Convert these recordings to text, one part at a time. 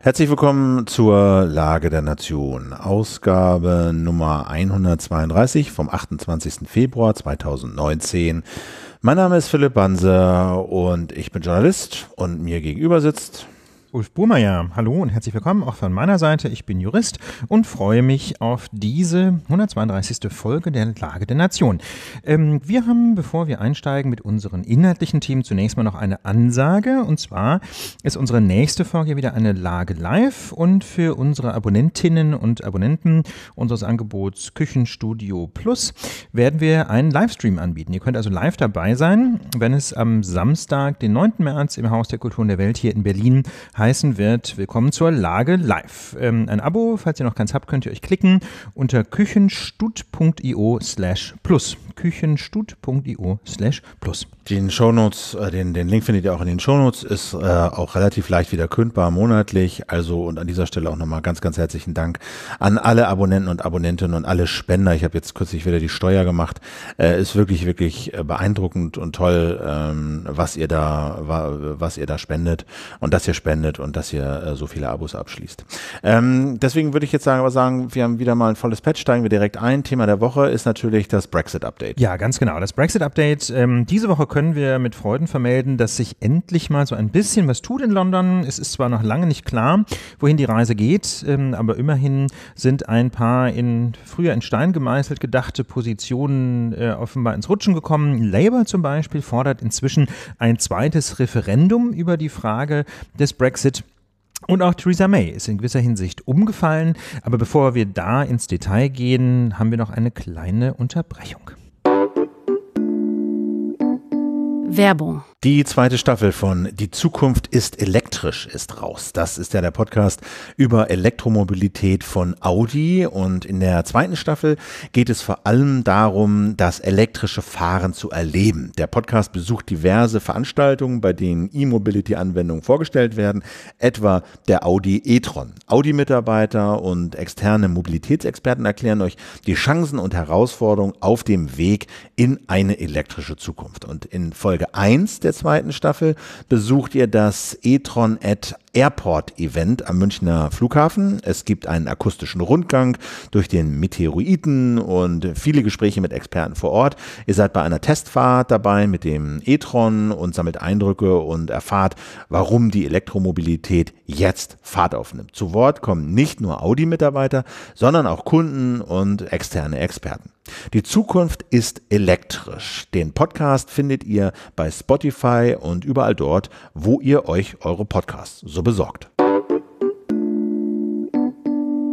Herzlich willkommen zur Lage der Nation, Ausgabe Nummer 132 vom 28. Februar 2019. Mein Name ist Philipp Banse und ich bin Journalist und mir gegenüber sitzt Ulf Burmeier. Hallo und herzlich willkommen auch von meiner Seite. Ich bin Jurist und freue mich auf diese 132. Folge der Lage der Nation. Ähm, wir haben, bevor wir einsteigen mit unseren inhaltlichen Themen, zunächst mal noch eine Ansage. Und zwar ist unsere nächste Folge wieder eine Lage live und für unsere Abonnentinnen und Abonnenten unseres Angebots Küchenstudio Plus werden wir einen Livestream anbieten. Ihr könnt also live dabei sein, wenn es am Samstag, den 9. März im Haus der Kultur und der Welt hier in Berlin heißt, heißen wird Willkommen zur Lage live. Ähm, ein Abo, falls ihr noch keins habt, könnt ihr euch klicken unter küchenstud.io slash plus. Küchenstud.io slash plus. Den Shownotes, äh, den, den Link findet ihr auch in den Shownotes, ist äh, auch relativ leicht wieder kündbar monatlich. Also und an dieser Stelle auch nochmal ganz, ganz herzlichen Dank an alle Abonnenten und Abonnentinnen und alle Spender. Ich habe jetzt kürzlich wieder die Steuer gemacht. Äh, ist wirklich, wirklich äh, beeindruckend und toll, ähm, was ihr da, was ihr da spendet und dass ihr spendet findet und dass ihr äh, so viele Abos abschließt. Ähm, deswegen würde ich jetzt sagen, aber sagen, wir haben wieder mal ein volles Patch, steigen wir direkt ein. Thema der Woche ist natürlich das Brexit-Update. Ja, ganz genau. Das Brexit-Update. Ähm, diese Woche können wir mit Freuden vermelden, dass sich endlich mal so ein bisschen was tut in London. Es ist zwar noch lange nicht klar, wohin die Reise geht, ähm, aber immerhin sind ein paar in früher in Stein gemeißelt gedachte Positionen äh, offenbar ins Rutschen gekommen. Labour zum Beispiel fordert inzwischen ein zweites Referendum über die Frage des Brexit. Brexit. Und auch Theresa May ist in gewisser Hinsicht umgefallen. Aber bevor wir da ins Detail gehen, haben wir noch eine kleine Unterbrechung. Werbung die zweite Staffel von Die Zukunft ist elektrisch ist raus. Das ist ja der Podcast über Elektromobilität von Audi. Und in der zweiten Staffel geht es vor allem darum, das elektrische Fahren zu erleben. Der Podcast besucht diverse Veranstaltungen, bei denen E-Mobility-Anwendungen vorgestellt werden, etwa der Audi e-tron. Audi-Mitarbeiter und externe Mobilitätsexperten erklären euch die Chancen und Herausforderungen auf dem Weg in eine elektrische Zukunft. Und in Folge 1 der der zweiten Staffel besucht ihr das E-Tron at Airport Event am Münchner Flughafen. Es gibt einen akustischen Rundgang durch den Meteoriten und viele Gespräche mit Experten vor Ort. Ihr seid bei einer Testfahrt dabei mit dem E-Tron und sammelt Eindrücke und erfahrt, warum die Elektromobilität jetzt Fahrt aufnimmt. Zu Wort kommen nicht nur Audi-Mitarbeiter, sondern auch Kunden und externe Experten. Die Zukunft ist elektrisch. Den Podcast findet ihr bei Spotify und überall dort, wo ihr euch eure Podcasts so besorgt.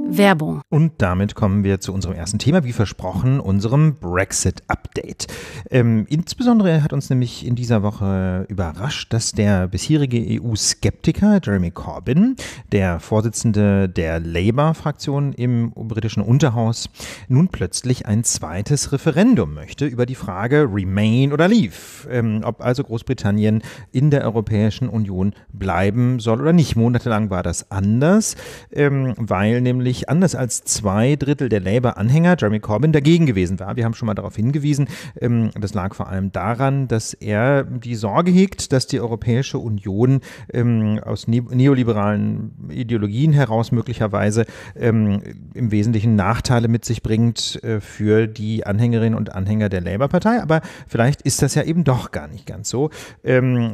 Werbung. Und damit kommen wir zu unserem ersten Thema, wie versprochen, unserem Brexit-Update. Ähm, insbesondere hat uns nämlich in dieser Woche überrascht, dass der bisherige EU-Skeptiker Jeremy Corbyn, der Vorsitzende der Labour-Fraktion im britischen Unterhaus, nun plötzlich ein zweites Referendum möchte über die Frage Remain oder Leave, ähm, ob also Großbritannien in der Europäischen Union bleiben soll oder nicht. Monatelang war das anders, ähm, weil nämlich eigentlich anders als zwei Drittel der Labour-Anhänger Jeremy Corbyn dagegen gewesen war. Wir haben schon mal darauf hingewiesen. Ähm, das lag vor allem daran, dass er die Sorge hegt, dass die Europäische Union ähm, aus ne-, neoliberalen Ideologien heraus möglicherweise ähm, im Wesentlichen Nachteile mit sich bringt äh, für die Anhängerinnen und Anhänger der Labour-Partei. Aber vielleicht ist das ja eben doch gar nicht ganz so.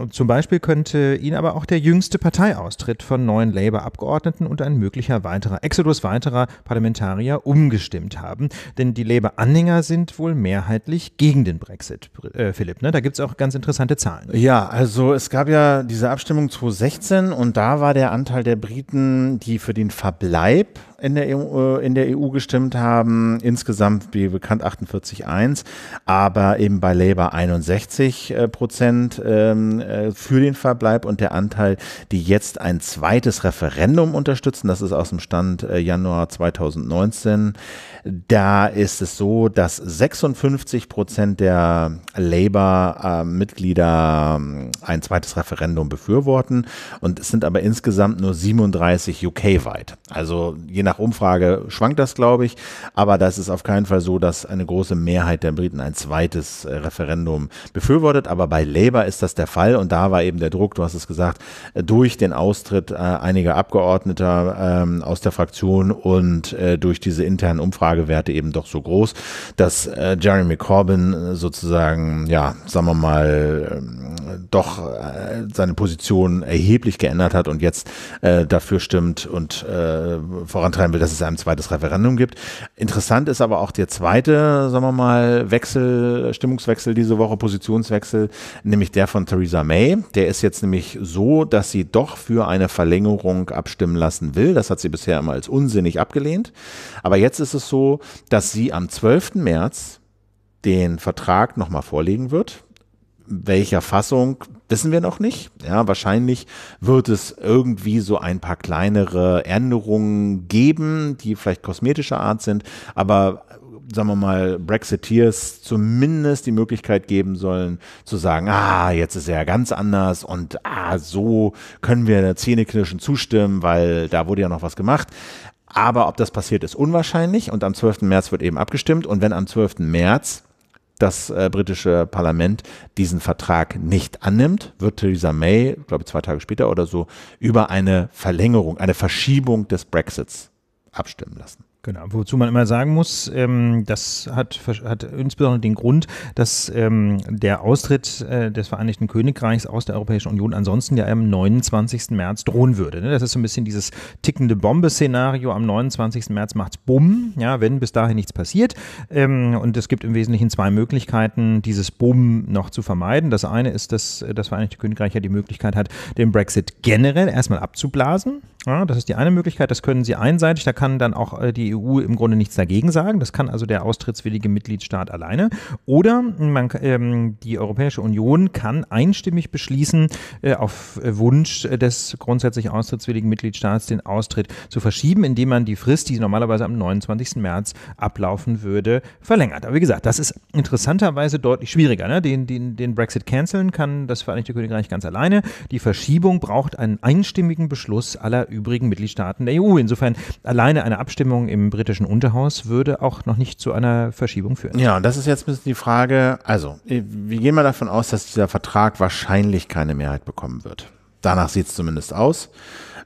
zum Beispiel könnte ihn aber auch der jüngste Parteiaustritt von neuen Labour-Abgeordneten und ein möglicher weiterer Exodus weiterer Parlamentarier umgestimmt haben. Denn die Labour-Anhänger sind wohl mehrheitlich gegen den Brexit, äh, Philipp. Ne? Da gibt es auch ganz interessante Zahlen. Ja, also es gab ja diese Abstimmung 2016 und da war der Anteil der Briten, die für den Verbleib in der, EU, äh, in der EU gestimmt haben, insgesamt wie bekannt 48,1, aber eben bei Labour 61 äh, Prozent ähm, äh, für den Verbleib und der Anteil, die jetzt ein zweites Referendum unterstützen, das ist aus dem Stand Januar 2019, da ist es so, dass 56 Prozent der Labour-Mitglieder ähm, ein zweites Referendum befürworten und es sind aber insgesamt nur 37 UK-weit. Also je nach Umfrage schwankt das, glaube ich, aber das ist auf keinen Fall so, dass eine große Mehrheit der Briten ein zweites äh, Referendum befürwortet. Aber bei Labour ist das der Fall und da war eben der Druck, du hast es gesagt, durch den Austritt äh, einiger Abgeordneter ähm, aus der Fraktion und äh, durch diese internen Umfragen Umfragewerte eben doch so groß, dass äh, Jeremy Corbyn äh, sozusagen, ja, sagen wir mal, ähm, doch äh, seine Position erheblich geändert hat und jetzt äh, dafür stimmt und äh, vorantreiben will, dass es ein zweites Referendum gibt. Interessant ist aber auch der zweite, sagen wir mal, Wechsel, Stimmungswechsel diese Woche, Positionswechsel, nämlich der von Theresa May. Der ist jetzt nämlich so, dass sie doch für eine Verlängerung abstimmen lassen will. Das hat sie bisher immer als unsinnig abgelehnt. Aber jetzt ist es so, dass sie am 12. März den Vertrag nochmal vorlegen wird. Welcher Fassung wissen wir noch nicht. Ja, wahrscheinlich wird es irgendwie so ein paar kleinere Änderungen geben, die vielleicht kosmetischer Art sind, aber sagen wir mal, Brexiteers zumindest die Möglichkeit geben sollen, zu sagen, ah, jetzt ist er ja ganz anders und ah, so können wir zähneknirschen zustimmen, weil da wurde ja noch was gemacht. Aber ob das passiert, ist unwahrscheinlich. Und am 12. März wird eben abgestimmt. Und wenn am 12. März das äh, britische Parlament diesen Vertrag nicht annimmt, wird Theresa May, glaube ich, zwei Tage später oder so, über eine Verlängerung, eine Verschiebung des Brexits abstimmen lassen. Genau, wozu man immer sagen muss, ähm, das hat, hat insbesondere den Grund, dass ähm, der Austritt äh, des Vereinigten Königreichs aus der Europäischen Union ansonsten ja am 29. März drohen würde. Ne? Das ist so ein bisschen dieses tickende Bombe-Szenario. Am 29. März macht es Bumm, ja, wenn bis dahin nichts passiert. Ähm, und es gibt im Wesentlichen zwei Möglichkeiten, dieses Bumm noch zu vermeiden. Das eine ist, dass äh, das Vereinigte Königreich ja die Möglichkeit hat, den Brexit generell erstmal abzublasen. Ja, das ist die eine Möglichkeit, das können sie einseitig, da kann dann auch äh, die EU im Grunde nichts dagegen sagen, das kann also der austrittswillige Mitgliedstaat alleine. Oder man, ähm, die Europäische Union kann einstimmig beschließen, äh, auf äh, Wunsch des grundsätzlich austrittswilligen Mitgliedstaats den Austritt zu verschieben, indem man die Frist, die normalerweise am 29. März ablaufen würde, verlängert. Aber wie gesagt, das ist interessanterweise deutlich schwieriger. Ne? Den, den, den Brexit canceln kann das Vereinigte Königreich ganz alleine. Die Verschiebung braucht einen einstimmigen Beschluss aller übrigen Mitgliedstaaten der EU. Insofern alleine eine Abstimmung im britischen Unterhaus würde auch noch nicht zu einer Verschiebung führen. Ja, das ist jetzt ein bisschen die Frage. Also, äh, wir gehen mal davon aus, dass dieser Vertrag wahrscheinlich keine Mehrheit bekommen wird. Danach sieht es zumindest aus.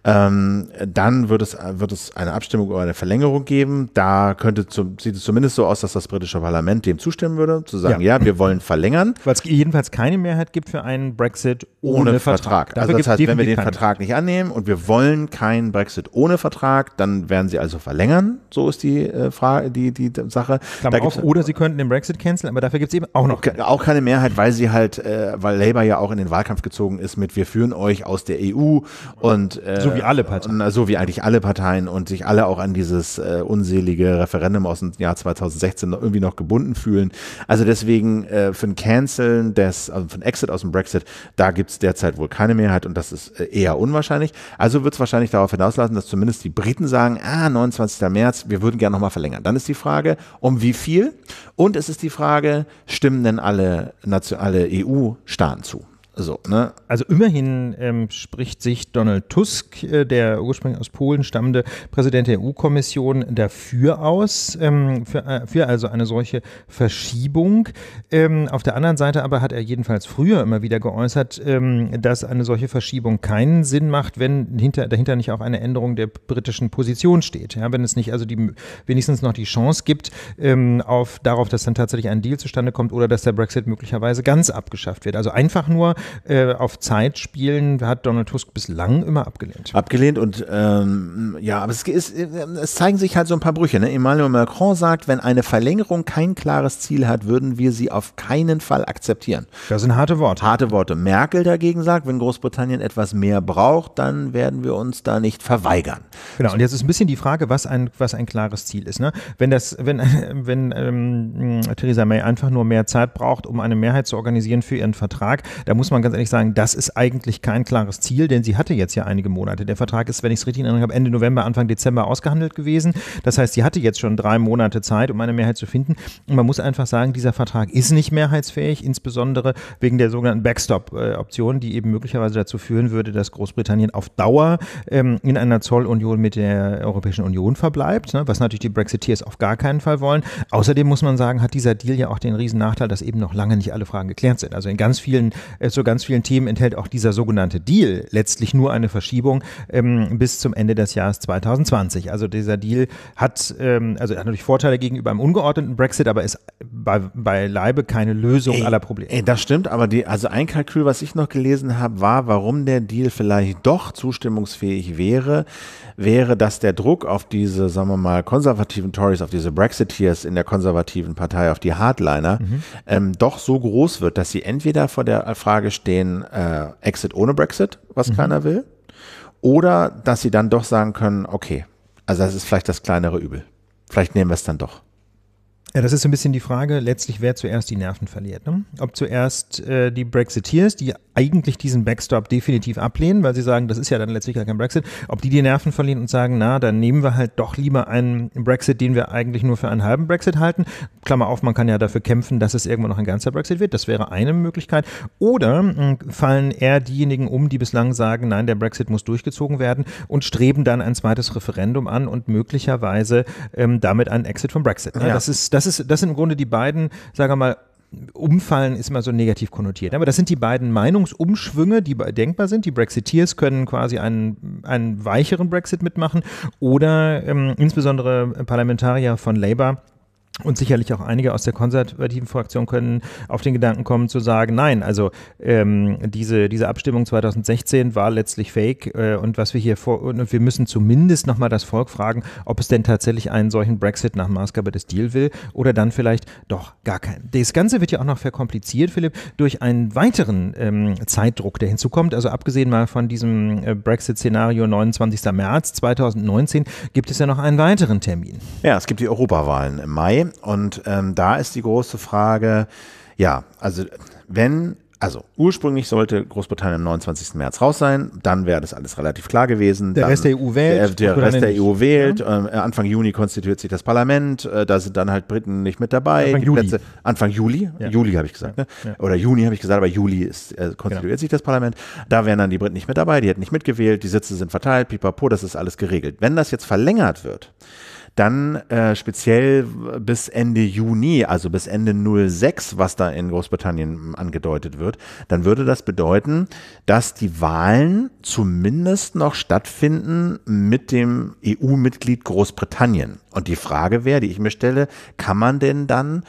Ähm, dann wird es, wird es eine Abstimmung oder eine Verlängerung geben. Da könnte zum, sieht es zumindest so aus, dass das britische Parlament dem zustimmen würde, zu sagen, ja, ja wir wollen verlängern. Weil es jedenfalls keine Mehrheit gibt für einen Brexit ohne, ohne Vertrag. Vertrag. Also das heißt, wenn wir den Vertrag nicht annehmen und wir wollen keinen Brexit ohne Vertrag, dann werden sie also verlängern. So ist die äh, Frage, die, die, die Sache. Da auf, oder sie könnten den Brexit canceln, aber dafür gibt es eben auch noch. Keine. Auch keine Mehrheit, weil sie halt, äh, weil Labour ja auch in den Wahlkampf gezogen ist mit wir führen euch aus der EU und äh, so so wie alle Parteien. Äh, so wie eigentlich alle Parteien und sich alle auch an dieses äh, unselige Referendum aus dem Jahr 2016 noch irgendwie noch gebunden fühlen. Also deswegen äh, für ein Canceln des, also für ein Exit aus dem Brexit, da gibt es derzeit wohl keine Mehrheit und das ist äh, eher unwahrscheinlich. Also wird es wahrscheinlich darauf hinauslassen, dass zumindest die Briten sagen, ah, 29. März, wir würden gerne nochmal verlängern. Dann ist die Frage, um wie viel? Und es ist die Frage, stimmen denn alle, alle EU-Staaten zu? So, ne? Also immerhin ähm, spricht sich Donald Tusk, äh, der ursprünglich aus Polen stammende Präsident der EU-Kommission, dafür aus, ähm, für, äh, für, also eine solche Verschiebung. Ähm, auf der anderen Seite aber hat er jedenfalls früher immer wieder geäußert, ähm, dass eine solche Verschiebung keinen Sinn macht, wenn hinter, dahinter nicht auch eine Änderung der britischen Position steht. Ja, wenn es nicht also die, wenigstens noch die Chance gibt, ähm, auf, darauf, dass dann tatsächlich ein Deal zustande kommt oder dass der Brexit möglicherweise ganz abgeschafft wird. Also einfach nur äh, auf Zeit spielen, hat Donald Tusk bislang immer abgelehnt. Abgelehnt und ähm, ja, aber es, ist, es, zeigen sich halt so ein paar Brüche. Ne? Emmanuel Macron sagt, wenn eine Verlängerung kein klares Ziel hat, würden wir sie auf keinen Fall akzeptieren. Das sind harte Worte. Harte Worte. Merkel dagegen sagt, wenn Großbritannien etwas mehr braucht, dann werden wir uns da nicht verweigern. Genau, und jetzt ist ein bisschen die Frage, was ein, was ein klares Ziel ist. Ne? Wenn, das, wenn, wenn ähm, Theresa May einfach nur mehr Zeit braucht, um eine Mehrheit zu organisieren für ihren Vertrag, da muss man man ganz ehrlich sagen, das ist eigentlich kein klares Ziel, denn sie hatte jetzt ja einige Monate. Der Vertrag ist, wenn ich es richtig erinnere, Ende November, Anfang Dezember ausgehandelt gewesen. Das heißt, sie hatte jetzt schon drei Monate Zeit, um eine Mehrheit zu finden. Und man muss einfach sagen, dieser Vertrag ist nicht mehrheitsfähig, insbesondere wegen der sogenannten Backstop-Option, die eben möglicherweise dazu führen würde, dass Großbritannien auf Dauer ähm, in einer Zollunion mit der Europäischen Union verbleibt, ne? was natürlich die Brexiteers auf gar keinen Fall wollen. Außerdem muss man sagen, hat dieser Deal ja auch den riesen Nachteil, dass eben noch lange nicht alle Fragen geklärt sind. Also in ganz vielen äh, so ganz vielen Themen enthält auch dieser sogenannte Deal letztlich nur eine Verschiebung ähm, bis zum Ende des Jahres 2020. Also dieser Deal hat, ähm, also hat natürlich Vorteile gegenüber einem ungeordneten Brexit, aber ist bei, beileibe keine Lösung ey, aller Probleme. Ey, das stimmt, aber die, also ein Kalkül, was ich noch gelesen habe, war, warum der Deal vielleicht doch zustimmungsfähig wäre, wäre, dass der Druck auf diese, sagen wir mal, konservativen Tories, auf diese Brexiteers in der konservativen Partei, auf die Hardliner, mhm. ähm, doch so groß wird, dass sie entweder vor der Frage stehen, äh, Exit ohne Brexit, was mhm. keiner will. Oder dass sie dann doch sagen können, okay, also das ist vielleicht das kleinere Übel. Vielleicht nehmen wir es dann doch. Ja, das ist so ein bisschen die Frage, letztlich wer zuerst die Nerven verliert. Ne? Ob zuerst äh, die Brexiteers, die eigentlich diesen Backstop definitiv ablehnen, weil sie sagen, das ist ja dann letztlich gar kein Brexit, ob die die Nerven verlieren und sagen, na, dann nehmen wir halt doch lieber einen Brexit, den wir eigentlich nur für einen halben Brexit halten. Klammer auf, man kann ja dafür kämpfen, dass es irgendwann noch ein ganzer Brexit wird. Das wäre eine Möglichkeit. Oder äh, fallen eher diejenigen um, die bislang sagen, nein, der Brexit muss durchgezogen werden und streben dann ein zweites Referendum an und möglicherweise ähm, damit einen Exit vom Brexit. Ne? Ja. Das ist das das, ist, das sind im Grunde die beiden, sagen wir mal, Umfallen ist immer so negativ konnotiert. Aber das sind die beiden Meinungsumschwünge, die denkbar sind. Die Brexiteers können quasi einen, einen weicheren Brexit mitmachen oder ähm, insbesondere Parlamentarier von Labour und sicherlich auch einige aus der konservativen Fraktion können auf den Gedanken kommen zu sagen, nein, also ähm, diese, diese Abstimmung 2016 war letztlich fake äh, und was wir hier vor und wir müssen zumindest nochmal das Volk fragen, ob es denn tatsächlich einen solchen Brexit nach Maßgabe des Deal will oder dann vielleicht doch gar keinen. Das Ganze wird ja auch noch verkompliziert, Philipp, durch einen weiteren ähm, Zeitdruck, der hinzukommt. Also abgesehen mal von diesem äh, Brexit-Szenario 29. März 2019 gibt es ja noch einen weiteren Termin. Ja, es gibt die Europawahlen im Mai. Und ähm, da ist die große Frage, ja, also wenn also ursprünglich sollte Großbritannien am 29. März raus sein, dann wäre das alles relativ klar gewesen. Der dann, Rest der EU wählt. Der, der Rest der EU wählt. Ja. Äh, Anfang Juni konstituiert sich das Parlament, äh, da sind dann halt Briten nicht mit dabei. Anfang Juli. Plätze, Anfang Juli, ja. Juli habe ich gesagt, ne? ja. oder Juni habe ich gesagt, aber Juli ist, äh, genau. konstituiert genau. sich das Parlament. Da wären dann die Briten nicht mit dabei, die hätten nicht mitgewählt, die Sitze sind verteilt, pipapo, das ist alles geregelt. Wenn das jetzt verlängert wird, dann äh, speziell bis Ende Juni, also bis Ende 06, was da in Großbritannien angedeutet wird, dann würde das bedeuten, dass die Wahlen zumindest noch stattfinden mit dem EU-Mitglied Großbritannien. Und die Frage wäre, die ich mir stelle, kann man denn dann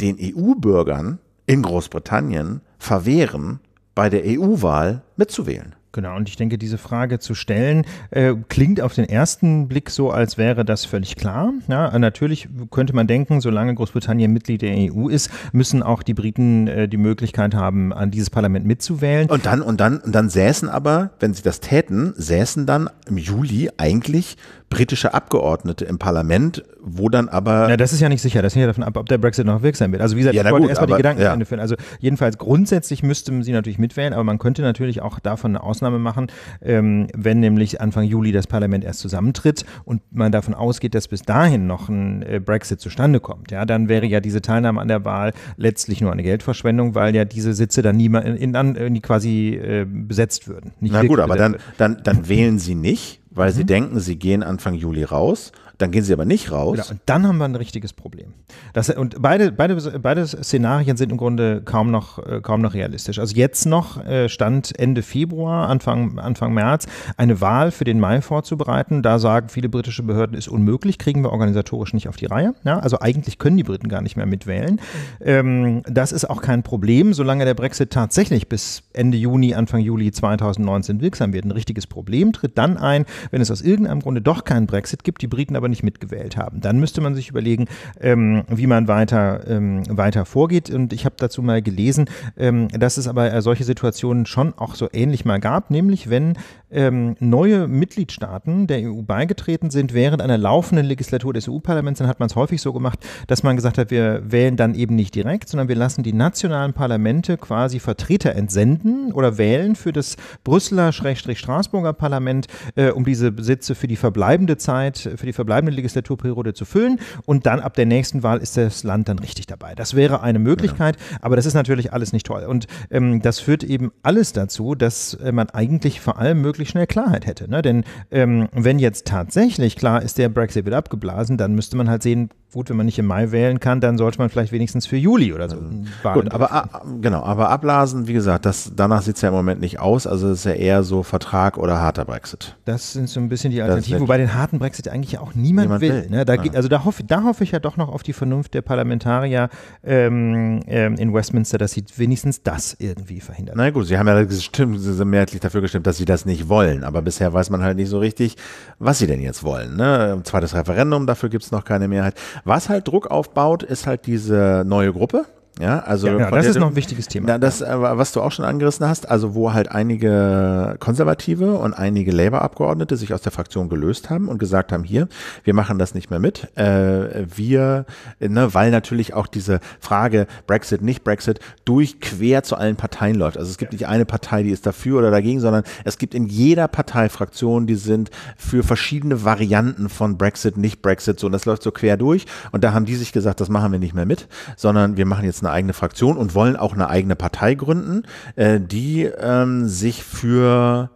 den EU-Bürgern in Großbritannien verwehren, bei der EU-Wahl mitzuwählen? Genau, und ich denke, diese Frage zu stellen, äh, klingt auf den ersten Blick so, als wäre das völlig klar. Ja, natürlich könnte man denken, solange Großbritannien Mitglied der EU ist, müssen auch die Briten äh, die Möglichkeit haben, an dieses Parlament mitzuwählen. Und dann, und dann, und dann säßen aber, wenn sie das täten, säßen dann im Juli eigentlich britische Abgeordnete im Parlament, wo dann aber. Ja, das ist ja nicht sicher. Das hängt ja davon ab, ob der Brexit noch wirksam wird. Also, wie gesagt, ja, ich wollte erstmal die Gedanken ja. führen. Also, jedenfalls grundsätzlich müssten sie natürlich mitwählen, aber man könnte natürlich auch davon eine Ausnahme machen, ähm, wenn nämlich Anfang Juli das Parlament erst zusammentritt und man davon ausgeht, dass bis dahin noch ein äh, Brexit zustande kommt. Ja, dann wäre ja diese Teilnahme an der Wahl letztlich nur eine Geldverschwendung, weil ja diese Sitze dann niemand in, in, in, äh, quasi äh, besetzt würden. Nicht Na gut, aber dann, dann, dann wählen sie nicht weil mhm. sie denken, sie gehen Anfang Juli raus, dann gehen sie aber nicht raus. Genau, und dann haben wir ein richtiges Problem. Das, und beide, beide, beide Szenarien sind im Grunde kaum noch, äh, kaum noch realistisch. Also jetzt noch äh, stand Ende Februar, Anfang, Anfang März, eine Wahl für den Mai vorzubereiten. Da sagen viele britische Behörden, ist unmöglich, kriegen wir organisatorisch nicht auf die Reihe. Ja, also eigentlich können die Briten gar nicht mehr mitwählen. Ähm, das ist auch kein Problem, solange der Brexit tatsächlich bis Ende Juni, Anfang Juli 2019 wirksam wird. Ein richtiges Problem tritt dann ein, wenn es aus irgendeinem Grunde doch keinen Brexit gibt, die Briten aber aber nicht mitgewählt haben. Dann müsste man sich überlegen, ähm, wie man weiter, ähm, weiter vorgeht. Und ich habe dazu mal gelesen, ähm, dass es aber äh, solche Situationen schon auch so ähnlich mal gab, nämlich wenn ähm, neue Mitgliedstaaten der EU beigetreten sind während einer laufenden Legislatur des EU-Parlaments, dann hat man es häufig so gemacht, dass man gesagt hat, wir wählen dann eben nicht direkt, sondern wir lassen die nationalen Parlamente quasi Vertreter entsenden oder wählen für das Brüsseler-Straßburger Parlament, äh, um diese Sitze für die verbleibende Zeit, für die verbleibende verbleibenden Legislaturperiode zu füllen und dann ab der nächsten Wahl ist das Land dann richtig dabei. Das wäre eine Möglichkeit, ja. aber das ist natürlich alles nicht toll. Und ähm, das führt eben alles dazu, dass äh, man eigentlich vor allem möglichst schnell Klarheit hätte. Ne? Denn ähm, wenn jetzt tatsächlich klar ist, der Brexit wird abgeblasen, dann müsste man halt sehen, gut, wenn man nicht im Mai wählen kann, dann sollte man vielleicht wenigstens für Juli oder so. Also, gut, aber a, genau, aber abblasen, wie gesagt, das, danach sieht es ja im Moment nicht aus. Also es ist ja eher so Vertrag oder harter Brexit. Das sind so ein bisschen die Alternativen, wobei den harten Brexit eigentlich auch nie niemand, niemand will. will. Ne? Da ah. also da hoffe, da hoffe ich ja doch noch auf die Vernunft der Parlamentarier ähm, ähm, in Westminster, dass sie wenigstens das irgendwie verhindern. Na gut, sie haben ja gestimmt, sie sind mehrheitlich dafür gestimmt, dass sie das nicht wollen. Aber bisher weiß man halt nicht so richtig, was sie denn jetzt wollen. Ne? Zweites Referendum, dafür gibt es noch keine Mehrheit. Was halt Druck aufbaut, ist halt diese neue Gruppe, ja, also ja, ja das ist noch ein wichtiges Thema. Na, das, äh, was du auch schon angerissen hast, also wo halt einige Konservative und einige Labour-Abgeordnete sich aus der Fraktion gelöst haben und gesagt haben, hier, wir machen das nicht mehr mit. Äh, wir, ne, weil natürlich auch diese Frage Brexit, nicht Brexit, durchquer zu allen Parteien läuft. Also es gibt nicht eine Partei, die ist dafür oder dagegen, sondern es gibt in jeder Partei Fraktionen, die sind für verschiedene Varianten von Brexit, nicht Brexit, so und das läuft so quer durch. Und da haben die sich gesagt, das machen wir nicht mehr mit, sondern wir machen jetzt eine eine eigene Fraktion und wollen auch eine eigene Partei gründen, äh, die ähm, sich für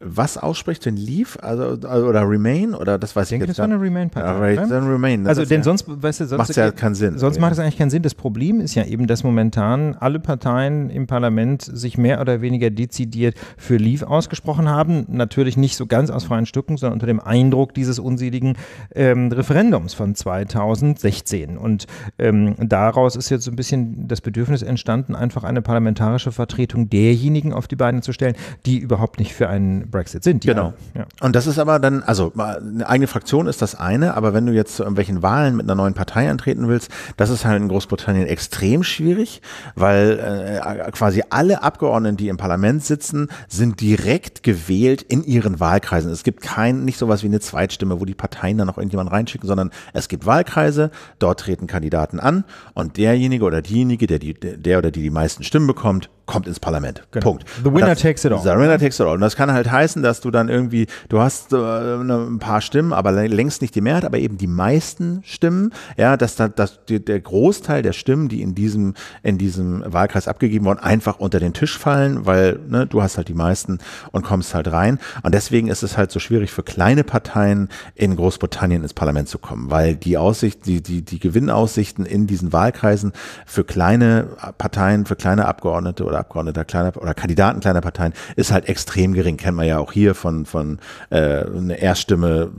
was ausspricht, denn Leave also, also, oder Remain oder das weiß ich, ich denke, jetzt das war eine Remain-Partei. Ne? dann Remain. also, denn ja, sonst, weißt du, sonst macht es ja keinen Sinn. Sonst ja. macht es eigentlich keinen Sinn. Das Problem ist ja eben, dass momentan alle Parteien im Parlament sich mehr oder weniger dezidiert für Leave ausgesprochen haben. Natürlich nicht so ganz aus freien Stücken, sondern unter dem Eindruck dieses unseligen ähm, Referendums von 2016. Und ähm, daraus ist jetzt so ein bisschen das Bedürfnis entstanden, einfach eine parlamentarische Vertretung derjenigen auf die Beine zu stellen, die überhaupt nicht für einen Brexit sind. Die Genau. Ja. Und das ist aber dann, also eine eigene Fraktion ist das eine, aber wenn du jetzt zu irgendwelchen Wahlen mit einer neuen Partei antreten willst, das ist halt in Großbritannien extrem schwierig, weil äh, quasi alle Abgeordneten, die im Parlament sitzen, sind direkt gewählt in ihren Wahlkreisen. Es gibt kein, nicht sowas wie eine Zweitstimme, wo die Parteien dann noch irgendjemand reinschicken, sondern es gibt Wahlkreise, dort treten Kandidaten an und derjenige oder diejenige, der, die, der oder die die meisten Stimmen bekommt, kommt ins Parlament. Genau. Punkt. The winner das, takes it all. The winner takes it all. Und das kann halt heißen, dass du dann irgendwie, du hast äh, ne, ein paar Stimmen, aber längst nicht die Mehrheit, aber eben die meisten Stimmen. Ja, dass, da, dass die, der Großteil der Stimmen, die in diesem, in diesem Wahlkreis abgegeben wurden, einfach unter den Tisch fallen, weil ne, du hast halt die meisten und kommst halt rein. Und deswegen ist es halt so schwierig für kleine Parteien in Großbritannien ins Parlament zu kommen, weil die Aussicht, die, die, die Gewinnaussichten in diesen Wahlkreisen für kleine Parteien, für kleine Abgeordnete oder oder Abgeordneter kleiner oder Kandidaten kleiner Parteien ist halt extrem gering. Kennt man ja auch hier von, von äh, einer Erststimme,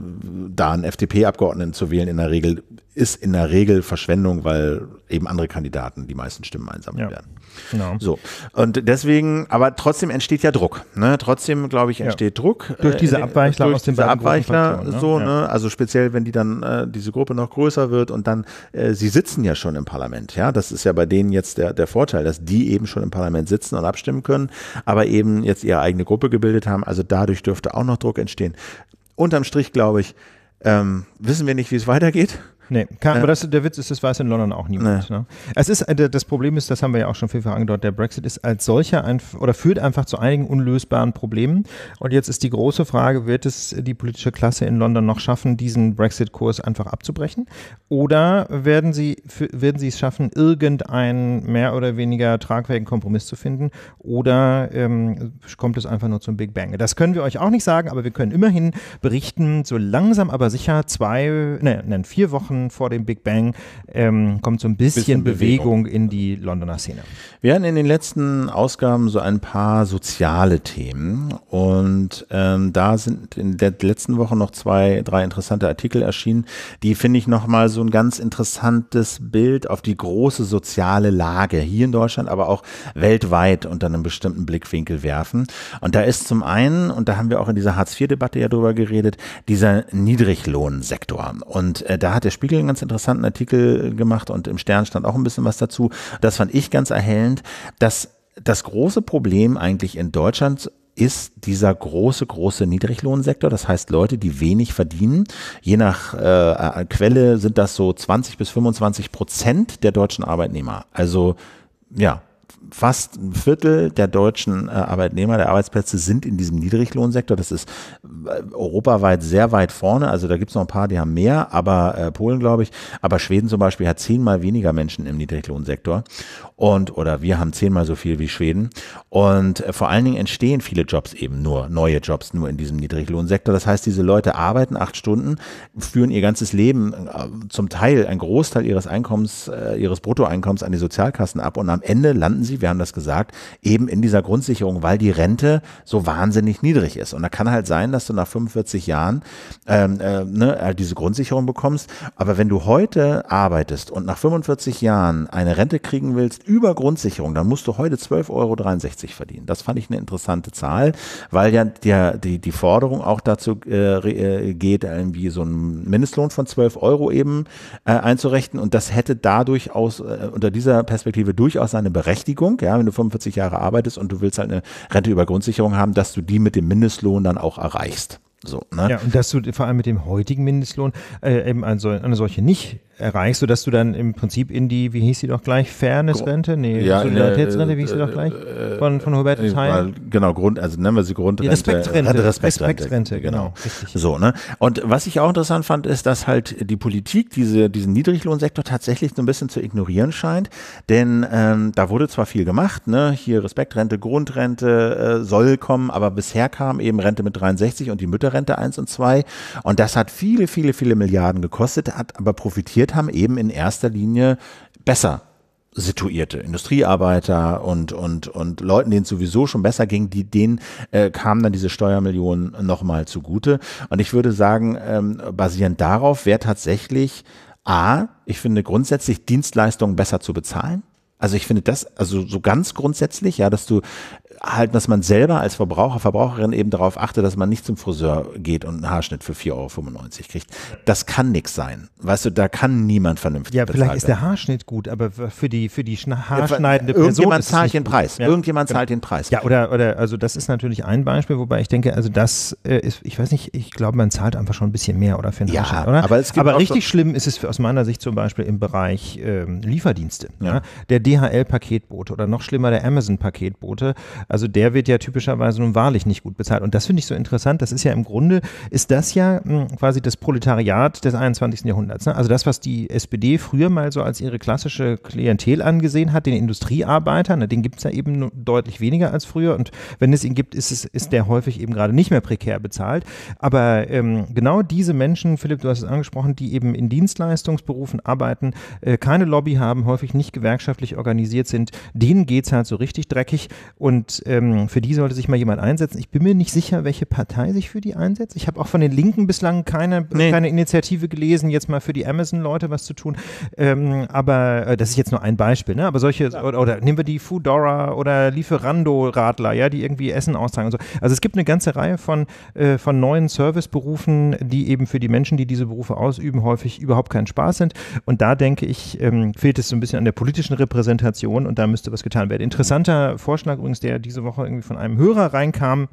da einen FDP-Abgeordneten zu wählen, in der Regel ist in der Regel Verschwendung, weil eben andere Kandidaten die meisten Stimmen einsammeln ja. werden. Genau. So. Und deswegen, aber trotzdem entsteht ja Druck. Ne? Trotzdem, glaube ich, entsteht ja. Druck. Durch diese äh, Abweichler durch aus den diese Abweichler, ne? so, ja. ne? Also speziell, wenn die dann, äh, diese Gruppe noch größer wird und dann, äh, sie sitzen ja schon im Parlament, ja. Das ist ja bei denen jetzt der, der Vorteil, dass die eben schon im Parlament sitzen und abstimmen können, aber eben jetzt ihre eigene Gruppe gebildet haben. Also dadurch dürfte auch noch Druck entstehen. Unterm Strich, glaube ich, ähm, wissen wir nicht, wie es weitergeht. Nee, kann, ja. aber das, der Witz ist, das weiß in London auch niemand. Nee. Ne? Es ist, äh, das Problem ist, das haben wir ja auch schon vielfach angedeutet, der Brexit ist als solcher ein, oder führt einfach zu einigen unlösbaren Problemen. Und jetzt ist die große Frage, wird es die politische Klasse in London noch schaffen, diesen Brexit-Kurs einfach abzubrechen? Oder werden sie, werden sie es schaffen, irgendeinen mehr oder weniger tragfähigen Kompromiss zu finden? Oder ähm, kommt es einfach nur zum Big Bang? Das können wir euch auch nicht sagen, aber wir können immerhin berichten, so langsam aber sicher zwei, nein, nein vier Wochen Jahren vor dem Big Bang ähm, kommt so ein bisschen, bisschen Bewegung. Bewegung in die Londoner Szene. Wir hatten in den letzten Ausgaben so ein paar soziale Themen und ähm, da sind in der letzten Woche noch zwei, drei interessante Artikel erschienen, die finde ich nochmal so ein ganz interessantes Bild auf die große soziale Lage hier in Deutschland, aber auch weltweit unter einem bestimmten Blickwinkel werfen. Und da ist zum einen, und da haben wir auch in dieser Hartz-IV-Debatte ja drüber geredet, dieser Niedriglohnsektor. Und äh, da hat der Spiegel Spiegel einen ganz interessanten Artikel äh, gemacht und im Stern stand auch ein bisschen was dazu. Das fand ich ganz erhellend, dass das große Problem eigentlich in Deutschland ist dieser große, große Niedriglohnsektor. Das heißt, Leute, die wenig verdienen. Je nach äh, Quelle sind das so 20 bis 25 Prozent der deutschen Arbeitnehmer. Also ja, fast ein Viertel der deutschen äh, Arbeitnehmer, der Arbeitsplätze sind in diesem Niedriglohnsektor. Das ist äh, europaweit sehr weit vorne. Also da gibt es noch ein paar, die haben mehr, aber äh, Polen, glaube ich. Aber Schweden zum Beispiel hat zehnmal weniger Menschen im Niedriglohnsektor. Und, oder wir haben zehnmal so viel wie Schweden. Und äh, vor allen Dingen entstehen viele Jobs eben nur, neue Jobs nur in diesem Niedriglohnsektor. Das heißt, diese Leute arbeiten acht Stunden, führen ihr ganzes Leben, äh, zum Teil ein Großteil ihres Einkommens, äh, ihres Bruttoeinkommens an die Sozialkassen ab und am Ende landen sie Sie, wir haben das gesagt, eben in dieser Grundsicherung, weil die Rente so wahnsinnig niedrig ist. Und da kann halt sein, dass du nach 45 Jahren ähm, äh, ne, äh, diese Grundsicherung bekommst. Aber wenn du heute arbeitest und nach 45 Jahren eine Rente kriegen willst über Grundsicherung, dann musst du heute 12,63 Euro verdienen. Das fand ich eine interessante Zahl, weil ja der, die, die Forderung auch dazu äh, äh geht, irgendwie so einen Mindestlohn von 12 Euro eben äh, einzurechnen. Und das hätte dadurch aus, äh, unter dieser Perspektive durchaus seine Berechtigung. Beschäftigung, ja, wenn du 45 Jahre arbeitest und du willst halt eine Rente über Grundsicherung haben, dass du die mit dem Mindestlohn dann auch erreichst. So, ne? Ja, und dass du vor allem mit dem heutigen Mindestlohn äh, eben also eine solche nicht erreichst du, dass du dann im Prinzip in die, wie hieß sie doch gleich, Fairness-Rente? Nee, ja, äh, Solidaritätsrente, wie hieß sie doch gleich? Äh, von, von Hubert äh, Theil? Genau, Grund, also nennen wir sie Grundrente. Respektrente. Respektrente, Respektrente genau. genau. Richtig. So, ne? Und was ich auch interessant fand, ist, dass halt die Politik diese, diesen Niedriglohnsektor tatsächlich so ein bisschen zu ignorieren scheint, denn ähm, da wurde zwar viel gemacht, ne? Hier Respektrente, Grundrente äh, soll kommen, aber bisher kam eben Rente mit 63 und die Mütterrente 1 und 2 und das hat viele, viele, viele Milliarden gekostet, hat aber profitiert gebildet haben, eben in erster Linie besser situierte Industriearbeiter und und und Leuten, denen es sowieso schon besser ging, die denen äh, kamen dann diese Steuermillionen nochmal zugute. Und ich würde sagen, ähm, basierend darauf wäre tatsächlich a, ich finde grundsätzlich Dienstleistungen besser zu bezahlen. Also ich finde das, also so ganz grundsätzlich, ja, dass du halten, dass man selber als Verbraucher, Verbraucherin eben darauf achte, dass man nicht zum Friseur geht und einen Haarschnitt für 4,95 Euro kriegt. Das kann nichts sein. Weißt du, da kann niemand vernünftig Ja, vielleicht ist der Haarschnitt gut, aber für die, für die haarschneidende Person Irgendjemand zahlt den Preis. Ja. Irgendjemand genau. zahlt den Preis. Ja, oder, oder, also das ist natürlich ein Beispiel, wobei ich denke, also das äh, ist, ich weiß nicht, ich glaube, man zahlt einfach schon ein bisschen mehr, oder, für einen ja, Haarschnitt, oder? aber es gibt Aber richtig so schlimm ist es für, aus meiner Sicht zum Beispiel im Bereich ähm, Lieferdienste. Ja. Der DHL-Paketbote oder noch schlimmer der Amazon-Paketbote, also der wird ja typischerweise nun wahrlich nicht gut bezahlt. Und das finde ich so interessant. Das ist ja im Grunde, ist das ja hm, quasi das Proletariat des 21. Jahrhunderts. Ne? Also das, was die SPD früher mal so als ihre klassische Klientel angesehen hat, den Industriearbeiter, ne, den gibt es ja eben deutlich weniger als früher. Und wenn es ihn gibt, ist, es, ist der häufig eben gerade nicht mehr prekär bezahlt. Aber ähm, genau diese Menschen, Philipp, du hast es angesprochen, die eben in Dienstleistungsberufen arbeiten, äh, keine Lobby haben, häufig nicht gewerkschaftlich organisiert sind, denen geht es halt so richtig dreckig. Und ähm, für die sollte sich mal jemand einsetzen. Ich bin mir nicht sicher, welche Partei sich für die einsetzt. Ich habe auch von den Linken bislang keine, nee. keine Initiative gelesen, jetzt mal für die Amazon-Leute was zu tun. Ähm, aber äh, das ist jetzt nur ein Beispiel, ne? Aber solche, ja. oder, oder, nehmen wir die Foodora oder Lieferando-Radler, ja, die irgendwie Essen austragen und so. Also es gibt eine ganze Reihe von, äh, von neuen Serviceberufen, die eben für die Menschen, die diese Berufe ausüben, häufig überhaupt keinen Spaß sind. Und da denke ich, ähm, fehlt es so ein bisschen an der politischen Repräsentation und da müsste was getan werden. Interessanter Vorschlag übrigens, der die diese Woche irgendwie von einem Hörer reinkam,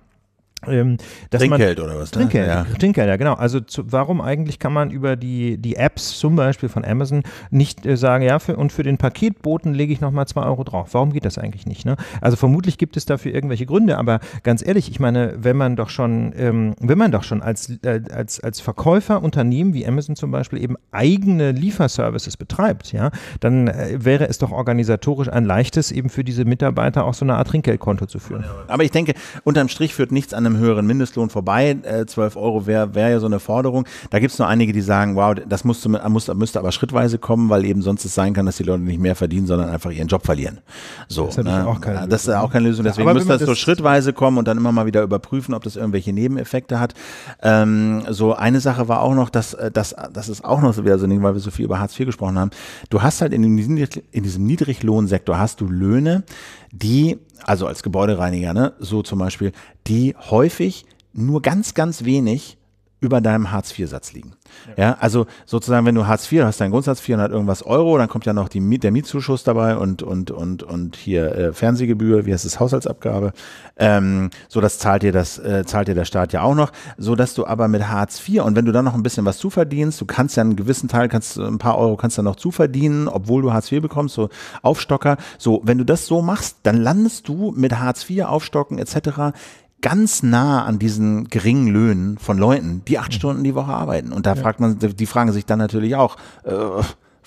ähm, Trinkgeld man, oder was? Ne? Trinkgeld, Ne? Trinkgeld, ja. genau. Also zu, warum eigentlich kann man über die, die Apps zum Beispiel von Amazon nicht äh, sagen, ja, für, und für den Paketboten lege ich nochmal zwei Euro drauf. Warum geht das eigentlich nicht? Ne? Also vermutlich gibt es dafür irgendwelche Gründe, aber ganz ehrlich, ich meine, wenn man doch schon, ähm, wenn man doch schon als, äh, als, als Verkäufer Unternehmen wie Amazon zum Beispiel eben eigene Lieferservices betreibt, ja, dann äh, wäre es doch organisatorisch ein leichtes, eben für diese Mitarbeiter auch so eine Art Trinkgeldkonto zu führen. Aber ich denke, unterm Strich führt nichts an einem höheren Mindestlohn vorbei. Äh, 12 Euro wäre wär ja so eine Forderung. Da gibt es nur einige, die sagen, wow, das musste, äh, muss, müsste aber schrittweise kommen, weil eben sonst es sein kann, dass die Leute nicht mehr verdienen, sondern einfach ihren Job verlieren. So, das, ne? auch keine das ist auch keine Lösung. Deswegen müsste das, das so schrittweise kommen und dann immer mal wieder überprüfen, ob das irgendwelche Nebeneffekte hat. Ähm, so eine Sache war auch noch, dass, äh, dass das ist auch noch so wieder so ein Ding, weil wir so viel über Hartz IV gesprochen haben. Du hast halt in diesem, in diesem Niedriglohnsektor hast du Löhne, die, also als Gebäudereiniger, ne, so zum Beispiel, die häufig nur ganz, ganz wenig über deinem Hartz-IV-Satz liegen. Ja. ja. also sozusagen, wenn du Hartz IV hast, deinen Grundsatz 400 irgendwas Euro, dann kommt ja noch die, der Mietzuschuss dabei und, und, und, und hier äh, Fernsehgebühr, wie heißt es, Haushaltsabgabe. Ähm, so, das zahlt dir das, äh, zahlt dir der Staat ja auch noch, so dass du aber mit Hartz IV und wenn du dann noch ein bisschen was zuverdienst, du kannst ja einen gewissen Teil, kannst äh, ein paar Euro kannst du dann noch zuverdienen, obwohl du Hartz IV bekommst, so Aufstocker. So, wenn du das so machst, dann landest du mit Hartz IV, Aufstocken etc ganz nah an diesen geringen Löhnen von Leuten, die acht mhm. Stunden die Woche arbeiten. Und da ja. fragt man, die fragen sich dann natürlich auch, äh,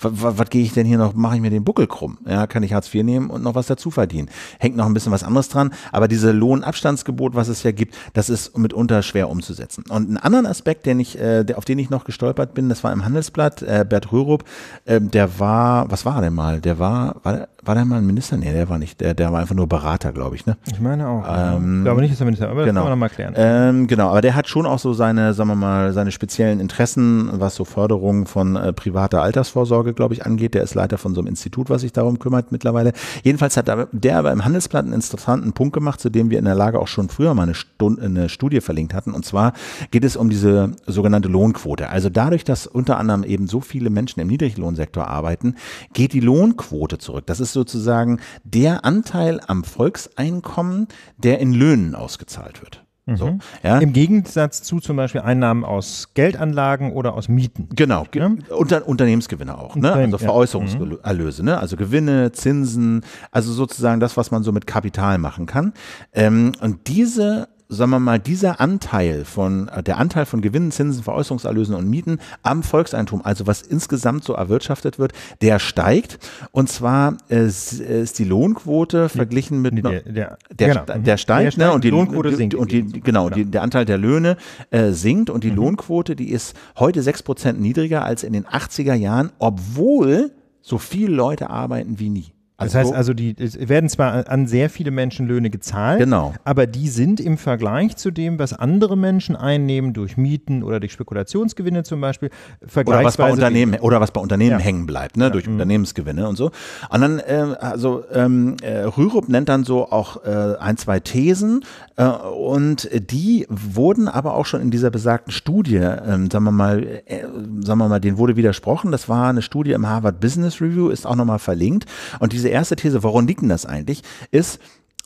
was was, gehe ich denn hier noch, mache ich mir den Buckel krumm? Ja, kann ich Hartz IV nehmen und noch was dazu verdienen? Hängt noch ein bisschen was anderes dran, aber diese Lohnabstandsgebot, was es ja gibt, das ist mitunter schwer umzusetzen. Und einen anderen Aspekt, den ich, äh, der, auf den ich noch gestolpert bin, das war im Handelsblatt, äh, Bert Rürup, äh, der war, was war er denn mal? Der war, war der, war der mal ein Minister? Nee, der war nicht. Der, der war einfach nur Berater, glaube ich. Ne? Ich meine auch. Ähm, ich glaube nicht, dass er Minister aber das genau. kann man nochmal klären. Ähm, genau, aber der hat schon auch so seine, sagen wir mal, seine speziellen Interessen, was so Förderung von äh, privater Altersvorsorge, glaube ich, angeht. Der ist Leiter von so einem Institut, was sich darum kümmert mittlerweile. Jedenfalls hat der aber im Handelsblatt einen interessanten Punkt gemacht, zu dem wir in der Lage auch schon früher mal eine, Stunde, eine Studie verlinkt hatten. Und zwar geht es um diese sogenannte Lohnquote. Also dadurch, dass unter anderem eben so viele Menschen im Niedriglohnsektor arbeiten, geht die Lohnquote zurück. Das ist ist sozusagen der Anteil am Volkseinkommen, der in Löhnen ausgezahlt wird. Mhm. So, ja. Im Gegensatz zu zum Beispiel Einnahmen aus Geldanlagen oder aus Mieten. Genau, ja? Unter, Unternehmensgewinne auch, ne? also Veräußerungserlöse, ne? also Gewinne, Zinsen, also sozusagen das, was man so mit Kapital machen kann. Ähm, und diese sagen wir mal, dieser Anteil von, äh, der Anteil von Gewinnen, Zinsen, Veräußerungserlösen und Mieten am Volkseintum, also was insgesamt so erwirtschaftet wird, der steigt. Und zwar äh, äh ist die Lohnquote verglichen mit, der, der, der, genau. der, mhm. der steigt, ne, und die, die sinkt. Und die, genau, die, genau. der Anteil der Löhne äh, sinkt und die mhm. Lohnquote, die ist heute sechs Prozent niedriger als in den 80er Jahren, obwohl so viele Leute arbeiten wie nie das heißt also, die werden zwar an sehr viele Menschen Löhne gezahlt, genau. aber die sind im Vergleich zu dem, was andere Menschen einnehmen durch Mieten oder durch Spekulationsgewinne zum Beispiel, vergleichsweise oder was bei Unternehmen oder was bei Unternehmen ja. hängen bleibt, ne, ja. durch mhm. Unternehmensgewinne und so. Und dann äh, also ähm, äh, Rürup nennt dann so auch äh, ein zwei Thesen äh, und die wurden aber auch schon in dieser besagten Studie, ähm, sagen wir mal, äh, sagen wir mal, den wurde widersprochen. Das war eine Studie im Harvard Business Review, ist auch nochmal verlinkt und diese erste These, woran liegt denn das eigentlich, ist,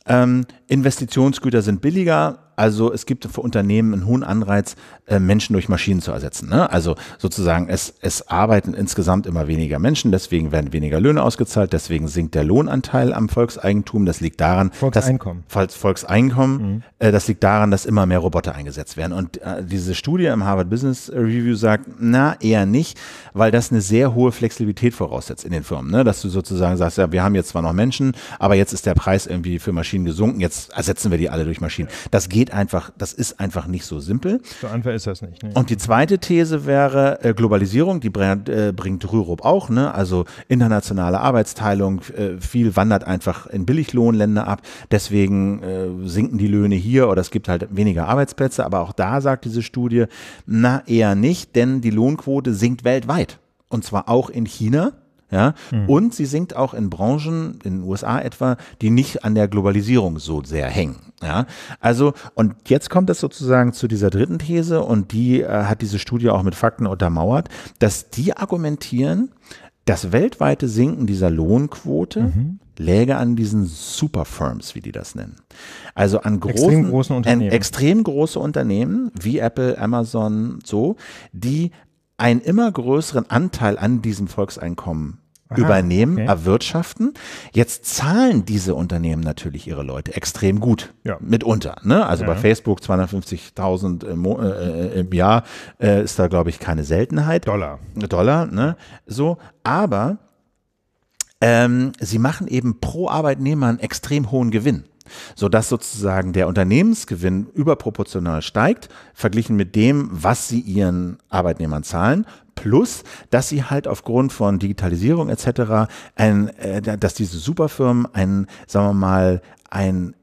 ähm, Investitionsgüter sind billiger, also es gibt für Unternehmen einen hohen Anreiz, äh, Menschen durch Maschinen zu ersetzen. Ne? Also sozusagen, es, es arbeiten insgesamt immer weniger Menschen, deswegen werden weniger Löhne ausgezahlt, deswegen sinkt der Lohnanteil am Volkseigentum. Das liegt daran, Volkseinkommen. Dass, Volkseinkommen, mhm. äh, das liegt daran, dass immer mehr Roboter eingesetzt werden. Und äh, diese Studie im Harvard Business Review sagt, na, eher nicht, weil das eine sehr hohe Flexibilität voraussetzt in den Firmen. Ne? Dass du sozusagen sagst, ja, wir haben jetzt zwar noch Menschen, aber jetzt ist der Preis irgendwie für Maschinen gesunken, jetzt ersetzen wir die alle durch Maschinen. Das geht geht einfach, das ist einfach nicht so simpel. So einfach ist das nicht. Ne? Und die zweite These wäre äh, Globalisierung, die äh, bringt Rürup auch, ne? also internationale Arbeitsteilung, äh, viel wandert einfach in Billiglohnländer ab, deswegen äh, sinken die Löhne hier oder es gibt halt weniger Arbeitsplätze, aber auch da sagt diese Studie, na eher nicht, denn die Lohnquote sinkt weltweit und zwar auch in China. Ja, mhm. und sie sinkt auch in Branchen, in den USA etwa, die nicht an der Globalisierung so sehr hängen. Ja, also und jetzt kommt es sozusagen zu dieser dritten These und die äh, hat diese Studie auch mit Fakten untermauert, dass die argumentieren, das weltweite Sinken dieser Lohnquote mhm. läge an diesen Superfirms, wie die das nennen. Also an großen, extrem, großen Unternehmen. An extrem große Unternehmen wie Apple, Amazon, so, die einen immer größeren Anteil an diesem Volkseinkommen Aha, übernehmen, okay. erwirtschaften. Jetzt zahlen diese Unternehmen natürlich ihre Leute extrem gut. Ja. Mitunter. Ne? Also ja. bei Facebook 250.000 im, äh, äh, im, Jahr äh, ist da, glaube ich, keine Seltenheit. Dollar. Dollar, ne? So. Aber ähm, sie machen eben pro Arbeitnehmer einen extrem hohen Gewinn sodass sozusagen der Unternehmensgewinn überproportional steigt, verglichen mit dem, was sie ihren Arbeitnehmern zahlen, plus, dass sie halt aufgrund von Digitalisierung etc., ein, äh, dass diese Superfirmen einen, sagen wir mal, ein,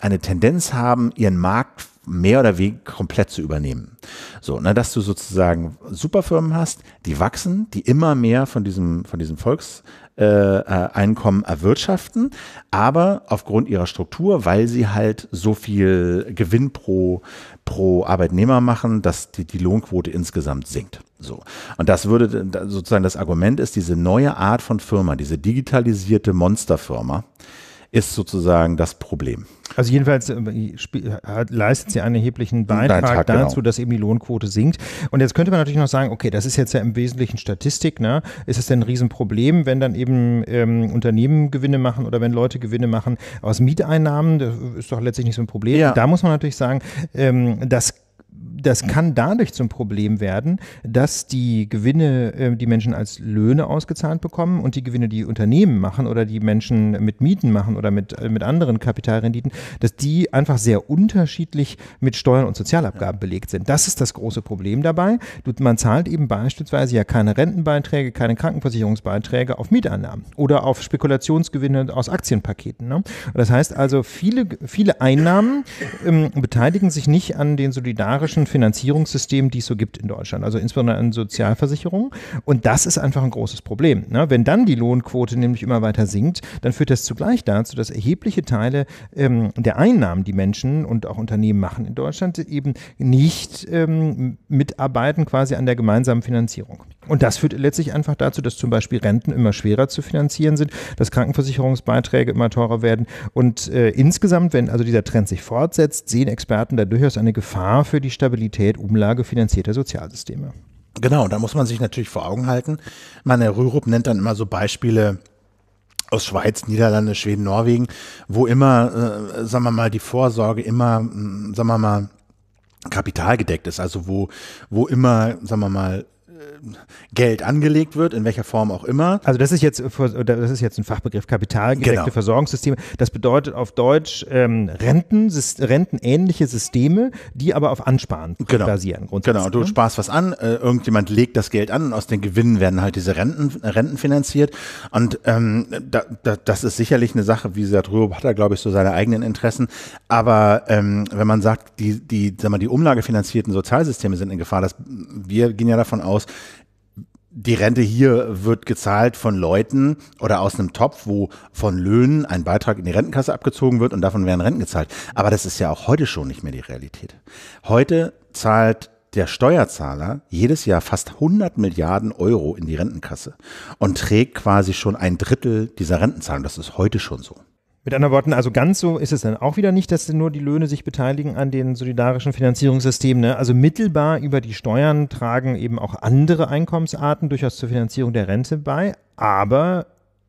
eine Tendenz haben, ihren Markt mehr oder weniger komplett zu übernehmen. So, ne, dass du sozusagen Superfirmen hast, die wachsen, die immer mehr von diesem, von diesem Volkseinkommen äh, äh, erwirtschaften, aber aufgrund ihrer Struktur, weil sie halt so viel Gewinn pro, pro Arbeitnehmer machen, dass die, die Lohnquote insgesamt sinkt. So. Und das würde sozusagen das Argument ist, diese neue Art von Firma, diese digitalisierte Monsterfirma, ist sozusagen das Problem. Also jedenfalls äh, leistet sie einen erheblichen Beitrag, Beitrag dazu, genau. dass eben die Lohnquote sinkt. Und jetzt könnte man natürlich noch sagen, okay, das ist jetzt ja im Wesentlichen Statistik. Ne? Ist es denn ein Riesenproblem, wenn dann eben ähm, Unternehmen Gewinne machen oder wenn Leute Gewinne machen aus Mieteinnahmen? Das ist doch letztlich nicht so ein Problem. Ja. Da muss man natürlich sagen, ähm, das das kann dadurch zum Problem werden, dass die Gewinne, äh, die Menschen als Löhne ausgezahlt bekommen und die Gewinne, die Unternehmen machen oder die Menschen mit Mieten machen oder mit, äh, mit anderen Kapitalrenditen, dass die einfach sehr unterschiedlich mit Steuern und Sozialabgaben belegt sind. Das ist das große Problem dabei. Man zahlt eben beispielsweise ja keine Rentenbeiträge, keine Krankenversicherungsbeiträge auf Mieteinnahmen oder auf Spekulationsgewinne aus Aktienpaketen. Ne? Das heißt also, viele, viele Einnahmen ähm, beteiligen sich nicht an den solidarischen Finanzierungssystemen, die es so gibt in Deutschland, also insbesondere an Sozialversicherungen. Und das ist einfach ein großes Problem. Ne? Wenn dann die Lohnquote nämlich immer weiter sinkt, dann führt das zugleich dazu, dass erhebliche Teile ähm, der Einnahmen, die Menschen und auch Unternehmen machen in Deutschland, eben nicht ähm, mitarbeiten quasi an der gemeinsamen Finanzierung. Und das führt letztlich einfach dazu, dass zum Beispiel Renten immer schwerer zu finanzieren sind, dass Krankenversicherungsbeiträge immer teurer werden. Und äh, insgesamt, wenn also dieser Trend sich fortsetzt, sehen Experten da durchaus eine Gefahr für die Stabilität Stabilität, Umlage finanzierter Sozialsysteme. Genau, da muss man sich natürlich vor Augen halten. Man, Herr Rürup nennt dann immer so Beispiele aus Schweiz, Niederlande, Schweden, Norwegen, wo immer, äh, sagen wir mal, die Vorsorge immer, hm, sagen wir mal, kapitalgedeckt ist, also wo, wo immer, sagen wir mal, Geld angelegt wird, in welcher Form auch immer. Also das ist jetzt, das ist jetzt ein Fachbegriff Kapitalgedeckte genau. Versorgungssysteme. Das bedeutet auf Deutsch ähm, Renten, rentenähnliche Systeme, die aber auf Ansparen genau. genau. basieren. Genau, du ne? sparst was an, äh, irgendjemand legt das Geld an und aus den Gewinnen werden halt diese Renten, äh, Renten finanziert. Und ähm, da, da, das ist sicherlich eine Sache, wie gesagt, Rürup hat da glaube ich so seine eigenen Interessen. Aber ähm, wenn man sagt, die, die, sag mal, die umlagefinanzierten Sozialsysteme sind in Gefahr, dass wir gehen ja davon aus, die Rente hier wird gezahlt von Leuten oder aus einem Topf, wo von Löhnen ein Beitrag in die Rentenkasse abgezogen wird und davon werden Renten gezahlt. Aber das ist ja auch heute schon nicht mehr die Realität. Heute zahlt der Steuerzahler jedes Jahr fast 100 Milliarden Euro in die Rentenkasse und trägt quasi schon ein Drittel dieser Rentenzahlung. Das ist heute schon so. Mit anderen Worten, also ganz so ist es dann auch wieder nicht, dass nur die Löhne sich beteiligen an den solidarischen Finanzierungssystemen. Ne? Also mittelbar über die Steuern tragen eben auch andere Einkommensarten durchaus zur Finanzierung der Rente bei, aber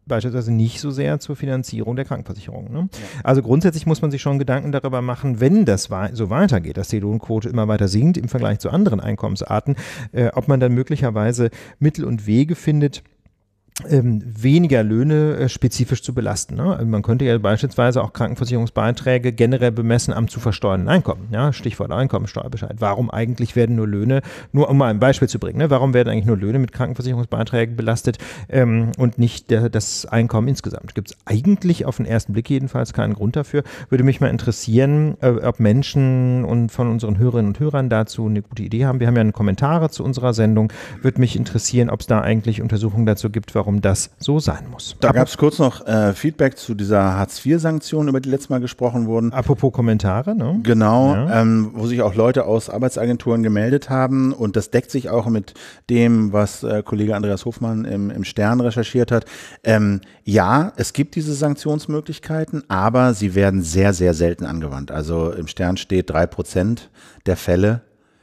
beispielsweise nicht so sehr zur Finanzierung der Krankenversicherung. Ne? Ja. Also grundsätzlich muss man sich schon Gedanken darüber machen, wenn das so weitergeht, dass die Lohnquote immer weiter sinkt im Vergleich zu anderen Einkommensarten, äh, ob man dann möglicherweise Mittel und Wege findet, ähm, weniger Löhne äh, spezifisch zu belasten. Ne? Also man könnte ja beispielsweise auch Krankenversicherungsbeiträge generell bemessen am zu versteuernden Einkommen. Ja? Stichwort Einkommensteuerbescheid. Warum eigentlich werden nur Löhne, nur um mal ein Beispiel zu bringen, ne? warum werden eigentlich nur Löhne mit Krankenversicherungsbeiträgen belastet ähm, und nicht der, das Einkommen insgesamt? Gibt es eigentlich auf den ersten Blick jedenfalls keinen Grund dafür? Würde mich mal interessieren, äh, ob Menschen und von unseren Hörerinnen und Hörern dazu eine gute Idee haben. Wir haben ja Kommentare zu unserer Sendung. Würde mich interessieren, ob es da eigentlich Untersuchungen dazu gibt, warum warum das so sein muss. Da gab es kurz noch äh, Feedback zu dieser Hartz-IV-Sanktion, über die letztes Mal gesprochen wurden. Apropos Kommentare, ne? Genau, ja. ähm, wo sich auch Leute aus Arbeitsagenturen gemeldet haben und das deckt sich auch mit dem, was äh, Kollege Andreas Hofmann im, im Stern recherchiert hat. Ähm, ja, es gibt diese Sanktionsmöglichkeiten, aber sie werden sehr, sehr selten angewandt. Also im Stern steht drei Prozent der Fälle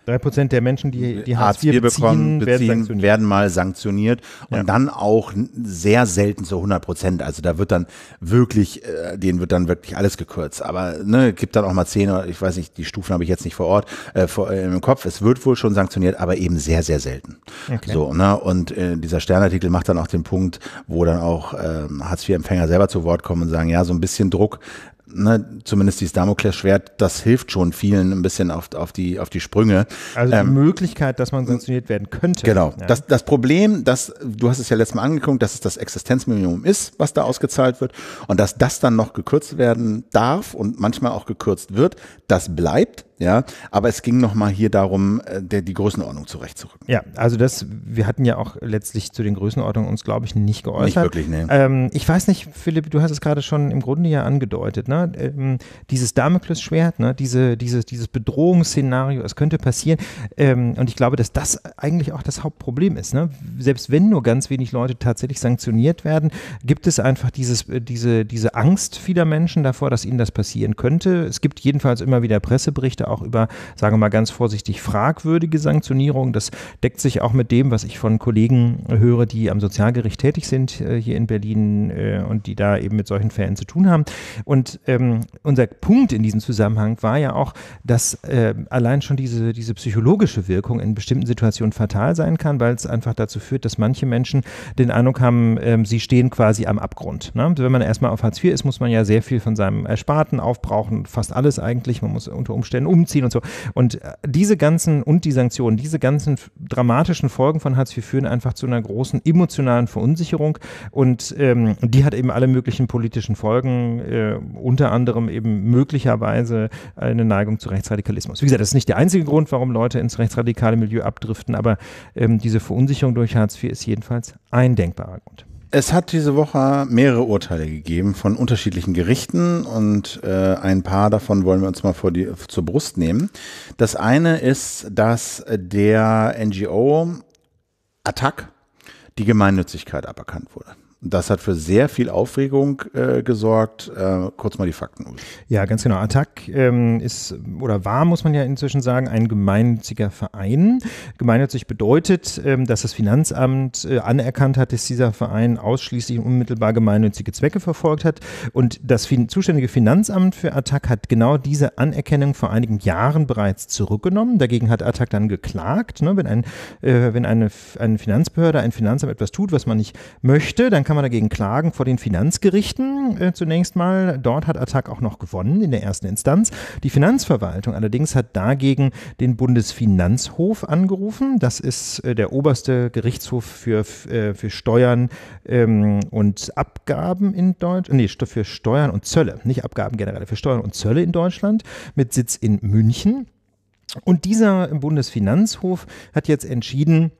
Drei Prozent der Menschen, die, die Hartz, IV bekommen, beziehen, werden, werden mal sanktioniert und ja. dann auch sehr selten zu 100 Prozent. Also da wird dann wirklich, äh, denen wird dann wirklich alles gekürzt. Aber ne, gibt dann auch mal zehn, oder ich weiß nicht, die Stufen habe ich jetzt nicht vor Ort äh, vor, äh, im Kopf. Es wird wohl schon sanktioniert, aber eben sehr, sehr selten. Okay. So ne und äh, dieser Sternartikel macht dann auch den Punkt, wo dann auch äh, Hartz IV-Empfänger selber zu Wort kommen und sagen, ja, so ein bisschen Druck ne, zumindest dieses Damoklesschwert, das hilft schon vielen ein bisschen auf, auf, die, auf die Sprünge. Also die ähm, Möglichkeit, dass man sanktioniert werden könnte. Genau. Ja. Das, das Problem, dass, du hast es ja letztes Mal angeguckt, dass es das Existenzminimum ist, was da ausgezahlt wird und dass das dann noch gekürzt werden darf und manchmal auch gekürzt wird, das bleibt. Ja, aber es ging nochmal hier darum, äh, der, die Größenordnung zurechtzurücken. Ja, also das, wir hatten ja auch letztlich zu den Größenordnungen uns, glaube ich, nicht geäußert. Nicht wirklich, ne. Ähm, ich weiß nicht, Philipp, du hast es gerade schon im Grunde ja angedeutet, ne? Ähm, dieses Damoklesschwert, ne? Diese, dieses, dieses Bedrohungsszenario, es könnte passieren. Ähm, und ich glaube, dass das eigentlich auch das Hauptproblem ist, ne? Selbst wenn nur ganz wenig Leute tatsächlich sanktioniert werden, gibt es einfach dieses, äh, diese, diese Angst vieler Menschen davor, dass ihnen das passieren könnte. Es gibt jedenfalls immer wieder Presseberichte auch über, sagen wir mal ganz vorsichtig, fragwürdige Sanktionierung. Das deckt sich auch mit dem, was ich von Kollegen höre, die am Sozialgericht tätig sind äh, hier in Berlin äh, und die da eben mit solchen Fällen zu tun haben. Und ähm, unser Punkt in diesem Zusammenhang war ja auch, dass äh, allein schon diese, diese psychologische Wirkung in bestimmten Situationen fatal sein kann, weil es einfach dazu führt, dass manche Menschen den Eindruck haben, ähm, sie stehen quasi am Abgrund. Ne? Also wenn man erstmal auf Hartz IV ist, muss man ja sehr viel von seinem Ersparten aufbrauchen, fast alles eigentlich. Man muss unter Umständen um umziehen und so. Und äh, diese ganzen und die Sanktionen, diese ganzen dramatischen Folgen von Hartz IV führen einfach zu einer großen emotionalen Verunsicherung und ähm, die hat eben alle möglichen politischen Folgen, äh, unter anderem eben möglicherweise eine Neigung zu Rechtsradikalismus. Wie gesagt, das ist nicht der einzige Grund, warum Leute ins rechtsradikale Milieu abdriften, aber ähm, diese Verunsicherung durch Hartz IV ist jedenfalls ein denkbarer Grund. Es hat diese Woche mehrere Urteile gegeben von unterschiedlichen Gerichten und äh, ein paar davon wollen wir uns mal vor die, zur Brust nehmen. Das eine ist, dass der NGO Attac die Gemeinnützigkeit aberkannt wurde. Das hat für sehr viel Aufregung äh, gesorgt. Äh, kurz mal die Fakten. Ja, ganz genau. Attac ähm, ist oder war, muss man ja inzwischen sagen, ein gemeinnütziger Verein. Gemeinnützig bedeutet, ähm, dass das Finanzamt äh, anerkannt hat, dass dieser Verein ausschließlich unmittelbar gemeinnützige Zwecke verfolgt hat. Und das fin zuständige Finanzamt für Attac hat genau diese Anerkennung vor einigen Jahren bereits zurückgenommen. Dagegen hat Attac dann geklagt, ne? wenn, ein, äh, wenn eine, eine Finanzbehörde, ein Finanzamt etwas tut, was man nicht möchte, dann kann man dagegen klagen vor den Finanzgerichten äh, zunächst mal. Dort hat Attac auch noch gewonnen in der ersten Instanz. Die Finanzverwaltung allerdings hat dagegen den Bundesfinanzhof angerufen. Das ist äh, der oberste Gerichtshof für, äh, für Steuern ähm, und Abgaben in Deutschland. Nee, für Steuern und Zölle, nicht Abgaben generell, für Steuern und Zölle in Deutschland mit Sitz in München. Und dieser Bundesfinanzhof hat jetzt entschieden,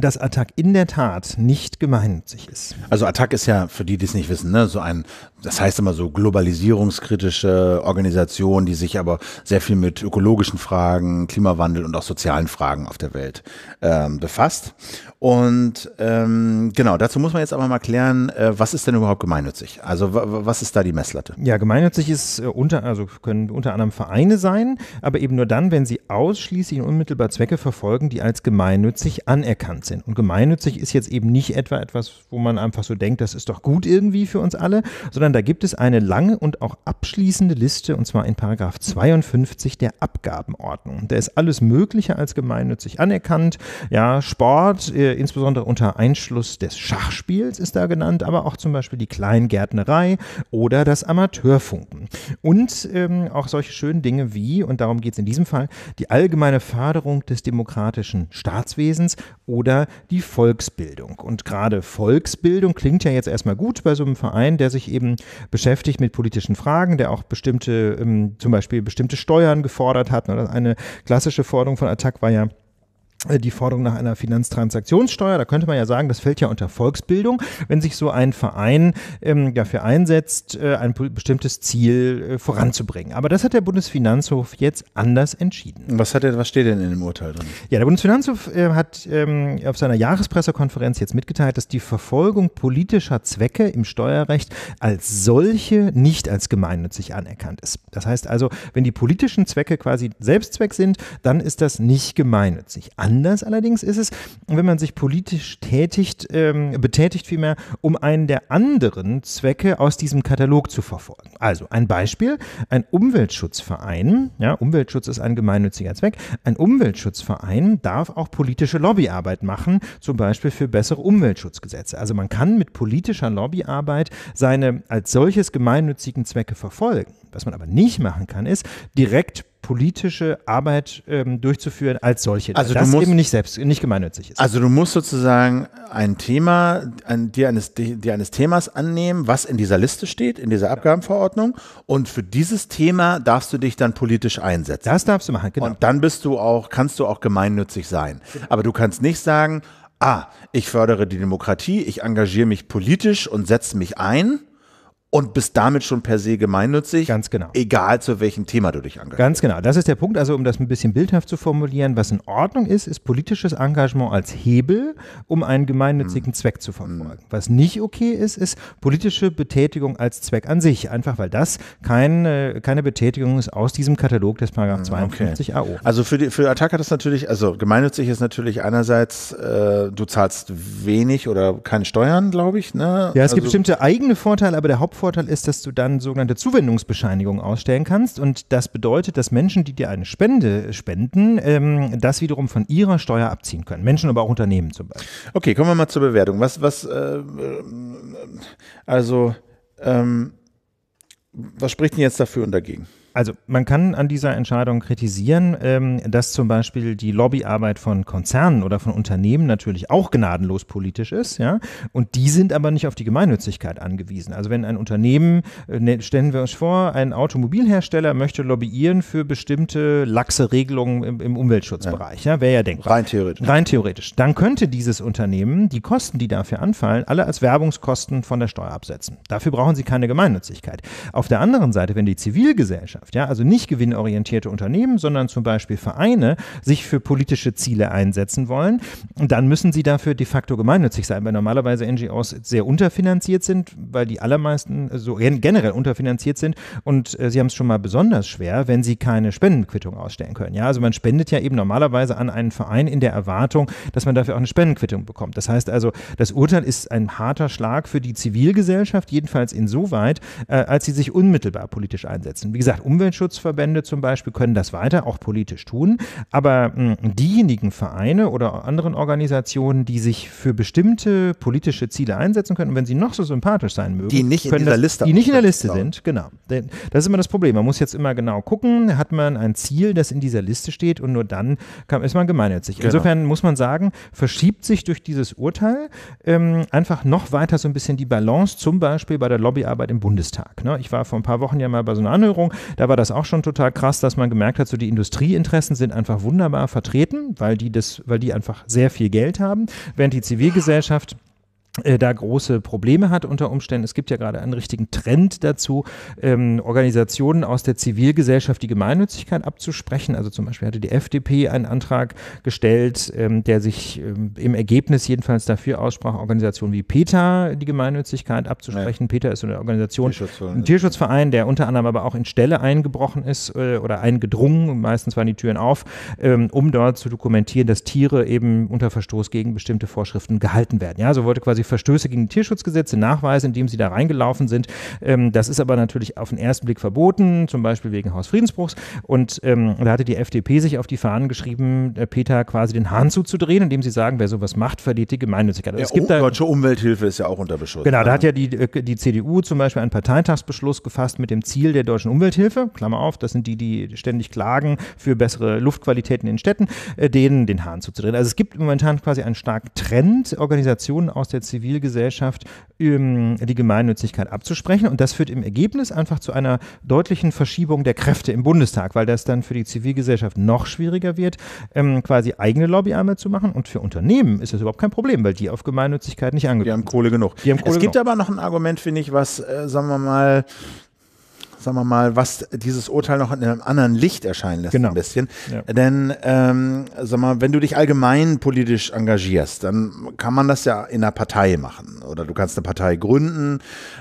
dass Attac in der Tat nicht gemeinnützig ist. Also Attac ist ja, für die, die es nicht wissen, ne, so ein, das heißt immer so globalisierungskritische Organisation, die sich aber sehr viel mit ökologischen Fragen, Klimawandel und auch sozialen Fragen auf der Welt ähm, befasst. Und ähm, genau, dazu muss man jetzt aber mal klären, äh, was ist denn überhaupt gemeinnützig? Also was ist da die Messlatte? Ja, gemeinnützig ist äh, unter, also können unter anderem Vereine sein, aber eben nur dann, wenn sie ausschließlich und unmittelbar Zwecke verfolgen, die als gemeinnützig anerkannt gemeint sind. Und gemeinnützig ist jetzt eben nicht etwa etwas, wo man einfach so denkt, das ist doch gut irgendwie für uns alle, sondern da gibt es eine lange und auch abschließende Liste, und zwar in Paragraph 52 der Abgabenordnung. Da ist alles Mögliche als gemeinnützig anerkannt. Ja, Sport, äh, insbesondere unter Einschluss des Schachspiels ist da genannt, aber auch zum Beispiel die Kleingärtnerei oder das Amateurfunken. Und ähm, auch solche schönen Dinge wie, und darum geht es in diesem Fall, die allgemeine Förderung des demokratischen Staatswesens oder wieder die Volksbildung. Und gerade Volksbildung klingt ja jetzt erstmal gut bei so einem Verein, der sich eben beschäftigt mit politischen Fragen, der auch bestimmte, ähm, zum Beispiel bestimmte Steuern gefordert hat. Ne, eine klassische Forderung von Attac war ja, äh, die Forderung nach einer Finanztransaktionssteuer. Da könnte man ja sagen, das fällt ja unter Volksbildung, wenn sich so ein Verein ähm, dafür einsetzt, äh, ein bestimmtes Ziel äh, voranzubringen. Aber das hat der Bundesfinanzhof jetzt anders entschieden. Was, hat er, was steht denn in dem Urteil drin? Ja, der Bundesfinanzhof äh, hat ähm, auf seiner Jahrespressekonferenz jetzt mitgeteilt, dass die Verfolgung politischer Zwecke im Steuerrecht als solche nicht als gemeinnützig anerkannt ist. Das heißt also, wenn die politischen Zwecke quasi Selbstzweck sind, dann ist das nicht gemeinnützig. Anders allerdings ist es, wenn man sich politisch tätigt, ähm, betätigt vielmehr, um einen der anderen Zwecke aus diesem Katalog zu verfolgen. Also ein Beispiel, ein Umweltschutzverein, ja, Umweltschutz ist ein gemeinnütziger Zweck, ein Umweltschutzverein darf auch politische Lobbyarbeit machen, zum Beispiel für bessere Umweltschutzgesetze. Also man kann mit politischer Lobbyarbeit seine als solches gemeinnützigen Zwecke verfolgen. Was man aber nicht machen kann, ist direkt politische Arbeit ähm, durchzuführen als solche, also das musst, eben nicht selbst, nicht gemeinnützig ist. Also du musst sozusagen ein Thema, ein, dir, eines, dir eines Themas annehmen, was in dieser Liste steht, in dieser Abgabenverordnung und für dieses Thema darfst du dich dann politisch einsetzen. Das darfst du machen, genau. Und dann bist du auch, kannst du auch gemeinnützig sein. Aber du kannst nicht sagen, ah, ich fördere die Demokratie, ich engagiere mich politisch und setze mich ein und bist damit schon per se gemeinnützig. Ganz genau. Egal zu welchem Thema du dich engagierst. Ganz genau. Das ist der Punkt. Also, um das ein bisschen bildhaft zu formulieren, was in Ordnung ist, ist politisches Engagement als Hebel, um einen gemeinnützigen hm. Zweck zu verfolgen. Hm. Was nicht okay ist, ist politische Betätigung als Zweck an sich. Einfach weil das keine, keine Betätigung ist aus diesem Katalog des Paragraph 52 hm, okay. AO. Also für, die, für Attack hat das natürlich, also gemeinnützig ist natürlich einerseits, äh, du zahlst wenig oder keine Steuern, glaube ich. Ne? Ja, es also, gibt bestimmte eigene Vorteile, aber der Hauptvorteil Vorteil ist, dass du dann sogenannte Zuwendungsbescheinigungen ausstellen kannst. Und das bedeutet, dass Menschen, die dir eine Spende spenden, ähm, das wiederum von ihrer Steuer abziehen können. Menschen, aber auch Unternehmen zum Beispiel. Okay, kommen wir mal zur Bewertung. Was, was, äh, also, ähm, was spricht denn jetzt dafür und dagegen? Also man kann an dieser Entscheidung kritisieren, ähm, dass zum Beispiel die Lobbyarbeit von Konzernen oder von Unternehmen natürlich auch gnadenlos politisch ist, ja. Und die sind aber nicht auf die Gemeinnützigkeit angewiesen. Also wenn ein Unternehmen, äh, ne, stellen wir uns vor, ein Automobilhersteller möchte lobbyieren für bestimmte laxe Regelungen im, im Umweltschutzbereich, ja, ja wäre ja denkbar. Rein theoretisch. Rein theoretisch. Dann könnte dieses Unternehmen die Kosten, die dafür anfallen, alle als Werbungskosten von der Steuer absetzen. Dafür brauchen sie keine Gemeinnützigkeit. Auf der anderen Seite, wenn die Zivilgesellschaft Gesellschaft. Ja? Also nicht gewinnorientierte Unternehmen, sondern zum Beispiel Vereine sich für politische Ziele einsetzen wollen, dann müssen sie dafür de facto gemeinnützig sein, weil normalerweise NGOs sehr unterfinanziert sind, weil die allermeisten so generell unterfinanziert sind und äh, sie haben es schon mal besonders schwer, wenn sie keine Spendenquittung ausstellen können. Ja, also man spendet ja eben normalerweise an einen Verein in der Erwartung, dass man dafür auch eine Spendenquittung bekommt. Das heißt also, das Urteil ist ein harter Schlag für die Zivilgesellschaft, jedenfalls insoweit, äh, als sie sich unmittelbar politisch einsetzen. Wie gesagt, um Umweltschutzverbände zum Beispiel können das weiter auch politisch tun, aber mh, hm, diejenigen Vereine oder anderen Organisationen, die sich für bestimmte politische Ziele einsetzen können, wenn sie noch so sympathisch sein mögen, die nicht in dieser das, Liste, die nicht in der Liste sind, genau. Das ist immer das Problem. Man muss jetzt immer genau gucken, hat man ein Ziel, das in dieser Liste steht und nur dann kann, ist man gemeinnützig. Genau. Insofern muss man sagen, verschiebt sich durch dieses Urteil ähm, einfach noch weiter so ein bisschen die Balance, zum Beispiel bei der Lobbyarbeit im Bundestag. Ne? Ich war vor ein paar Wochen ja mal bei so einer Anhörung, da da war das auch schon total krass, dass man gemerkt hat, so die Industrieinteressen sind einfach wunderbar vertreten, weil die das, weil die einfach sehr viel Geld haben, während die Zivilgesellschaft äh, da große Probleme hat unter Umständen. Es gibt ja gerade einen richtigen Trend dazu, ähm, Organisationen aus der Zivilgesellschaft die Gemeinnützigkeit abzusprechen. Also zum Beispiel hatte die FDP einen Antrag gestellt, ähm, der sich ähm, im Ergebnis jedenfalls dafür aussprach, Organisationen wie PETA die Gemeinnützigkeit abzusprechen. Ja. PETA ist eine Organisation, ein Tierschutzverein, der unter anderem aber auch in Stelle eingebrochen ist äh, oder eingedrungen, meistens waren die Türen auf, ähm, um dort zu dokumentieren, dass Tiere eben unter Verstoß gegen bestimmte Vorschriften gehalten werden. Ja, so wollte quasi quasi Verstöße gegen Tierschutzgesetze nachweisen, indem sie da reingelaufen sind. Ähm, das ist aber natürlich auf den ersten Blick verboten, zum Beispiel wegen Hausfriedensbruchs. Und ähm, da hatte die FDP sich auf die Fahnen geschrieben, äh, Peter quasi den Hahn zuzudrehen, indem sie sagen, wer sowas macht, verliert die Gemeinnützigkeit. Also ja, es gibt oh, da, deutsche Umwelthilfe ist ja auch unter Beschuss. Genau, da also hat ja die, äh, die CDU zum Beispiel einen Parteitagsbeschluss gefasst mit dem Ziel der deutschen Umwelthilfe, Klammer auf, das sind die, die ständig klagen für bessere Luftqualitäten in den Städten, äh, denen den Hahn zuzudrehen. Also es gibt momentan quasi einen starken Trend, Organisationen aus der CDU Zivilgesellschaft ähm, die Gemeinnützigkeit abzusprechen. Und das führt im Ergebnis einfach zu einer deutlichen Verschiebung der Kräfte im Bundestag, weil das dann für die Zivilgesellschaft noch schwieriger wird, ähm, quasi eigene Lobbyarme zu machen. Und für Unternehmen ist das überhaupt kein Problem, weil die auf Gemeinnützigkeit nicht angewiesen sind. Die haben Kohle genug. Haben Kohle es gibt genug. aber noch ein Argument, finde ich, was, äh, sagen wir mal, sagen wir mal, was dieses Urteil noch in einem anderen Licht erscheinen lässt, genau. ein bisschen. Ja. Denn, ähm, sag mal, wenn du dich allgemein politisch engagierst, dann kann man das ja in einer Partei machen. Oder du kannst eine Partei gründen,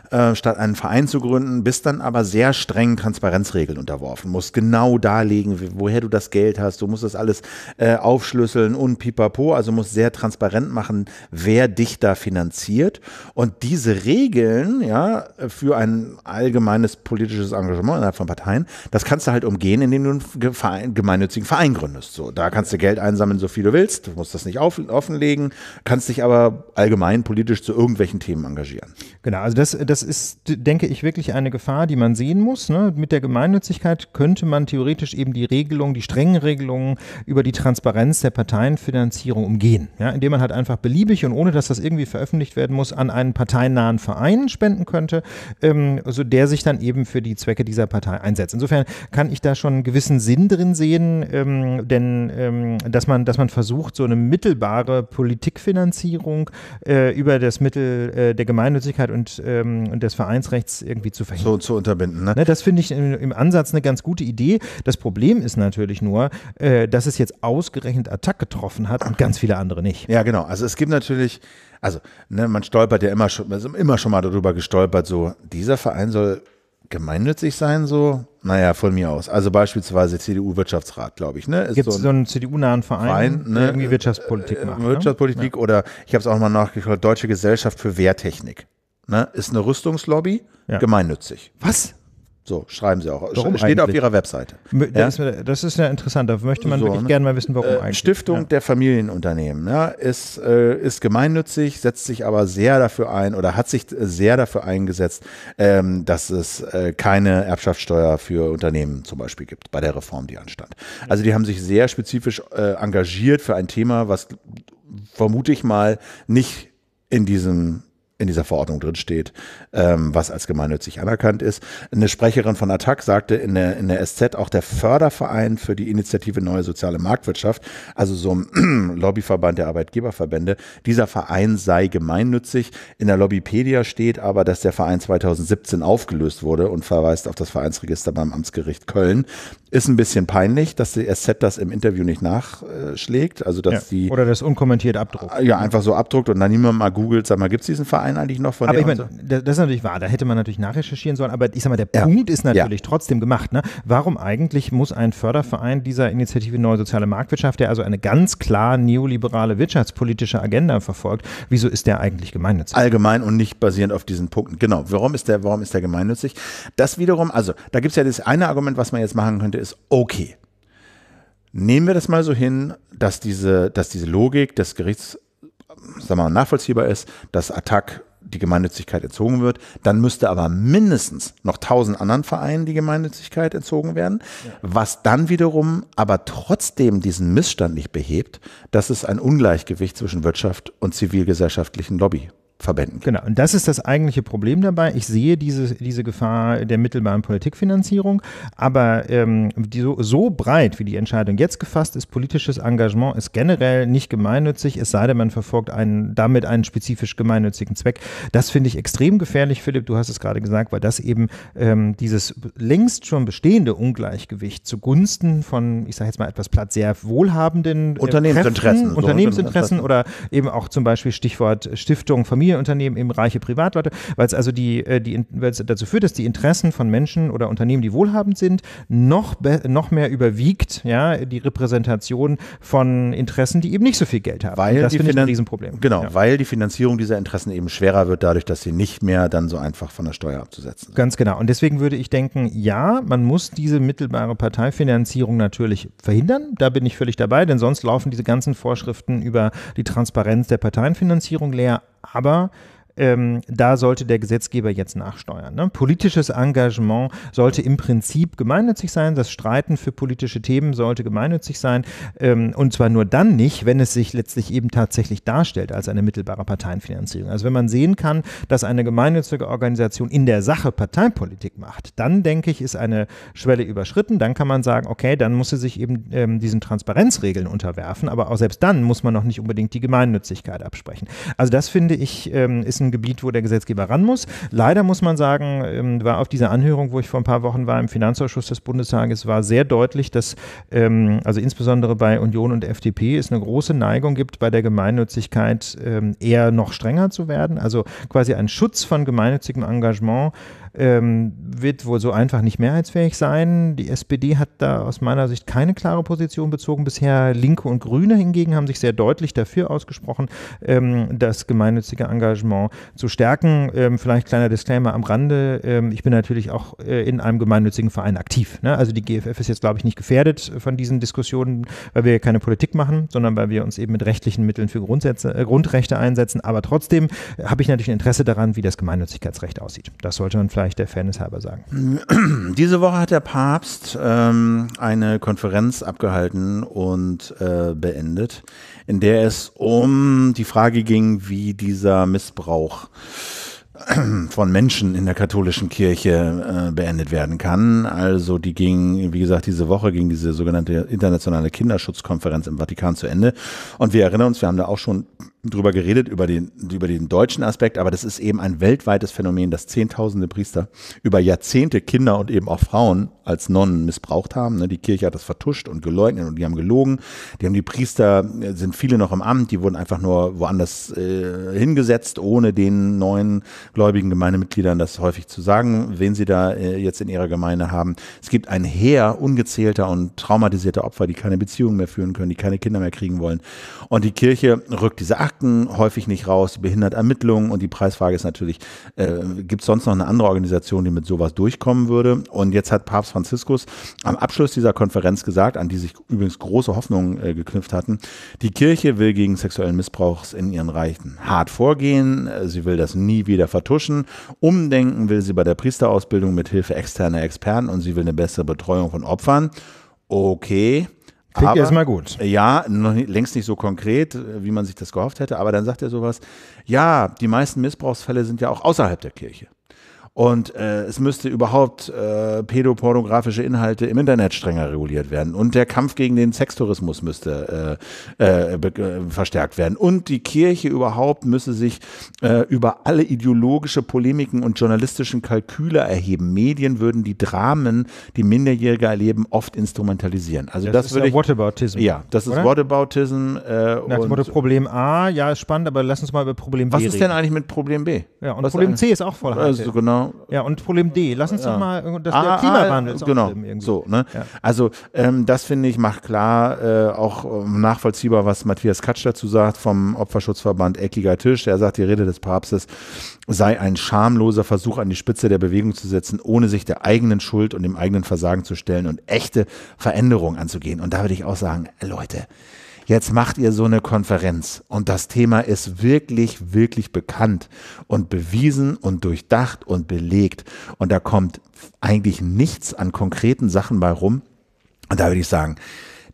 äh, statt einen Verein zu gründen, bist dann aber sehr strengen Transparenzregeln unterworfen. musst genau darlegen, woher du das Geld hast. Du musst das alles äh, aufschlüsseln und pipapo. Also musst sehr transparent machen, wer dich da finanziert. Und diese Regeln, ja, für ein allgemeines politisches politisches Engagement innerhalb von Parteien, das kannst du halt umgehen, indem du einen gemeinnützigen Verein gründest. So, da kannst du Geld einsammeln, so viel du willst, du musst das nicht auf, offenlegen, kannst dich aber allgemein politisch zu irgendwelchen Themen engagieren. Genau, also das, das ist, denke ich, wirklich eine Gefahr, die man sehen muss. Ne? Mit der Gemeinnützigkeit könnte man theoretisch eben die Regelungen, die strengen Regelungen über die Transparenz der Parteienfinanzierung umgehen, ja? indem man halt einfach beliebig und ohne, dass das irgendwie veröffentlicht werden muss, an einen parteinahen Verein spenden könnte, ähm, also der sich dann eben für die Zwecke dieser Partei einsetzt. Insofern kann ich da schon einen gewissen Sinn drin sehen, ähm, denn ähm, dass man, dass man versucht, so eine mittelbare Politikfinanzierung äh, über das Mittel äh, der Gemeinnützigkeit und, ähm, und des Vereinsrechts irgendwie zu verhindern. So zu unterbinden, ne? ne das finde ich im, im, Ansatz eine ganz gute Idee. Das Problem ist natürlich nur, äh, dass es jetzt ausgerechnet Attack getroffen hat und ganz viele andere nicht. Ja, genau. Also es gibt natürlich, also ne, man stolpert ja immer schon, immer schon mal darüber gestolpert, so dieser Verein soll gemeinnützig sein, so? Naja, von mir aus. Also beispielsweise CDU-Wirtschaftsrat, glaube ich. Ne? Gibt es so, so einen CDU-nahen Verein, Verein ne? der irgendwie Wirtschaftspolitik äh, äh, macht? Ne? Wirtschaftspolitik ne? oder ich habe es auch mal nachgeschaut, Deutsche Gesellschaft für Wehrtechnik. Ne? Ist eine Rüstungslobby, ja. gemeinnützig. Was? So, schreiben sie auch. Warum Steht eigentlich? auf ihrer Webseite. Das, ist, das ist ja interessant, da möchte man so, wirklich ne? gerne mal wissen, warum äh, eigentlich. Stiftung ja. der Familienunternehmen ja, ist, äh, ist gemeinnützig, setzt sich aber sehr dafür ein oder hat sich äh, sehr dafür eingesetzt, ähm, dass es äh, keine Erbschaftssteuer für Unternehmen zum Beispiel gibt, bei der Reform, die anstand. Also die haben sich sehr spezifisch äh, engagiert für ein Thema, was vermute ich mal nicht in diesem in dieser Verordnung drinsteht, ähm, was als gemeinnützig anerkannt ist. Eine Sprecherin von Attac sagte in der, in der SZ, auch der Förderverein für die Initiative Neue Soziale Marktwirtschaft, also so ein Lobbyverband der Arbeitgeberverbände, dieser Verein sei gemeinnützig. In der Lobbypedia steht aber, dass der Verein 2017 aufgelöst wurde und verweist auf das Vereinsregister beim Amtsgericht Köln. Ist ein bisschen peinlich, dass die SZ das im Interview nicht nachschlägt, also dass ja, die... Oder das unkommentiert abdruckt. Ja, einfach so abdruckt und dann niemand mal googelt, sag mal, gibt es diesen Verein? Verein eigentlich noch von aber der ich meine, das ist natürlich wahr, da hätte man natürlich nachrecherchieren sollen, aber ich sag mal, der ja. Punkt ist natürlich ja. trotzdem gemacht. Ne? Warum eigentlich muss ein Förderverein dieser Initiative Neue Soziale Marktwirtschaft, der also eine ganz klar neoliberale wirtschaftspolitische Agenda verfolgt, wieso ist der eigentlich gemeinnützig? Allgemein und nicht basierend auf diesen Punkten. Genau, warum ist der, warum ist der gemeinnützig? Das wiederum, also da gibt es ja das eine Argument, was man jetzt machen könnte, ist, okay, nehmen wir das mal so hin, dass diese, dass diese Logik des Gerichts sag mal, nachvollziehbar ist, dass Attac die Gemeinnützigkeit entzogen wird, dann müsste aber mindestens noch tausend anderen Vereinen die Gemeinnützigkeit entzogen werden, ja. was dann wiederum aber trotzdem diesen Missstand nicht behebt, dass es ein Ungleichgewicht zwischen Wirtschaft und zivilgesellschaftlichen Lobby Verbänden Genau, und das ist das eigentliche Problem dabei. Ich sehe diese, diese Gefahr der mittelbaren Politikfinanzierung, aber ähm, die, so, so breit, wie die Entscheidung jetzt gefasst ist, politisches Engagement ist generell nicht gemeinnützig, es sei denn, man verfolgt einen, damit einen spezifisch gemeinnützigen Zweck. Das finde ich extrem gefährlich, Philipp, du hast es gerade gesagt, weil das eben ähm, dieses längst schon bestehende Ungleichgewicht zugunsten von, ich sage jetzt mal etwas platt, sehr wohlhabenden äh, Unternehmensinteressen, Kräften, so Unternehmensinteressen oder eben auch zum Beispiel Stichwort Stiftung, Familie Familienunternehmen, eben reiche Privatleute, weil es also die, äh, die weil es dazu führt, dass die Interessen von Menschen oder Unternehmen, die wohlhabend sind, noch, noch mehr überwiegt, ja, die Repräsentation von Interessen, die eben nicht so viel Geld haben. Weil das finde ich ein Riesenproblem. Genau, ja. weil die Finanzierung dieser Interessen eben schwerer wird, dadurch, dass sie nicht mehr dann so einfach von der Steuer abzusetzen sind. Ganz genau. Und deswegen würde ich denken, ja, man muss diese mittelbare Parteifinanzierung natürlich verhindern. Da bin ich völlig dabei, denn sonst laufen diese ganzen Vorschriften über die Transparenz der Parteienfinanzierung leer aber ähm, da sollte der Gesetzgeber jetzt nachsteuern. Ne? Politisches Engagement sollte im Prinzip gemeinnützig sein, das Streiten für politische Themen sollte gemeinnützig sein ähm, und zwar nur dann nicht, wenn es sich letztlich eben tatsächlich darstellt als eine mittelbare Parteienfinanzierung. Also wenn man sehen kann, dass eine gemeinnützige Organisation in der Sache Parteipolitik macht, dann denke ich, ist eine Schwelle überschritten, dann kann man sagen, okay, dann muss sie sich eben ähm, diesen Transparenzregeln unterwerfen, aber auch selbst dann muss man noch nicht unbedingt die Gemeinnützigkeit absprechen. Also das finde ich ähm, ist ein Gebiet, wo der Gesetzgeber ran muss. Leider muss man sagen, ähm, war auf dieser Anhörung, wo ich vor ein paar Wochen war im Finanzausschuss des Bundestages, war sehr deutlich, dass ähm, also insbesondere bei Union und FDP es eine große Neigung gibt, bei der Gemeinnützigkeit ähm, eher noch strenger zu werden. Also quasi ein Schutz von gemeinnützigem Engagement ähm, wird wohl so einfach nicht mehrheitsfähig sein. Die SPD hat da aus meiner Sicht keine klare Position bezogen bisher. Linke und Grüne hingegen haben sich sehr deutlich dafür ausgesprochen, ähm, das gemeinnützige Engagement zu stärken. Ähm, vielleicht kleiner Disclaimer am Rande. Ähm, ich bin natürlich auch äh, in einem gemeinnützigen Verein aktiv. Ne? Also die GFF ist jetzt, glaube ich, nicht gefährdet von diesen Diskussionen, weil wir keine Politik machen, sondern weil wir uns eben mit rechtlichen Mitteln für Grundsätze, äh, Grundrechte einsetzen. Aber trotzdem äh, habe ich natürlich ein Interesse daran, wie das Gemeinnützigkeitsrecht aussieht. Das sollte man vielleicht gleich der Fairness halber sagen. Diese Woche hat der Papst ähm, eine Konferenz abgehalten und äh, beendet, in der es um die Frage ging, wie dieser Missbrauch von Menschen in der katholischen Kirche äh, beendet werden kann. Also die ging, wie gesagt, diese Woche ging diese sogenannte internationale Kinderschutzkonferenz im Vatikan zu Ende. Und wir erinnern uns, wir haben da auch schon drüber geredet, über den, über den deutschen Aspekt, aber das ist eben ein weltweites Phänomen, dass zehntausende Priester über Jahrzehnte Kinder und eben auch Frauen als Nonnen missbraucht haben. Ne, die Kirche hat das vertuscht und geleugnet und die haben gelogen. Die haben die Priester, äh, sind viele noch im Amt, die wurden einfach nur woanders äh, hingesetzt, ohne den neuen gläubigen Gemeindemitgliedern das häufig zu sagen, wen sie da äh, jetzt in ihrer Gemeinde haben. Es gibt ein Heer ungezählter und traumatisierter Opfer, die keine Beziehungen mehr führen können, die keine Kinder mehr kriegen wollen. Und die Kirche rückt diese Akten häufig nicht raus, behindert Ermittlungen und die Preisfrage ist natürlich, äh, gibt es sonst noch eine andere Organisation, die mit sowas durchkommen würde? Und jetzt hat Papst Franziskus am Abschluss dieser Konferenz gesagt, an die sich übrigens große Hoffnungen äh, geknüpft hatten, die Kirche will gegen sexuellen Missbrauchs in ihren Reichen hart vorgehen, äh, sie will das nie wieder vertuschen. Umdenken will sie bei der Priesterausbildung mit Hilfe externer Experten und sie will eine bessere Betreuung von Opfern. Okay. Klingt erstmal gut. Ja, nicht, längst nicht so konkret, äh, wie man sich das gehofft hätte, aber dann sagt er sowas, ja, die meisten Missbrauchsfälle sind ja auch außerhalb der Kirche. Und äh, es müsste überhaupt äh, pädopornografische Inhalte im Internet strenger reguliert werden. Und der Kampf gegen den Sextourismus müsste äh, äh, äh verstärkt werden. Und die Kirche überhaupt müsse sich äh, über alle ideologische Polemiken und journalistischen Kalküle erheben. Medien würden die Dramen, die Minderjährige erleben, oft instrumentalisieren. Also das, das ist würde ich, Whataboutism. Ja, das ist oder? Whataboutism. Äh, Nach dem Motto Problem A, ja, ist spannend, aber lass uns mal über Problem B Was ist denn eigentlich mit Problem B? Ja, und was Problem C ist auch voll. Also genau. Ja, und Problem D. Lass uns ja. doch mal, das ah, ah, Klimawandel ah, genau. so, ne? Ja. Also ähm, das finde ich macht klar äh, auch ähm, nachvollziehbar, was Matthias Katsch dazu sagt vom Opferschutzverband Eckiger Tisch. Er sagt, die Rede des Papstes sei ein schamloser Versuch, an die Spitze der Bewegung zu setzen, ohne sich der eigenen Schuld und dem eigenen Versagen zu stellen und echte Veränderungen anzugehen. Und da würde ich auch sagen, Leute, Jetzt macht ihr so eine Konferenz und das Thema ist wirklich, wirklich bekannt und bewiesen und durchdacht und belegt. Und da kommt eigentlich nichts an konkreten Sachen bei rum. Und da würde ich sagen,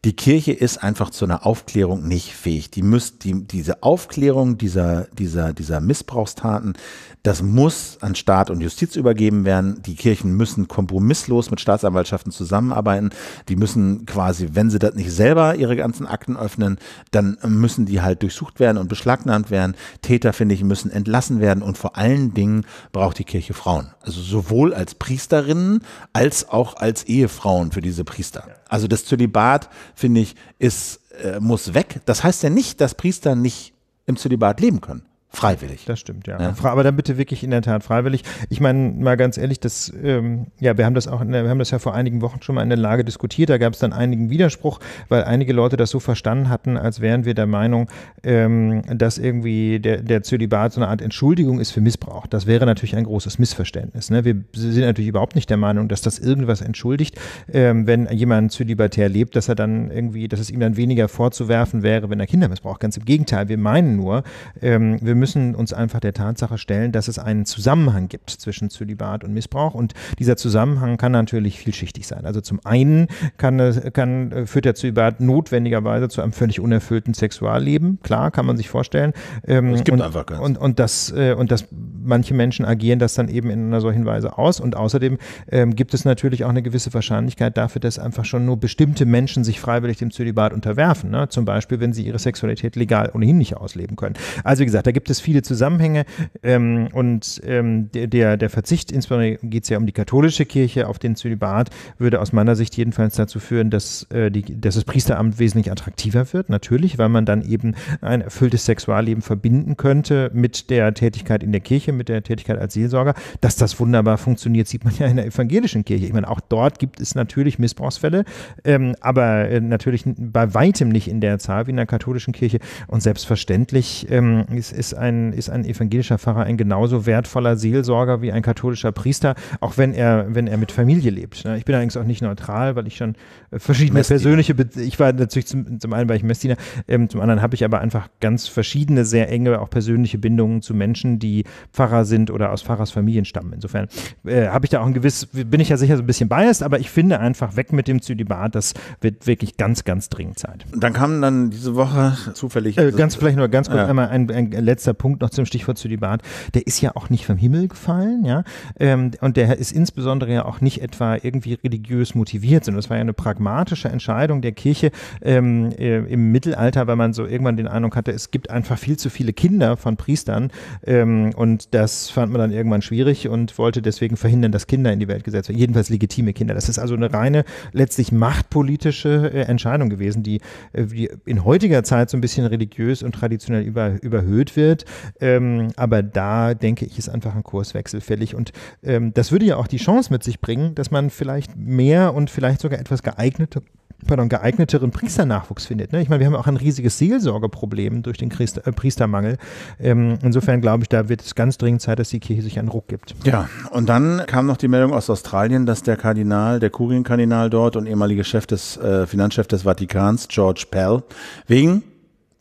die Kirche ist einfach zu einer Aufklärung nicht fähig. Die müsst, die, diese Aufklärung dieser, dieser, dieser Missbrauchstaten, das muss an Staat und Justiz übergeben werden. Die Kirchen müssen kompromisslos mit Staatsanwaltschaften zusammenarbeiten. Die müssen quasi, wenn sie das nicht selber ihre ganzen Akten öffnen, dann müssen die halt durchsucht werden und beschlagnahmt werden. Täter, finde ich, müssen entlassen werden. Und vor allen Dingen braucht die Kirche Frauen. Also sowohl als Priesterinnen als auch als Ehefrauen für diese Priester. Also das Zölibat, finde ich, ist, äh, muss weg. Das heißt ja nicht, dass Priester nicht im Zölibat leben können. Freiwillig. Das stimmt, ja. ja. Aber dann bitte wirklich in der Tat freiwillig. Ich meine, mal ganz ehrlich, das, ähm, ja, wir haben das auch, wir haben das ja vor einigen Wochen schon mal in der Lage diskutiert. Da gab es dann einigen Widerspruch, weil einige Leute das so verstanden hatten, als wären wir der Meinung, ähm, dass irgendwie der, der Zölibat so eine Art Entschuldigung ist für Missbrauch. Das wäre natürlich ein großes Missverständnis. Ne? Wir sind natürlich überhaupt nicht der Meinung, dass das irgendwas entschuldigt, ähm, wenn jemand zölibatär lebt, dass er dann irgendwie, dass es ihm dann weniger vorzuwerfen wäre, wenn er Kinder missbraucht. Ganz im Gegenteil, wir meinen nur, ähm, wir müssen uns einfach der Tatsache stellen, dass es einen Zusammenhang gibt zwischen Zölibat und Missbrauch. Und dieser Zusammenhang kann natürlich vielschichtig sein. Also zum einen kann, kann, äh, führt der Zölibat notwendigerweise zu einem völlig unerfüllten Sexualleben. Klar, kann man sich vorstellen. Ähm, es gibt und, einfach ganz. Und, und, das, äh, und dass manche Menschen agieren das dann eben in einer solchen Weise aus. Und außerdem ähm, gibt es natürlich auch eine gewisse Wahrscheinlichkeit dafür, dass einfach schon nur bestimmte Menschen sich freiwillig dem Zölibat unterwerfen. Ne? Zum Beispiel, wenn sie ihre Sexualität legal ohnehin nicht ausleben können. Also wie gesagt, da gibt gibt es viele Zusammenhänge ähm, und ähm, der, der Verzicht, insbesondere geht es ja um die katholische Kirche auf den Zölibat, würde aus meiner Sicht jedenfalls dazu führen, dass, äh, die, dass das Priesteramt wesentlich attraktiver wird, natürlich, weil man dann eben ein erfülltes Sexualleben verbinden könnte mit der Tätigkeit in der Kirche, mit der Tätigkeit als Seelsorger. Dass das wunderbar funktioniert, sieht man ja in der evangelischen Kirche. Ich meine, auch dort gibt es natürlich Missbrauchsfälle, ähm, aber äh, natürlich bei weitem nicht in der Zahl wie in der katholischen Kirche. Und selbstverständlich ähm, ist, ist ein, ist ein evangelischer Pfarrer ein genauso wertvoller Seelsorger wie ein katholischer Priester, auch wenn er, wenn er mit Familie lebt. Ne? Ich bin allerdings auch nicht neutral, weil ich schon äh, verschiedene Messdiener. persönliche, Be ich war natürlich zum, zum einen war ich Messdiener, ähm, zum anderen habe ich aber einfach ganz verschiedene, sehr enge, auch persönliche Bindungen zu Menschen, die Pfarrer sind oder aus Pfarrersfamilien stammen. Insofern äh, habe ich da auch ein gewiss, bin ich ja sicher so ein bisschen biased, aber ich finde einfach weg mit dem Zölibat, das wird wirklich ganz, ganz dringend Zeit. Dann kam dann diese Woche zufällig. Äh, ganz vielleicht nur ganz kurz ja. einmal ein, ein letztes letzter Punkt noch zum Stichwort Zölibat, der ist ja auch nicht vom Himmel gefallen, ja, ähm, und der ist insbesondere ja auch nicht etwa irgendwie religiös motiviert, sondern es war ja eine pragmatische Entscheidung der Kirche ähm, äh, im Mittelalter, weil man so irgendwann den Eindruck hatte, es gibt einfach viel zu viele Kinder von Priestern ähm, und das fand man dann irgendwann schwierig und wollte deswegen verhindern, dass Kinder in die Welt gesetzt werden, jedenfalls legitime Kinder. Das ist also eine reine, letztlich machtpolitische äh, Entscheidung gewesen, die, äh, die in heutiger Zeit so ein bisschen religiös und traditionell über, überhöht wird findet. Ähm, aber da denke ich, ist einfach ein Kurswechsel fällig. Und ähm, das würde ja auch die Chance mit sich bringen, dass man vielleicht mehr und vielleicht sogar etwas geeigneter pardon, geeigneteren Priesternachwuchs findet. Ne? Ich meine, wir haben auch ein riesiges Seelsorgeproblem durch den Christ äh, Priestermangel. Ähm, insofern glaube ich, da wird es ganz dringend Zeit, dass die Kirche sich einen Ruck gibt. Ja, und dann kam noch die Meldung aus Australien, dass der Kardinal, der Kurienkardinal dort und ehemalige Chef des, äh, Finanzchef des Vatikans, George Pell, wegen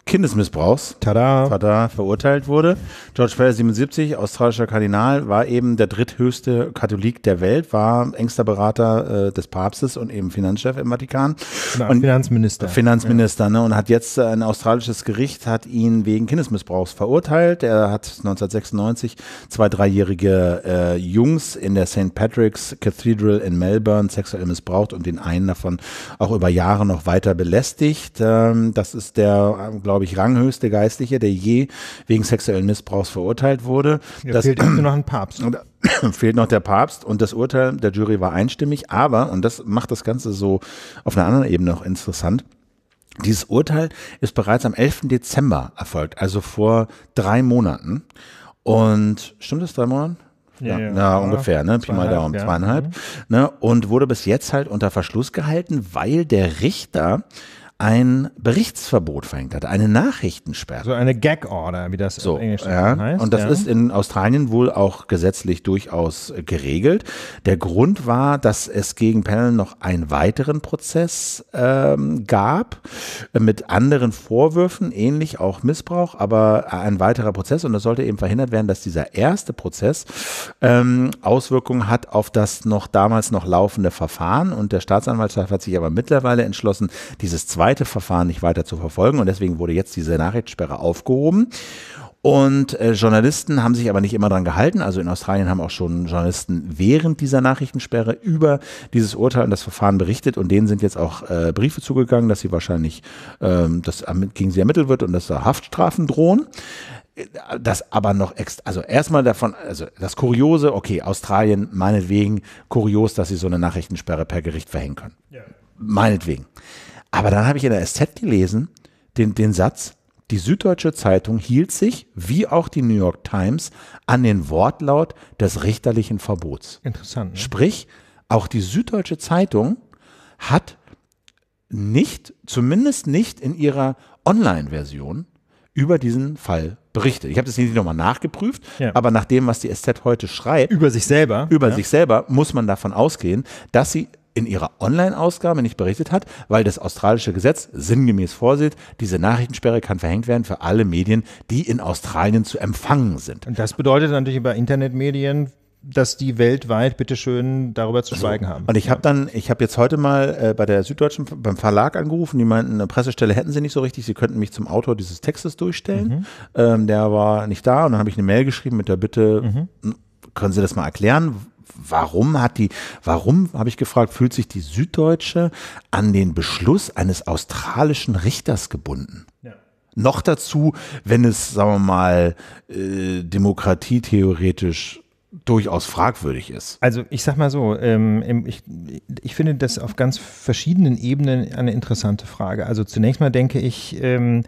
Kindesmissbrauchs tada. Tada, verurteilt wurde. George Fell, 77, australischer Kardinal, war eben der dritthöchste Katholik der Welt, war engster Berater äh, des Papstes und eben Finanzchef im Vatikan. Na, genau, und Finanzminister. Finanzminister, ja. ne? Und hat jetzt äh, ein australisches Gericht hat ihn wegen Kindesmissbrauchs verurteilt. Er hat 1996 zwei dreijährige äh, Jungs in der St. Patrick's Cathedral in Melbourne sexuell missbraucht und den einen davon auch über Jahre noch weiter belästigt. Ähm, das ist der, äh, glaube glaube ich, ranghöchste Geistliche, der je wegen sexuellen Missbrauchs verurteilt wurde. Ja, das fehlt nur noch ein Papst. Und, fehlt noch der Papst und das Urteil der Jury war einstimmig, aber, und das macht das Ganze so auf einer anderen Ebene auch interessant, dieses Urteil ist bereits am 11. Dezember erfolgt, also vor drei Monaten. Und stimmt das, drei Monaten? Ja, ja, ja, ungefähr, ne? Pi mal Daumen, ja. zweieinhalb. Mhm. Ne? Und wurde bis jetzt halt unter Verschluss gehalten, weil der Richter ein Berichtsverbot verhängt hat, eine Nachrichtensperre. So eine Gag-Order, wie das so, im Englischen ja, heißt. Und das ja. ist in Australien wohl auch gesetzlich durchaus geregelt. Der Grund war, dass es gegen Panel noch einen weiteren Prozess ähm, gab, mit anderen Vorwürfen, ähnlich auch Missbrauch, aber ein weiterer Prozess. Und das sollte eben verhindert werden, dass dieser erste Prozess ähm, Auswirkungen hat auf das noch damals noch laufende Verfahren. Und der Staatsanwaltschaft hat sich aber mittlerweile entschlossen, dieses zweite zweite Verfahren nicht weiter zu verfolgen. Und deswegen wurde jetzt diese Nachrichtensperre aufgehoben. Und äh, Journalisten haben sich aber nicht immer dran gehalten. Also in Australien haben auch schon Journalisten während dieser Nachrichtensperre über dieses Urteil und das Verfahren berichtet. Und denen sind jetzt auch äh, Briefe zugegangen, dass sie wahrscheinlich, ähm, dass gegen sie ermittelt wird und dass da Haftstrafen drohen das aber noch also erstmal davon, also das Kuriose, okay, Australien meinetwegen kurios, dass sie so eine Nachrichtensperre per Gericht verhängen können. Ja. Meinetwegen. Aber dann habe ich in der SZ gelesen, den, den Satz, die Süddeutsche Zeitung hielt sich, wie auch die New York Times, an den Wortlaut des richterlichen Verbots. Interessant. Ne? Sprich, auch die Süddeutsche Zeitung hat nicht, zumindest nicht in ihrer Online-Version, über diesen Fall berichtet. Ich habe das nicht nochmal nachgeprüft, ja. aber nach dem, was die SZ heute schreibt. Über sich selber. Über ja. sich selber muss man davon ausgehen, dass sie in ihrer Online-Ausgabe nicht berichtet hat, weil das australische Gesetz sinngemäß vorsieht, diese Nachrichtensperre kann verhängt werden für alle Medien, die in Australien zu empfangen sind. Und das bedeutet natürlich über Internetmedien dass die weltweit bitteschön darüber zu schweigen haben. Und ich habe dann, ich habe jetzt heute mal äh, bei der Süddeutschen, beim Verlag angerufen, die meinten, eine Pressestelle hätten sie nicht so richtig, sie könnten mich zum Autor dieses Textes durchstellen. Mhm. Ähm, der war nicht da und dann habe ich eine Mail geschrieben mit der Bitte, mhm. können Sie das mal erklären, warum hat die, warum, habe ich gefragt, fühlt sich die Süddeutsche an den Beschluss eines australischen Richters gebunden? Ja. Noch dazu, wenn es, sagen wir mal, äh, demokratietheoretisch durchaus fragwürdig ist. Also ich sag mal so, ähm, ich, ich finde das auf ganz verschiedenen Ebenen eine interessante Frage. Also zunächst mal denke ich, ähm,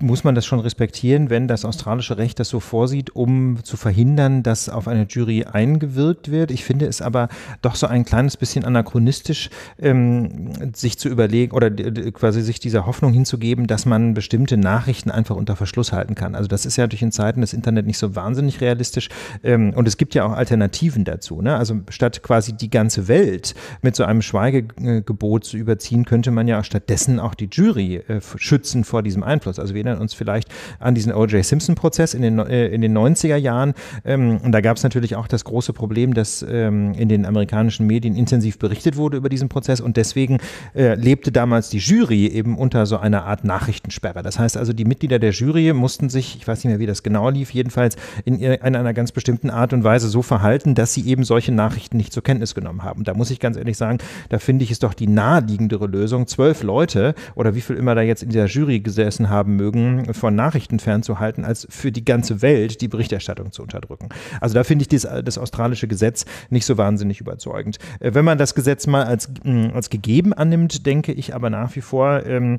muss man das schon respektieren, wenn das australische Recht das so vorsieht, um zu verhindern, dass auf eine Jury eingewirkt wird. Ich finde es aber doch so ein kleines bisschen anachronistisch, ähm, sich zu überlegen oder äh, quasi sich dieser Hoffnung hinzugeben, dass man bestimmte Nachrichten einfach unter Verschluss halten kann. Also das ist ja natürlich in Zeiten des Internet nicht so wahnsinnig realistisch. Ähm, und es gibt ja auch Alternativen dazu. Ne? Also statt quasi die ganze Welt mit so einem Schweigegebot zu überziehen, könnte man ja stattdessen auch die Jury äh, schützen vor diesem Einfluss. Also erinnern uns vielleicht an diesen O.J. Simpson-Prozess in den, äh, in den 90er Jahren. Ähm, und da gab es natürlich auch das große Problem, dass ähm, in den amerikanischen Medien intensiv berichtet wurde über diesen Prozess und deswegen äh, lebte damals die Jury eben unter so einer Art Nachrichtensperre. Das heißt also, die Mitglieder der Jury mussten sich, ich weiß nicht mehr, wie das genau lief, jedenfalls in, in einer ganz bestimmten Art und Weise so verhalten, dass sie eben solche Nachrichten nicht zur Kenntnis genommen haben. Da muss ich ganz ehrlich sagen, da finde ich es doch die naheliegendere Lösung, zwölf Leute oder wie viel immer da jetzt in der Jury gesessen haben Fassungsvermögen von Nachrichten fernzuhalten, als für die ganze Welt die Berichterstattung zu unterdrücken. Also da finde ich dies, das australische Gesetz nicht so wahnsinnig überzeugend. Äh, wenn man das Gesetz mal als, mm, als gegeben annimmt, denke ich aber nach wie vor, ähm,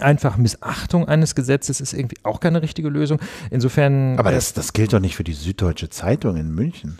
Einfach Missachtung eines Gesetzes ist irgendwie auch keine richtige Lösung. Insofern. Aber äh, das, das gilt doch nicht für die Süddeutsche Zeitung in München.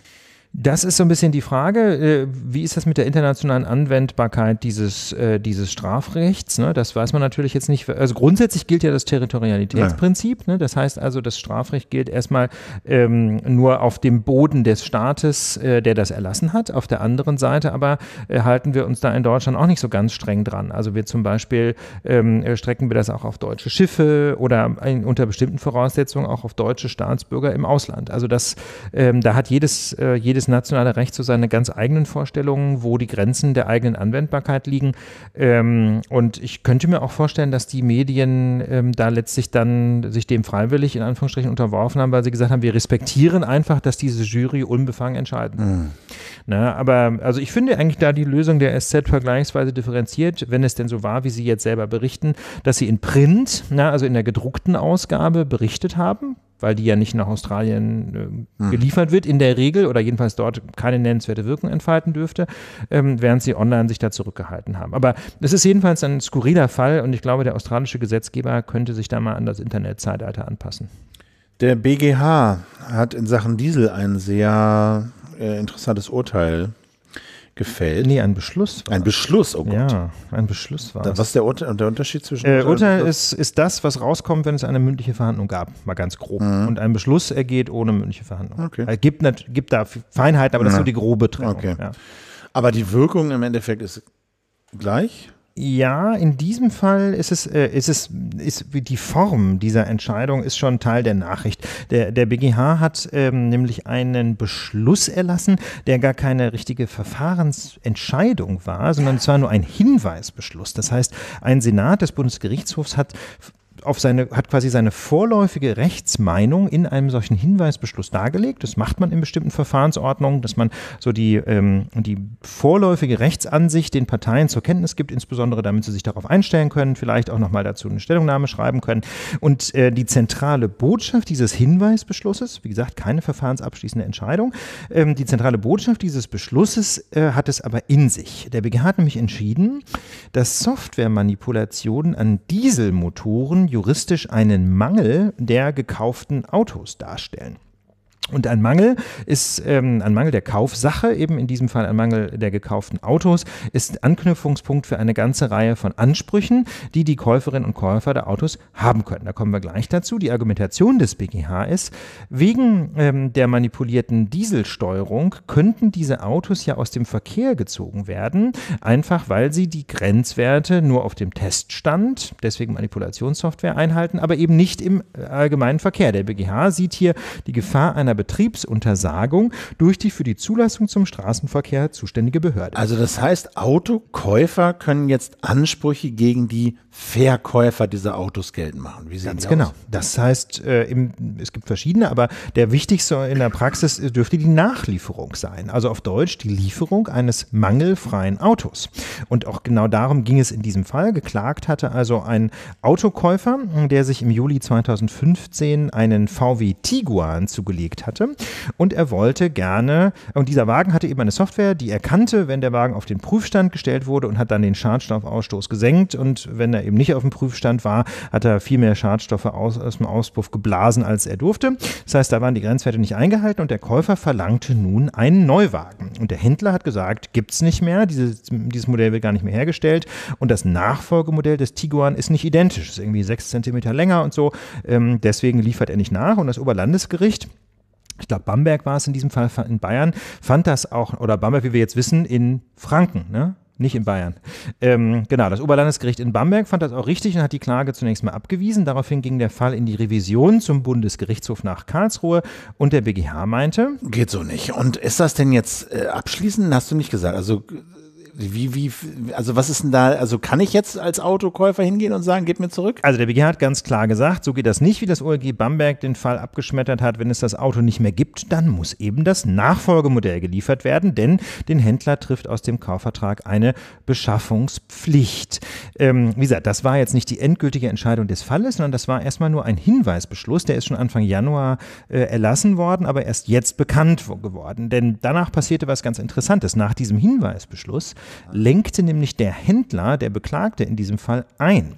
Das ist so ein bisschen die Frage, äh, wie ist das mit der internationalen Anwendbarkeit dieses, äh, dieses Strafrechts? Ne? Das weiß man natürlich jetzt nicht. Also grundsätzlich gilt ja das Territorialitätsprinzip. Ja. Ne? Das heißt also, das Strafrecht gilt erstmal ähm, nur auf dem Boden des Staates, äh, der das erlassen hat. Auf der anderen Seite aber halten wir uns da in Deutschland auch nicht so ganz streng dran. Also wir zum Beispiel ähm, strecken wir das auch auf deutsche Schiffe oder unter bestimmten Voraussetzungen auch auf deutsche Staatsbürger im Ausland. Also das, ähm, da hat jedes, jedes das nationale Recht so seine ganz eigenen Vorstellungen, wo die Grenzen der eigenen Anwendbarkeit liegen. Ähm, und ich könnte mir auch vorstellen, dass die Medien ähm, da letztlich dann sich dem freiwillig in Anführungsstrichen unterworfen haben, weil sie gesagt haben, wir respektieren einfach, dass diese Jury unbefangen entscheiden. Mhm. Na, aber also ich finde eigentlich da die Lösung der SZ vergleichsweise differenziert, wenn es denn so war, wie Sie jetzt selber berichten, dass Sie in Print, na, also in der gedruckten Ausgabe berichtet haben, weil die ja nicht nach Australien äh, mhm. geliefert wird, in der Regel oder jedenfalls dort keine nennenswerte Wirkung entfalten dürfte, ähm, während sie online sich da zurückgehalten haben. Aber es ist jedenfalls ein skurriler Fall und ich glaube, der australische Gesetzgeber könnte sich da mal an das Internetzeitalter anpassen. Der BGH hat in Sachen Diesel ein sehr äh, interessantes Urteil gefällt. Nee, ein Beschluss war. Ein Beschluss, oh Gott. Ja, ein Beschluss war. was ist der, Urte der Unterschied zwischen. Äh, Urteil ist, ist das, was rauskommt, wenn es eine mündliche Verhandlung gab, mal ganz grob. Mhm. Und ein Beschluss ergeht ohne mündliche Verhandlung. Okay. Also gibt, gibt da Feinheiten, aber das ja. ist so mhm. die grobe Trennung. Okay. Ja. Aber die Wirkung im Endeffekt ist gleich. Ja, in diesem Fall ist es, äh, ist es, ist die Form dieser Entscheidung ist schon Teil der Nachricht. Der, der BGH hat ähm, nämlich einen Beschluss erlassen, der gar keine richtige Verfahrensentscheidung war, sondern zwar nur ein Hinweisbeschluss. Das heißt, ein Senat des Bundesgerichtshofs hat auf seine, hat quasi seine vorläufige Rechtsmeinung in einem solchen Hinweisbeschluss dargelegt. Das macht man in bestimmten Verfahrensordnungen, dass man so die, ähm, die vorläufige Rechtsansicht den Parteien zur Kenntnis gibt, insbesondere damit sie sich darauf einstellen können, vielleicht auch nochmal dazu eine Stellungnahme schreiben können. Und äh, die zentrale Botschaft dieses Hinweisbeschlusses, wie gesagt, keine verfahrensabschließende Entscheidung, ähm, die zentrale Botschaft dieses Beschlusses äh, hat es aber in sich. Der BGH hat nämlich entschieden, dass Softwaremanipulationen an Dieselmotoren juristisch einen Mangel der gekauften Autos darstellen. Und ein Mangel ist ähm, ein Mangel der Kaufsache, eben in diesem Fall ein Mangel der gekauften Autos, ist Anknüpfungspunkt für eine ganze Reihe von Ansprüchen, die die Käuferinnen und Käufer der Autos haben können. Da kommen wir gleich dazu. Die Argumentation des BGH ist, wegen ähm, der manipulierten Dieselsteuerung könnten diese Autos ja aus dem Verkehr gezogen werden, einfach weil sie die Grenzwerte nur auf dem Teststand, deswegen Manipulationssoftware einhalten, aber eben nicht im äh, allgemeinen Verkehr. Der BGH sieht hier die Gefahr einer Betriebsuntersagung durch die für die Zulassung zum Straßenverkehr zuständige Behörde. Also das heißt, Autokäufer können jetzt Ansprüche gegen die Verkäufer dieser Autos geltend machen. Wie sehen Ganz genau. Aus? Das heißt, äh, im, es gibt verschiedene, aber der wichtigste in der Praxis dürfte die Nachlieferung sein. Also auf Deutsch die Lieferung eines mangelfreien Autos. Und auch genau darum ging es in diesem Fall. Geklagt hatte also ein Autokäufer, der sich im Juli 2015 einen VW Tiguan zugelegt hatte. Und er wollte gerne, und dieser Wagen hatte eben eine Software, die erkannte, wenn der Wagen auf den Prüfstand gestellt wurde und hat dann den Schadstoffausstoß gesenkt. Und wenn er eben nicht auf dem Prüfstand war, hat er viel mehr Schadstoffe aus, aus dem Auspuff geblasen, als er durfte. Das heißt, da waren die Grenzwerte nicht eingehalten und der Käufer verlangte nun einen Neuwagen. Und der Händler hat gesagt, gibt es nicht mehr, dieses, dieses Modell wird gar nicht mehr hergestellt. Und das Nachfolgemodell des Tiguan ist nicht identisch, ist irgendwie sechs Zentimeter länger und so. Ähm, deswegen liefert er nicht nach. Und das Oberlandesgericht ich glaube, Bamberg war es in diesem Fall in Bayern, fand das auch, oder Bamberg, wie wir jetzt wissen, in Franken, ne? Nicht in Bayern. Ähm, genau, das Oberlandesgericht in Bamberg fand das auch richtig und hat die Klage zunächst mal abgewiesen. Daraufhin ging der Fall in die Revision zum Bundesgerichtshof nach Karlsruhe und der BGH meinte. Geht so nicht. Und ist das denn jetzt äh, abschließend? Hast du nicht gesagt. Also wie, wie, also was ist denn da, also kann ich jetzt als Autokäufer hingehen und sagen, gib mir zurück? Also der BGH hat ganz klar gesagt, so geht das nicht, wie das OLG Bamberg den Fall abgeschmettert hat. Wenn es das Auto nicht mehr gibt, dann muss eben das Nachfolgemodell geliefert werden, denn den Händler trifft aus dem Kaufvertrag eine Beschaffungspflicht. Ähm, wie gesagt, das war jetzt nicht die endgültige Entscheidung des Falles, sondern das war erstmal nur ein Hinweisbeschluss. Der ist schon Anfang Januar äh, erlassen worden, aber erst jetzt bekannt geworden. Denn danach passierte was ganz Interessantes. Nach diesem Hinweisbeschluss lenkte nämlich der Händler, der Beklagte in diesem Fall, ein.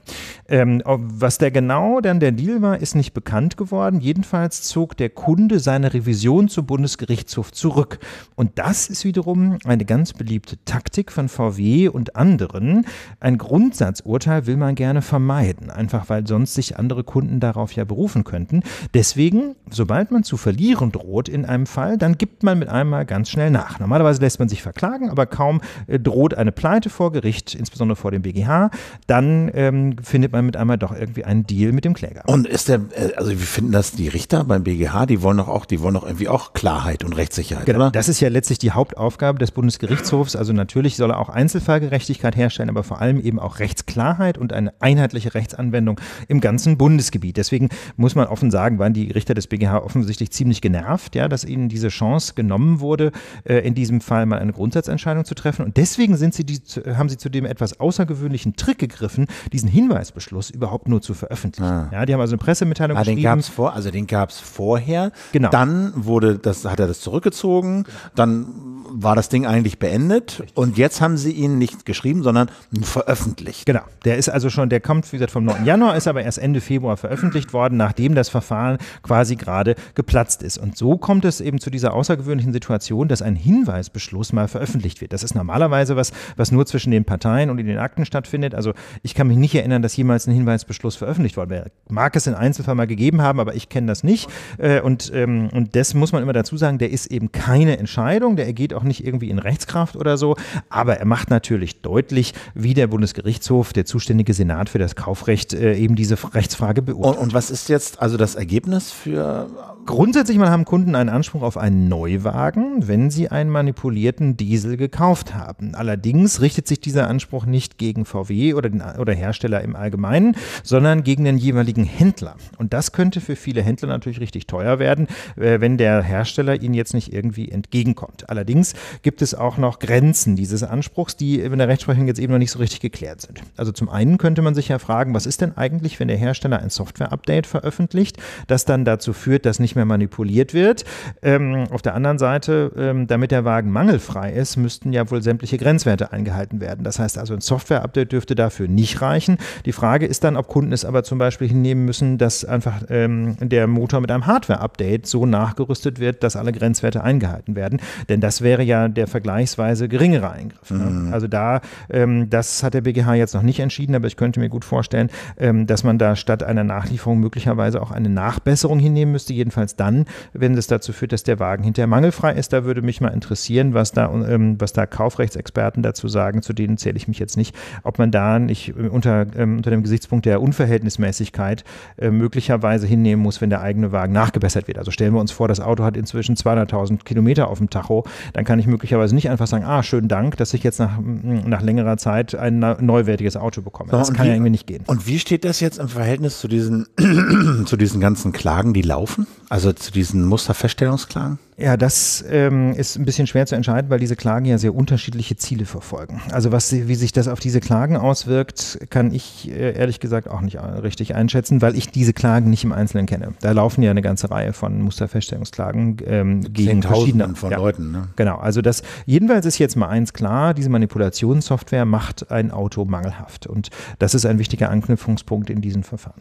Ähm, was der genau dann der Deal war, ist nicht bekannt geworden. Jedenfalls zog der Kunde seine Revision zum Bundesgerichtshof zurück. Und das ist wiederum eine ganz beliebte Taktik von VW und anderen. Ein Grundsatzurteil will man gerne vermeiden, einfach weil sonst sich andere Kunden darauf ja berufen könnten. Deswegen, sobald man zu verlieren droht in einem Fall, dann gibt man mit einmal ganz schnell nach. Normalerweise lässt man sich verklagen, aber kaum äh, droht droht eine Pleite vor Gericht, insbesondere vor dem BGH, dann ähm, findet man mit einmal doch irgendwie einen Deal mit dem Kläger. Und ist der, äh, also wie finden das die Richter beim BGH? Die wollen doch auch, die wollen doch irgendwie auch Klarheit und Rechtssicherheit, genau, oder? Das ist ja letztlich die Hauptaufgabe des Bundesgerichtshofs. Also natürlich soll er auch Einzelfallgerechtigkeit herstellen, aber vor allem eben auch Rechtsklarheit und eine einheitliche Rechtsanwendung im ganzen Bundesgebiet. Deswegen muss man offen sagen, waren die Richter des BGH offensichtlich ziemlich genervt, ja, dass ihnen diese Chance genommen wurde, äh, in diesem Fall mal eine Grundsatzentscheidung zu treffen. Und deswegen deswegen sind sie die, äh, haben sie zu dem etwas außergewöhnlichen Trick gegriffen, diesen Hinweisbeschluss überhaupt nur zu veröffentlichen. Ah. Ja, die haben also eine Pressemitteilung ah, geschrieben. Den gab's vor, also den gab es vorher. Genau. Dann wurde das, hat er das zurückgezogen. Genau. Dann war das Ding eigentlich beendet. Richtig. Und jetzt haben sie ihn nicht geschrieben, sondern veröffentlicht. Genau. Der ist also schon, der kommt, wie gesagt, vom 9. Januar, ist aber erst Ende Februar veröffentlicht worden, nachdem das Verfahren quasi gerade geplatzt ist. Und so kommt es eben zu dieser außergewöhnlichen Situation, dass ein Hinweisbeschluss mal veröffentlicht wird. Das ist normalerweise Ganze, was, nur zwischen den Parteien und in den Akten stattfindet. Also ich kann mich nicht erinnern, dass jemals ein Hinweisbeschluss veröffentlicht worden wäre. Mag es in Einzelfall mal gegeben haben, aber ich kenne das nicht. Äh, und, ähm, und das muss man immer dazu sagen, der ist eben keine Entscheidung, der ergeht auch nicht irgendwie in Rechtskraft oder so, aber er macht natürlich deutlich, wie der Bundesgerichtshof, der zuständige Senat für das Kaufrecht, äh, eben diese Rechtsfrage beurteilt. Und, und was ist jetzt also das Ergebnis für Grundsätzlich mal haben Kunden einen Anspruch auf einen Neuwagen, wenn sie einen manipulierten Diesel gekauft haben. Allerdings richtet sich dieser Anspruch nicht gegen VW oder, den, oder Hersteller im Allgemeinen, sondern gegen den jeweiligen Händler. Und das könnte für viele Händler natürlich richtig teuer werden, äh, wenn der Hersteller ihnen jetzt nicht irgendwie entgegenkommt. Allerdings gibt es auch noch Grenzen dieses Anspruchs, die in der Rechtsprechung jetzt eben noch nicht so richtig geklärt sind. Also zum einen könnte man sich ja fragen, was ist denn eigentlich, wenn der Hersteller ein Software-Update veröffentlicht, das dann dazu führt, dass nicht nicht mehr manipuliert wird. Ähm, auf der anderen Seite, ähm, damit der Wagen mangelfrei ist, müssten ja wohl sämtliche Grenzwerte eingehalten werden. Das heißt also, ein Software-Update dürfte dafür nicht reichen. Die Frage ist dann, ob Kunden es aber zum Beispiel hinnehmen müssen, dass einfach ähm, der Motor mit einem Hardware-Update so nachgerüstet wird, dass alle Grenzwerte eingehalten werden. Denn das wäre ja der vergleichsweise geringere Eingriff. Ne? Mhm. Also da, ähm, das hat der BGH jetzt noch nicht entschieden, aber ich könnte mir gut vorstellen, ähm, dass man da statt einer Nachlieferung möglicherweise auch eine Nachbesserung hinnehmen müsste. Jedenfalls Jedenfalls dann, wenn es dazu führt, dass der Wagen hinterher mangelfrei ist. Da würde mich mal interessieren, was da, ähm, was da Kaufrechtsexperten dazu sagen. Zu denen zähle ich mich jetzt nicht. Ob man da nicht äh, unter, ähm, unter dem Gesichtspunkt der Unverhältnismäßigkeit äh, möglicherweise hinnehmen muss, wenn der eigene Wagen nachgebessert wird. Also stellen wir uns vor, das Auto hat inzwischen 200.000 Kilometer auf dem Tacho. Dann kann ich möglicherweise nicht einfach sagen, ah, schönen Dank, dass ich jetzt nach, mm, nach längerer Zeit ein neuwertiges Auto bekomme. das kann wie, ja irgendwie nicht gehen. Und wie steht das jetzt im Verhältnis zu diesen, zu diesen ganzen Klagen, die laufen? Also zu diesen Musterfeststellungsklagen? Ja, das ähm, ist ein bisschen schwer zu entscheiden, weil diese Klagen ja sehr unterschiedliche Ziele verfolgen. Also was, wie sich das auf diese Klagen auswirkt, kann ich äh, ehrlich gesagt auch nicht äh, richtig einschätzen, weil ich diese Klagen nicht im Einzelnen kenne. Da laufen ja eine ganze Reihe von Musterfeststellungsklagen ähm, gegen verschiedene von ja, Leuten. Ne? Genau, also das jedenfalls ist jetzt mal eins klar: Diese Manipulationssoftware macht ein Auto mangelhaft und das ist ein wichtiger Anknüpfungspunkt in diesen Verfahren.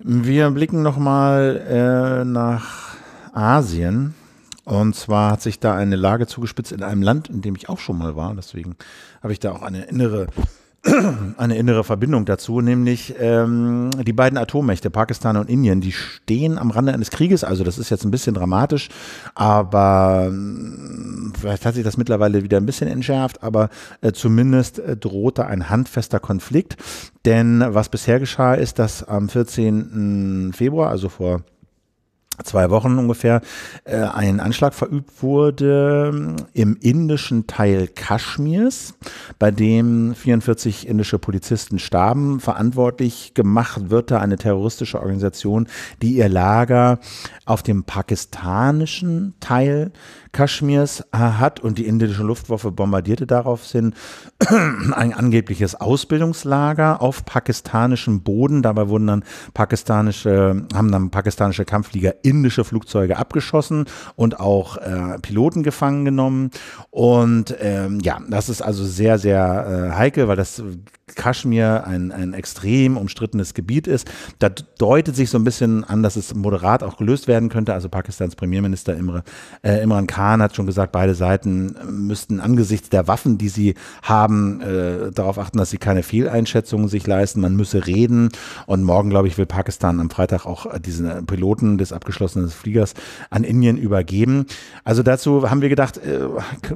Wir blicken nochmal äh, nach Asien. Und zwar hat sich da eine Lage zugespitzt in einem Land, in dem ich auch schon mal war. Deswegen habe ich da auch eine innere eine innere Verbindung dazu, nämlich ähm, die beiden Atommächte, Pakistan und Indien, die stehen am Rande eines Krieges. Also das ist jetzt ein bisschen dramatisch, aber ähm, vielleicht hat sich das mittlerweile wieder ein bisschen entschärft, aber äh, zumindest äh, droht da ein handfester Konflikt. Denn was bisher geschah, ist, dass am 14. Februar, also vor zwei Wochen ungefähr äh, ein Anschlag verübt wurde ähm, im indischen Teil Kaschmirs, bei dem 44 indische Polizisten starben. Verantwortlich gemacht wird da eine terroristische Organisation, die ihr Lager auf dem pakistanischen Teil Kaschmirs hat und die indische Luftwaffe bombardierte daraufhin ein angebliches Ausbildungslager auf pakistanischem Boden. Dabei wurden dann pakistanische, haben dann pakistanische Kampfflieger indische Flugzeuge abgeschossen und auch äh, Piloten gefangen genommen. Und ähm, ja, das ist also sehr, sehr äh, heikel, weil das Kaschmir ein, ein extrem umstrittenes Gebiet ist. Da deutet sich so ein bisschen an, dass es moderat auch gelöst werden könnte. Also Pakistans Premierminister Imre, äh, Imran Khan Hahn hat schon gesagt, beide Seiten müssten angesichts der Waffen, die sie haben, äh, darauf achten, dass sie keine Fehleinschätzungen sich leisten. Man müsse reden. Und morgen, glaube ich, will Pakistan am Freitag auch diesen Piloten des abgeschlossenen Fliegers an Indien übergeben. Also dazu haben wir gedacht, äh,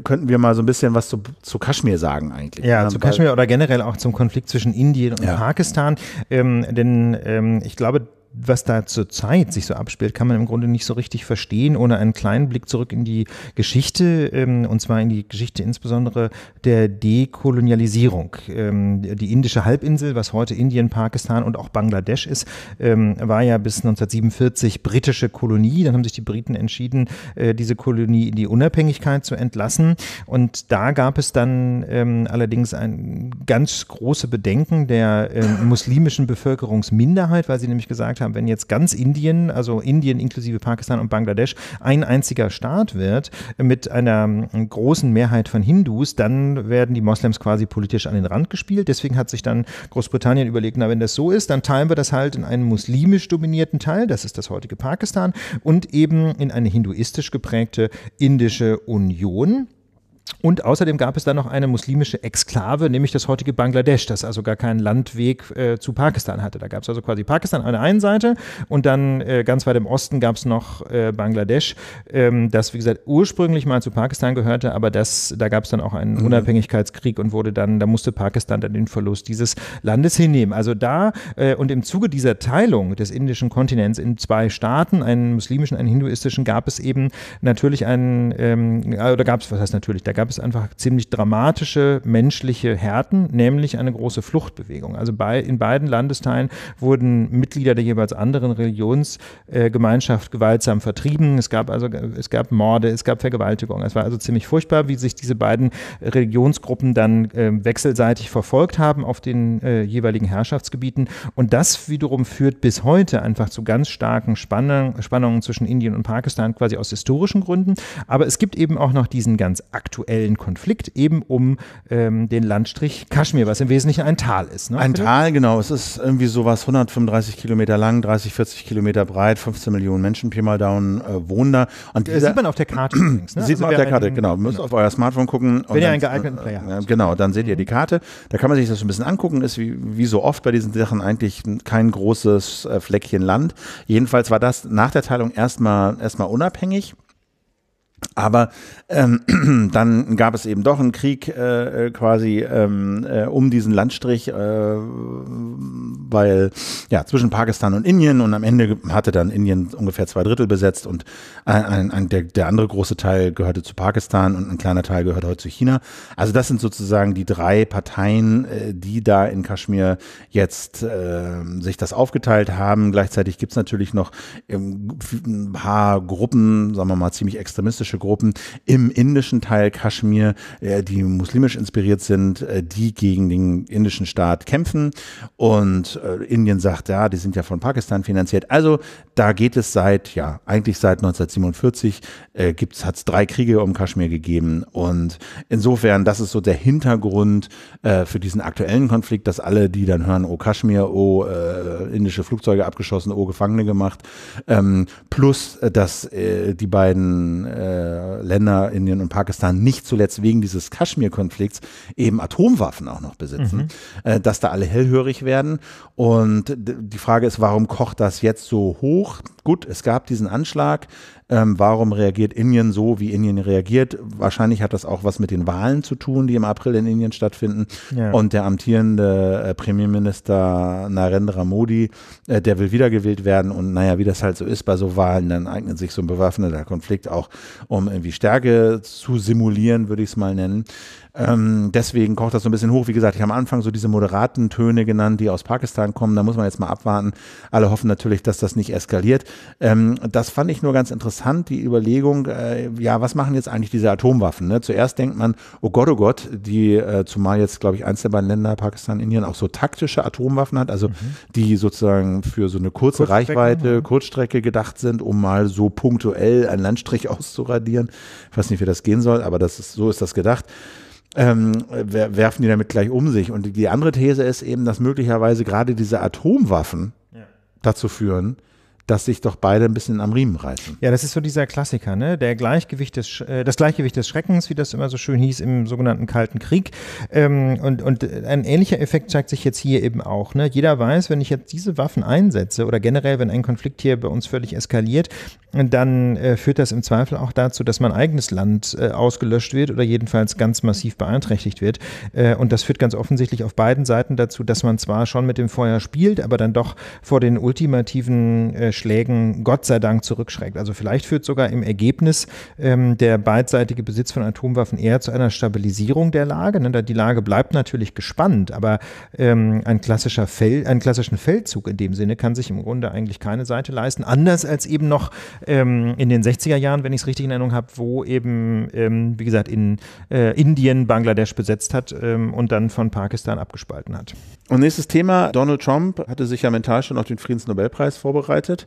könnten wir mal so ein bisschen was zu, zu Kaschmir sagen eigentlich. Ja, ja ne? zu Kaschmir oder generell auch zum Konflikt zwischen Indien und ja. Pakistan. Ähm, denn ähm, ich glaube, was da zur Zeit sich so abspielt, kann man im Grunde nicht so richtig verstehen, ohne einen kleinen Blick zurück in die Geschichte, ähm, und zwar in die Geschichte insbesondere der Dekolonialisierung. Ähm, die indische Halbinsel, was heute Indien, Pakistan und auch Bangladesch ist, ähm, war ja bis 1947 britische Kolonie. Dann haben sich die Briten entschieden, äh, diese Kolonie in die Unabhängigkeit zu entlassen. Und da gab es dann ähm, allerdings ein ganz große Bedenken der ähm, muslimischen Bevölkerungsminderheit, weil sie nämlich gesagt haben, wenn jetzt ganz Indien, also Indien inklusive Pakistan und Bangladesch, ein einziger Staat wird mit einer ähm, großen Mehrheit von Hindus, dann werden die Moslems quasi politisch an den Rand gespielt. Deswegen hat sich dann Großbritannien überlegt, na, wenn das so ist, dann teilen wir das halt in einen muslimisch dominierten Teil, das ist das heutige Pakistan, und eben in eine hinduistisch geprägte indische Union. Und außerdem gab es da noch eine muslimische Exklave, nämlich das heutige Bangladesch, das also gar keinen Landweg äh, zu Pakistan hatte. Da gab es also quasi Pakistan an der einen Seite und dann äh, ganz weit im Osten gab es noch äh, Bangladesch, ähm, das wie gesagt ursprünglich mal zu Pakistan gehörte, aber das, da gab es dann auch einen mhm. Unabhängigkeitskrieg und wurde dann, da musste Pakistan dann den Verlust dieses Landes hinnehmen. Also da äh, und im Zuge dieser Teilung des indischen Kontinents in zwei Staaten, einen muslimischen, einen hinduistischen, gab es eben natürlich einen, ähm, oder gab es, was heißt natürlich, da gab gab es einfach ziemlich dramatische menschliche Härten, nämlich eine große Fluchtbewegung. Also bei, in beiden Landesteilen wurden Mitglieder der jeweils anderen Religionsgemeinschaft gewaltsam vertrieben. Es gab also es gab Morde, es gab Vergewaltigung. Es war also ziemlich furchtbar, wie sich diese beiden Religionsgruppen dann äh, wechselseitig verfolgt haben auf den äh, jeweiligen Herrschaftsgebieten. Und das wiederum führt bis heute einfach zu ganz starken Spannung, Spannungen zwischen Indien und Pakistan, quasi aus historischen Gründen. Aber es gibt eben auch noch diesen ganz aktuellen aktuellen Konflikt, eben um ähm, den Landstrich Kaschmir, was im Wesentlichen ein Tal ist. Ne? Ein Tal, genau. Es ist irgendwie sowas 135 Kilometer lang, 30, 40 Kilometer breit, 15 Millionen Menschen, Pi mal Down, äh, wohnen da. Und das äh, dieser, sieht man auf der Karte übrigens. Ne? Sieht also man auf der Karte, einen, genau. Müsst genau. auf euer Smartphone gucken. Wenn ihr einen geeigneten Player äh, habt. Äh, genau, dann seht mhm. ihr die Karte. Da kann man sich das schon ein bisschen angucken. Ist wie, wie so oft bei diesen Sachen eigentlich kein großes äh, Fleckchen Land. Jedenfalls war das nach der Teilung erstmal erstmal unabhängig. Aber ähm, dann gab es eben doch einen Krieg äh, äh, quasi ähm, äh, um diesen Landstrich, äh, weil ja zwischen Pakistan und Indien und am Ende hatte dann Indien ungefähr zwei Drittel besetzt und ein, ein, ein, der, der andere große Teil gehörte zu Pakistan und ein kleiner Teil gehört heute zu China. Also das sind sozusagen die drei Parteien, äh, die da in Kaschmir jetzt äh, sich das aufgeteilt haben. Gleichzeitig gibt es natürlich noch ähm, ein paar Gruppen, sagen wir mal ziemlich extremistische ethnische Gruppen im indischen Teil Kaschmir, äh, die muslimisch inspiriert sind, äh, die gegen den indischen Staat kämpfen. Und äh, Indien sagt, ja, die sind ja von Pakistan finanziert. Also da geht es seit, ja, eigentlich seit 1947 hat es drei Kriege um Kaschmir gegeben. Und insofern, das ist so der Hintergrund für diesen aktuellen Konflikt, dass alle, die dann hören, oh Kaschmir, oh äh, indische Flugzeuge abgeschossen, oh Gefangene gemacht, ähm, plus, dass äh, die beiden äh, Länder, Indien und Pakistan, nicht zuletzt wegen dieses Kaschmir-Konflikts, eben Atomwaffen auch noch besitzen, mhm. äh, dass da alle hellhörig werden. Und die Frage ist, warum kocht das jetzt so hoch? Gut, es gab diesen Anschlag. Ähm, warum reagiert Indien so, wie Indien reagiert? Wahrscheinlich hat das auch was mit den Wahlen zu tun, die im April in Indien stattfinden. Ja. Und der amtierende äh, Premierminister Narendra Modi, äh, der will wiedergewählt werden. Und naja, wie das halt so ist bei so Wahlen, dann eignet sich so ein bewaffneter Konflikt auch, um irgendwie Stärke zu simulieren, würde ich es mal nennen. Ähm, deswegen kocht das so ein bisschen hoch. Wie gesagt, ich habe am Anfang so diese moderaten Töne genannt, die aus Pakistan kommen. Da muss man jetzt mal abwarten. Alle hoffen natürlich, dass das nicht eskaliert. Ähm, das fand ich nur ganz interessant interessant die Überlegung, äh, ja, was machen jetzt eigentlich diese Atomwaffen? Ne? Zuerst denkt man, oh Gott, oh Gott, die äh, zumal jetzt, glaube ich, eins der beiden Länder, Pakistan, Indien, auch so taktische Atomwaffen hat, also mhm. die sozusagen für so eine kurze Reichweite, mhm. Kurzstrecke gedacht sind, um mal so punktuell einen Landstrich auszuradieren. Ich weiß nicht, wie das gehen soll, aber das ist, so ist das gedacht ähm, werfen die damit gleich um sich. Und die andere These ist eben, dass möglicherweise gerade diese Atomwaffen ja. dazu führen, dass sich doch beide ein bisschen am Riemen reißen. Ja, das ist so dieser Klassiker, ne? Der Gleichgewicht des, äh, das Gleichgewicht des Schreckens, wie das immer so schön hieß im sogenannten Kalten Krieg. Ähm, und, und ein ähnlicher Effekt zeigt sich jetzt hier eben auch. Ne? Jeder weiß, wenn ich jetzt diese Waffen einsetze oder generell, wenn ein Konflikt hier bei uns völlig eskaliert, dann äh, führt das im Zweifel auch dazu, dass mein eigenes Land äh, ausgelöscht wird oder jedenfalls ganz massiv beeinträchtigt wird. und das führt ganz offensichtlich auf beiden Seiten dazu, dass man zwar schon mit dem Feuer spielt, aber dann doch vor den ultimativen Schlägen Gott sei Dank zurückschreckt. Also vielleicht führt sogar im Ergebnis ähm, der beidseitige Besitz von Atomwaffen eher zu einer Stabilisierung der Lage. Ne? die Lage bleibt natürlich gespannt, aber ähm, ein klassischer Fel einen klassischen Feldzug in dem Sinne kann sich im Grunde eigentlich keine Seite leisten. Anders als eben noch ähm, in den 60er Jahren, wenn ich es richtig in Erinnerung habe, wo eben, ähm, wie gesagt, in äh, Indien Bangladesch besetzt hat ähm, und dann von Pakistan abgespalten hat. Und nächstes Thema, Donald Trump hatte sich ja mental schon auf den Friedensnobelpreis vorbereitet.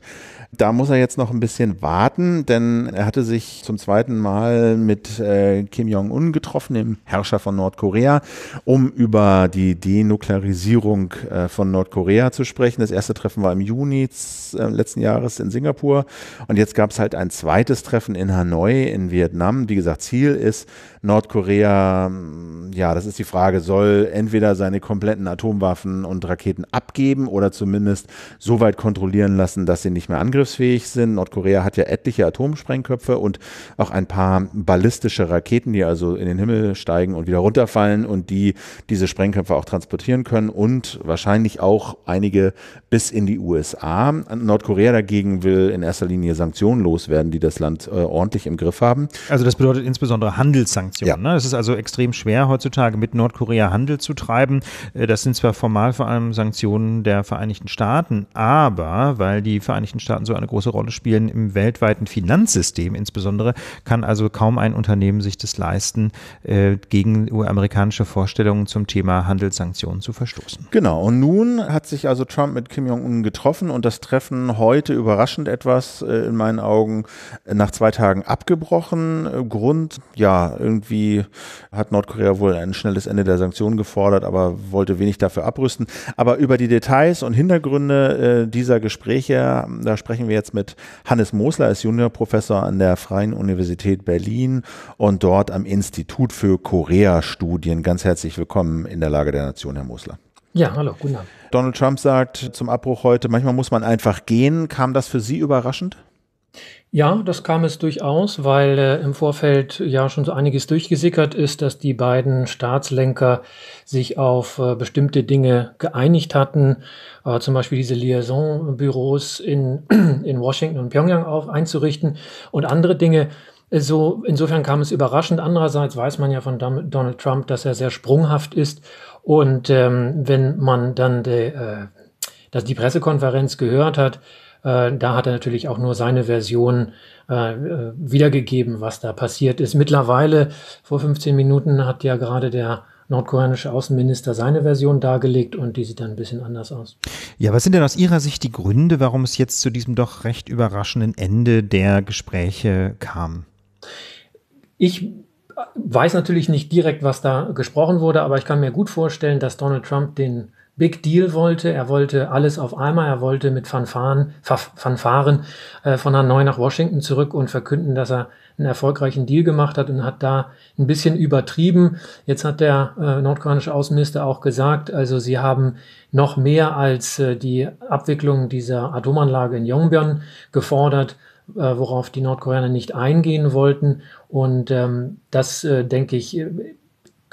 Da muss er jetzt noch ein bisschen warten, denn er hatte sich zum zweiten Mal mit äh, Kim Jong-un getroffen, dem Herrscher von Nordkorea, um über die Denuklearisierung äh, von Nordkorea zu sprechen. Das erste Treffen war im Juni äh, letzten Jahres in Singapur und jetzt gab es halt ein zweites Treffen in Hanoi in Vietnam. Wie gesagt, Ziel ist Nordkorea, mm, ja, das ist die Frage, soll entweder seine kompletten Atomwaffen und Raketen abgeben oder zumindest so weit kontrollieren lassen, dass sie nicht mehr angriffsfähig sind. Nordkorea hat ja etliche Atomsprengköpfe und auch ein paar ballistische Raketen, die also in den Himmel steigen und wieder runterfallen und die diese Sprengköpfe auch transportieren können und wahrscheinlich auch einige bis in die USA. Nordkorea dagegen will in erster Linie Sanktionen loswerden, die das Land äh, ordentlich im Griff haben. Also das bedeutet insbesondere Handelssanktionen. Ja. Ne? Es ist also extrem schwer heutzutage mit Nordkorea Handel zu treiben. Äh, das sind zwar formal vor allem Sanktionen der Vereinigten Staaten, aber weil die Vereinigten Vereinigten Staaten so eine große Rolle spielen im weltweiten Finanzsystem insbesondere, kann also kaum ein Unternehmen sich das leisten, äh, gegen amerikanische Vorstellungen zum Thema Handelssanktionen zu verstoßen. Genau, und nun hat sich also Trump mit Kim Jong-un getroffen und das Treffen heute überraschend etwas äh, in meinen Augen nach zwei Tagen abgebrochen. Äh, Grund, ja, irgendwie hat Nordkorea wohl ein schnelles Ende der Sanktionen gefordert, aber wollte wenig dafür abrüsten. Aber über die Details und Hintergründe äh, dieser Gespräche da, sprechen wir jetzt mit Hannes Mosler, ist Juniorprofessor an der Freien Universität Berlin und dort am Institut für Korea-Studien. Ganz herzlich willkommen in der Lage der Nation, Herr Mosler. Ja, hallo, guten Abend. Donald Trump sagt zum Abbruch heute, manchmal muss man einfach gehen. Kam das für Sie überraschend? Ja, das kam es durchaus, weil äh, im Vorfeld ja schon so einiges durchgesickert ist, dass die beiden Staatslenker sich auf äh, bestimmte Dinge geeinigt hatten, äh, zum Beispiel diese Liaison-Büros in, in Washington und Pyongyang auf, einzurichten und andere Dinge. Äh, so, insofern kam es überraschend. Andererseits weiß man ja von Donald Trump, dass er sehr sprunghaft ist. Und ähm, wenn man dann die, äh, dass die Pressekonferenz gehört hat, äh, da hat er natürlich auch nur seine Version äh, äh wiedergegeben, was da passiert ist. Mittlerweile, vor 15 Minuten, hat ja gerade der nordkoreanische Außenminister seine Version dargelegt und die sieht dann ein bisschen anders aus. Ja, was sind denn aus Ihrer Sicht die Gründe, warum es jetzt zu diesem doch recht überraschenden Ende der Gespräche kam? Ich weiß natürlich nicht direkt, was da gesprochen wurde, aber ich kann mir gut vorstellen, dass Donald Trump den Big Deal wollte. Er wollte alles auf einmal. Er wollte mit Fanfaren, Fanfaren äh, von Hanoi nach Washington zurück und verkünden, dass er einen erfolgreichen Deal gemacht hat und hat da ein bisschen übertrieben. Jetzt hat der äh, nordkoreanische Außenminister auch gesagt, also sie haben noch mehr als äh, die Abwicklung dieser Atomanlage in Yongbyon gefordert äh, worauf die Nordkoreaner nicht eingehen wollten. Und ähm, das, äh, denke ich, äh,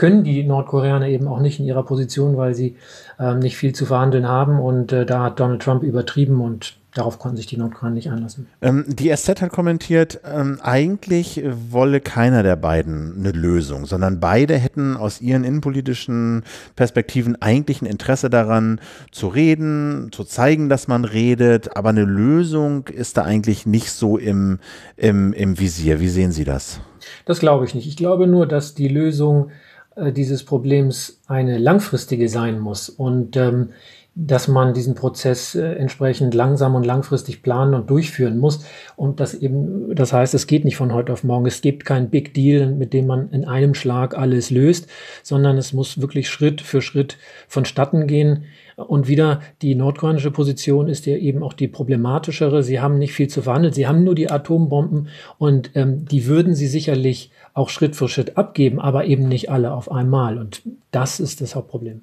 können die Nordkoreaner eben auch nicht in ihrer Position, weil sie ähm, nicht viel zu verhandeln haben. Und äh, da hat Donald Trump übertrieben und darauf konnten sich die Nordkoreaner nicht einlassen. Ähm, die SZ hat kommentiert, ähm, eigentlich wolle keiner der beiden eine Lösung, sondern beide hätten aus ihren innenpolitischen Perspektiven eigentlich ein Interesse daran, zu reden, zu zeigen, dass man redet, aber eine Lösung ist da eigentlich nicht so im, im, im Visier. Wie sehen Sie das? Das glaube ich nicht. Ich glaube nur, dass die Lösung äh, dieses Problems eine langfristige sein muss und ähm, dass man diesen Prozess äh, entsprechend langsam und langfristig planen und durchführen muss. Und das eben, das heißt, es geht nicht von heute auf morgen. Es gibt keinen Big Deal, mit dem man in einem Schlag alles löst, sondern es muss wirklich Schritt für Schritt vonstatten gehen. Und wieder die nordkoreanische Position ist ja eben auch die problematischere. Sie haben nicht viel zu verhandeln. Sie haben nur die Atombomben und ähm, die würden sie sicherlich auch Schritt für Schritt abgeben, aber eben nicht alle auf einmal. Und das ist das Hauptproblem.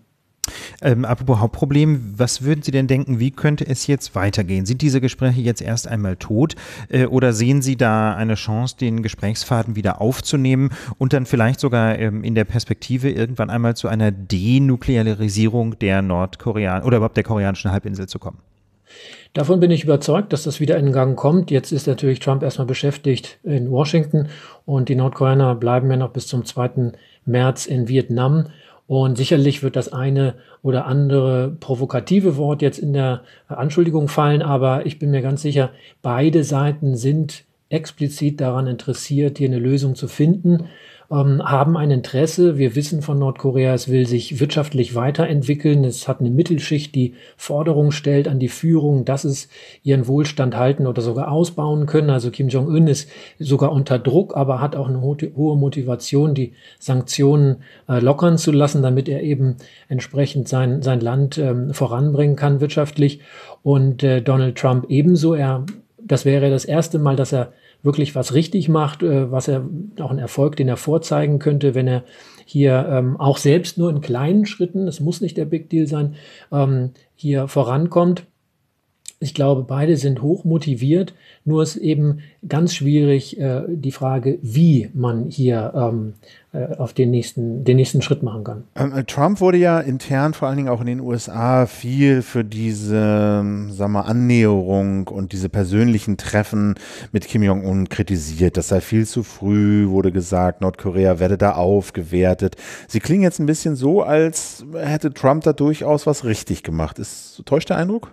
Ähm, apropos Hauptproblem, was würden Sie denn denken, wie könnte es jetzt weitergehen? Sind diese Gespräche jetzt erst einmal tot äh, oder sehen Sie da eine Chance, den Gesprächsfaden wieder aufzunehmen und dann vielleicht sogar ähm, in der Perspektive irgendwann einmal zu einer Denuklearisierung der Nordkorean oder überhaupt der koreanischen Halbinsel zu kommen? Davon bin ich überzeugt, dass das wieder in Gang kommt. Jetzt ist natürlich Trump erstmal beschäftigt in Washington und die Nordkoreaner bleiben ja noch bis zum 2. März in Vietnam. Und sicherlich wird das eine oder andere provokative Wort jetzt in der Anschuldigung fallen, aber ich bin mir ganz sicher, beide Seiten sind explizit daran interessiert, hier eine Lösung zu finden ähm, haben ein Interesse. Wir wissen von Nordkorea, es will sich wirtschaftlich weiterentwickeln. Es hat eine Mittelschicht, die Forderung stellt an die Führung, dass es ihren Wohlstand halten oder sogar ausbauen können. Also Kim Jong-un ist sogar unter Druck, aber hat auch eine hohe Motivation, die Sanktionen äh, lockern zu lassen, damit er eben entsprechend sein, sein Land ähm, voranbringen kann wirtschaftlich. Und äh, Donald Trump ebenso. Er das wäre das erste Mal, dass er wirklich was richtig macht, äh, was er auch einen Erfolg, den er vorzeigen könnte, wenn er hier ähm, auch selbst nur in kleinen Schritten, es muss nicht der Big Deal sein, ähm, hier vorankommt. Ich glaube, beide sind hoch motiviert, nur ist eben ganz schwierig äh, die Frage, wie man hier ähm, äh, auf den nächsten, den nächsten Schritt machen kann. Ähm, äh, Trump wurde ja intern vor allen Dingen auch in den USA viel für diese, ähm, sag mal, Annäherung und diese persönlichen Treffen mit Kim Jong-un kritisiert. Das sei viel zu früh, wurde gesagt, Nordkorea werde da aufgewertet. Sie klingen jetzt ein bisschen so, als hätte Trump da durchaus was richtig gemacht. Ist, täuscht der Eindruck?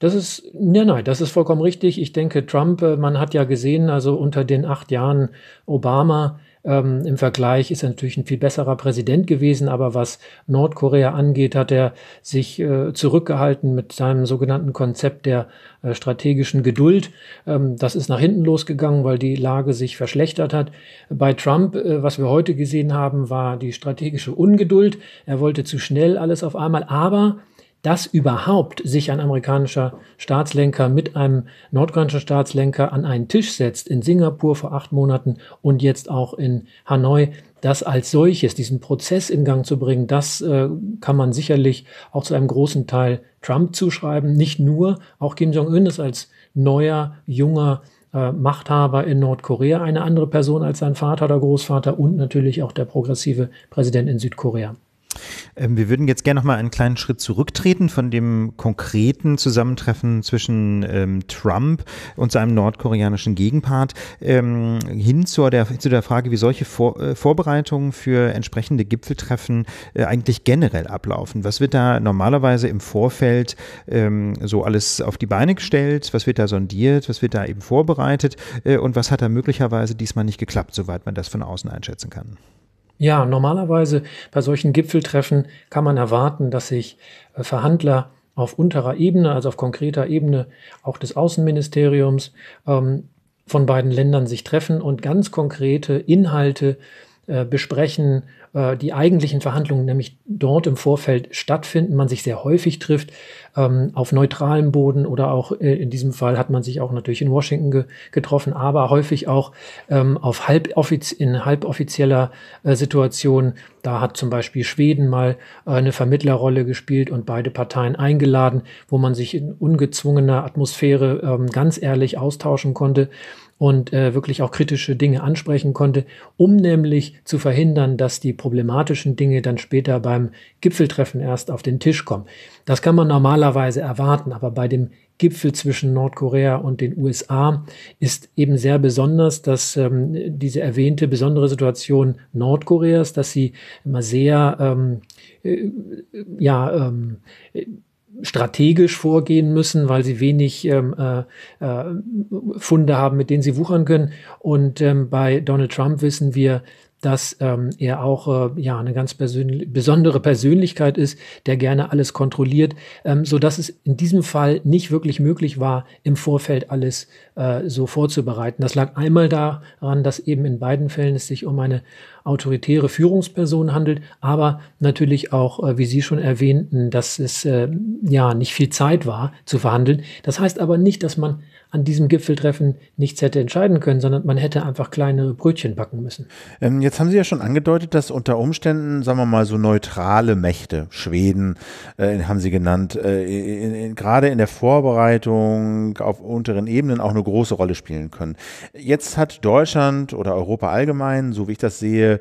Das ist, nein, nein, das ist vollkommen richtig. Ich denke, Trump, äh, man hat ja gesehen, also unter den acht Jahren Obama, ähm, Im Vergleich ist er natürlich ein viel besserer Präsident gewesen, aber was Nordkorea angeht, hat er sich äh, zurückgehalten mit seinem sogenannten Konzept der äh, strategischen Geduld. Ähm, das ist nach hinten losgegangen, weil die Lage sich verschlechtert hat. Bei Trump, äh, was wir heute gesehen haben, war die strategische Ungeduld. Er wollte zu schnell alles auf einmal, aber dass überhaupt sich ein amerikanischer Staatslenker mit einem nordkoreanischen Staatslenker an einen Tisch setzt, in Singapur vor acht Monaten und jetzt auch in Hanoi, das als solches, diesen Prozess in Gang zu bringen, das äh, kann man sicherlich auch zu einem großen Teil Trump zuschreiben. Nicht nur, auch Kim Jong-un ist als neuer, junger äh, Machthaber in Nordkorea eine andere Person als sein Vater oder Großvater und natürlich auch der progressive Präsident in Südkorea. Ähm, wir würden jetzt gerne noch mal einen kleinen Schritt zurücktreten von dem konkreten Zusammentreffen zwischen ähm, Trump und seinem nordkoreanischen Gegenpart ähm, hin zu der, zu der Frage, wie solche Vor äh, Vorbereitungen für entsprechende Gipfeltreffen äh, eigentlich generell ablaufen. Was wird da normalerweise im Vorfeld ähm, so alles auf die Beine gestellt? Was wird da sondiert? Was wird da eben vorbereitet? Äh, und was hat da möglicherweise diesmal nicht geklappt, soweit man das von außen einschätzen kann? Ja, normalerweise bei solchen Gipfeltreffen kann man erwarten, dass sich äh, Verhandler auf unterer Ebene, also auf konkreter Ebene auch des Außenministeriums ähm, von beiden Ländern sich treffen und ganz konkrete Inhalte äh, besprechen, äh, die eigentlichen Verhandlungen nämlich dort im Vorfeld stattfinden, man sich sehr häufig trifft, ähm, auf neutralem Boden oder auch äh, in diesem Fall hat man sich auch natürlich in Washington getroffen, aber häufig auch ähm, auf halboffiz in halboffizieller äh, Situation. Da hat zum Beispiel Schweden mal äh, eine Vermittlerrolle gespielt und beide Parteien eingeladen, wo man sich in ungezwungener Atmosphäre ähm, ganz ehrlich austauschen konnte und äh, wirklich auch kritische Dinge ansprechen konnte, um nämlich zu verhindern, dass die problematischen Dinge dann später beim Gipfeltreffen erst auf den Tisch kommen. Das kann man normalerweise erwarten, aber bei dem Gipfel zwischen Nordkorea und den USA ist eben sehr besonders, dass ähm, diese erwähnte besondere Situation Nordkoreas, dass sie immer sehr ähm, äh, ja ähm, strategisch vorgehen müssen, weil sie wenig ähm, äh, äh, Funde haben, mit denen sie wuchern können. Und ähm, bei Donald Trump wissen wir, dass ähm, er auch äh, ja eine ganz persönlich besondere Persönlichkeit ist, der gerne alles kontrolliert, ähm, so dass es in diesem Fall nicht wirklich möglich war, im Vorfeld alles äh, so vorzubereiten. Das lag einmal daran, dass eben in beiden Fällen es sich um eine autoritäre Führungspersonen handelt, aber natürlich auch, äh, wie Sie schon erwähnten, dass es äh, ja nicht viel Zeit war zu verhandeln. Das heißt aber nicht, dass man an diesem Gipfeltreffen nichts hätte entscheiden können, sondern man hätte einfach kleinere Brötchen backen müssen. Ähm, jetzt haben Sie ja schon angedeutet, dass unter Umständen, sagen wir mal, so neutrale Mächte, Schweden äh, haben Sie genannt, äh, gerade in der Vorbereitung auf unteren Ebenen auch eine große Rolle spielen können. Jetzt hat Deutschland oder Europa allgemein, so wie ich das sehe,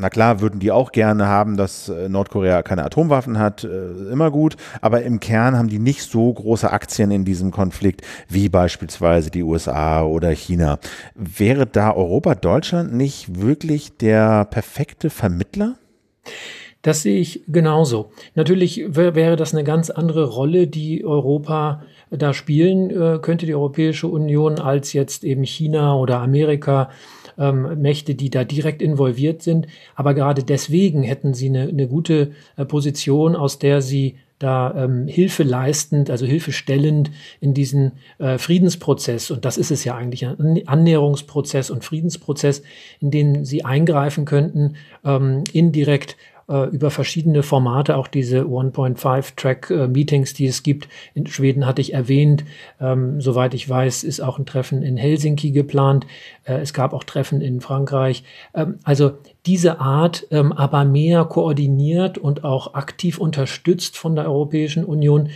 na klar, würden die auch gerne haben, dass äh, Nordkorea keine Atomwaffen hat, äh, immer gut, aber im Kern haben die nicht so große Aktien in diesem Konflikt wie beispielsweise die USA oder China. Wäre da Europa, Deutschland nicht wirklich der perfekte Vermittler? Das sehe ich genauso. Natürlich wäre das eine ganz andere Rolle, die Europa da spielen äh, könnte, die Europäische Union, als jetzt eben China oder Amerika ähm, Mächte, die da direkt involviert sind. Aber gerade deswegen hätten sie eine, eine gute äh, Position, aus der sie da ähm, Hilfe leistend, also Hilfe in diesen äh, Friedensprozess, und das ist es ja eigentlich, ein Annäherungsprozess und Friedensprozess, in den sie eingreifen könnten, ähm, indirekt äh, über verschiedene Formate, auch diese 1.5-Track-Meetings, äh, die es gibt. In Schweden hatte ich erwähnt. Ähm, soweit ich weiß, ist auch ein Treffen in Helsinki geplant. Äh, es gab auch Treffen in Frankreich. Ähm, also diese Art, ähm, aber mehr koordiniert und auch aktiv unterstützt von der Europäischen Union,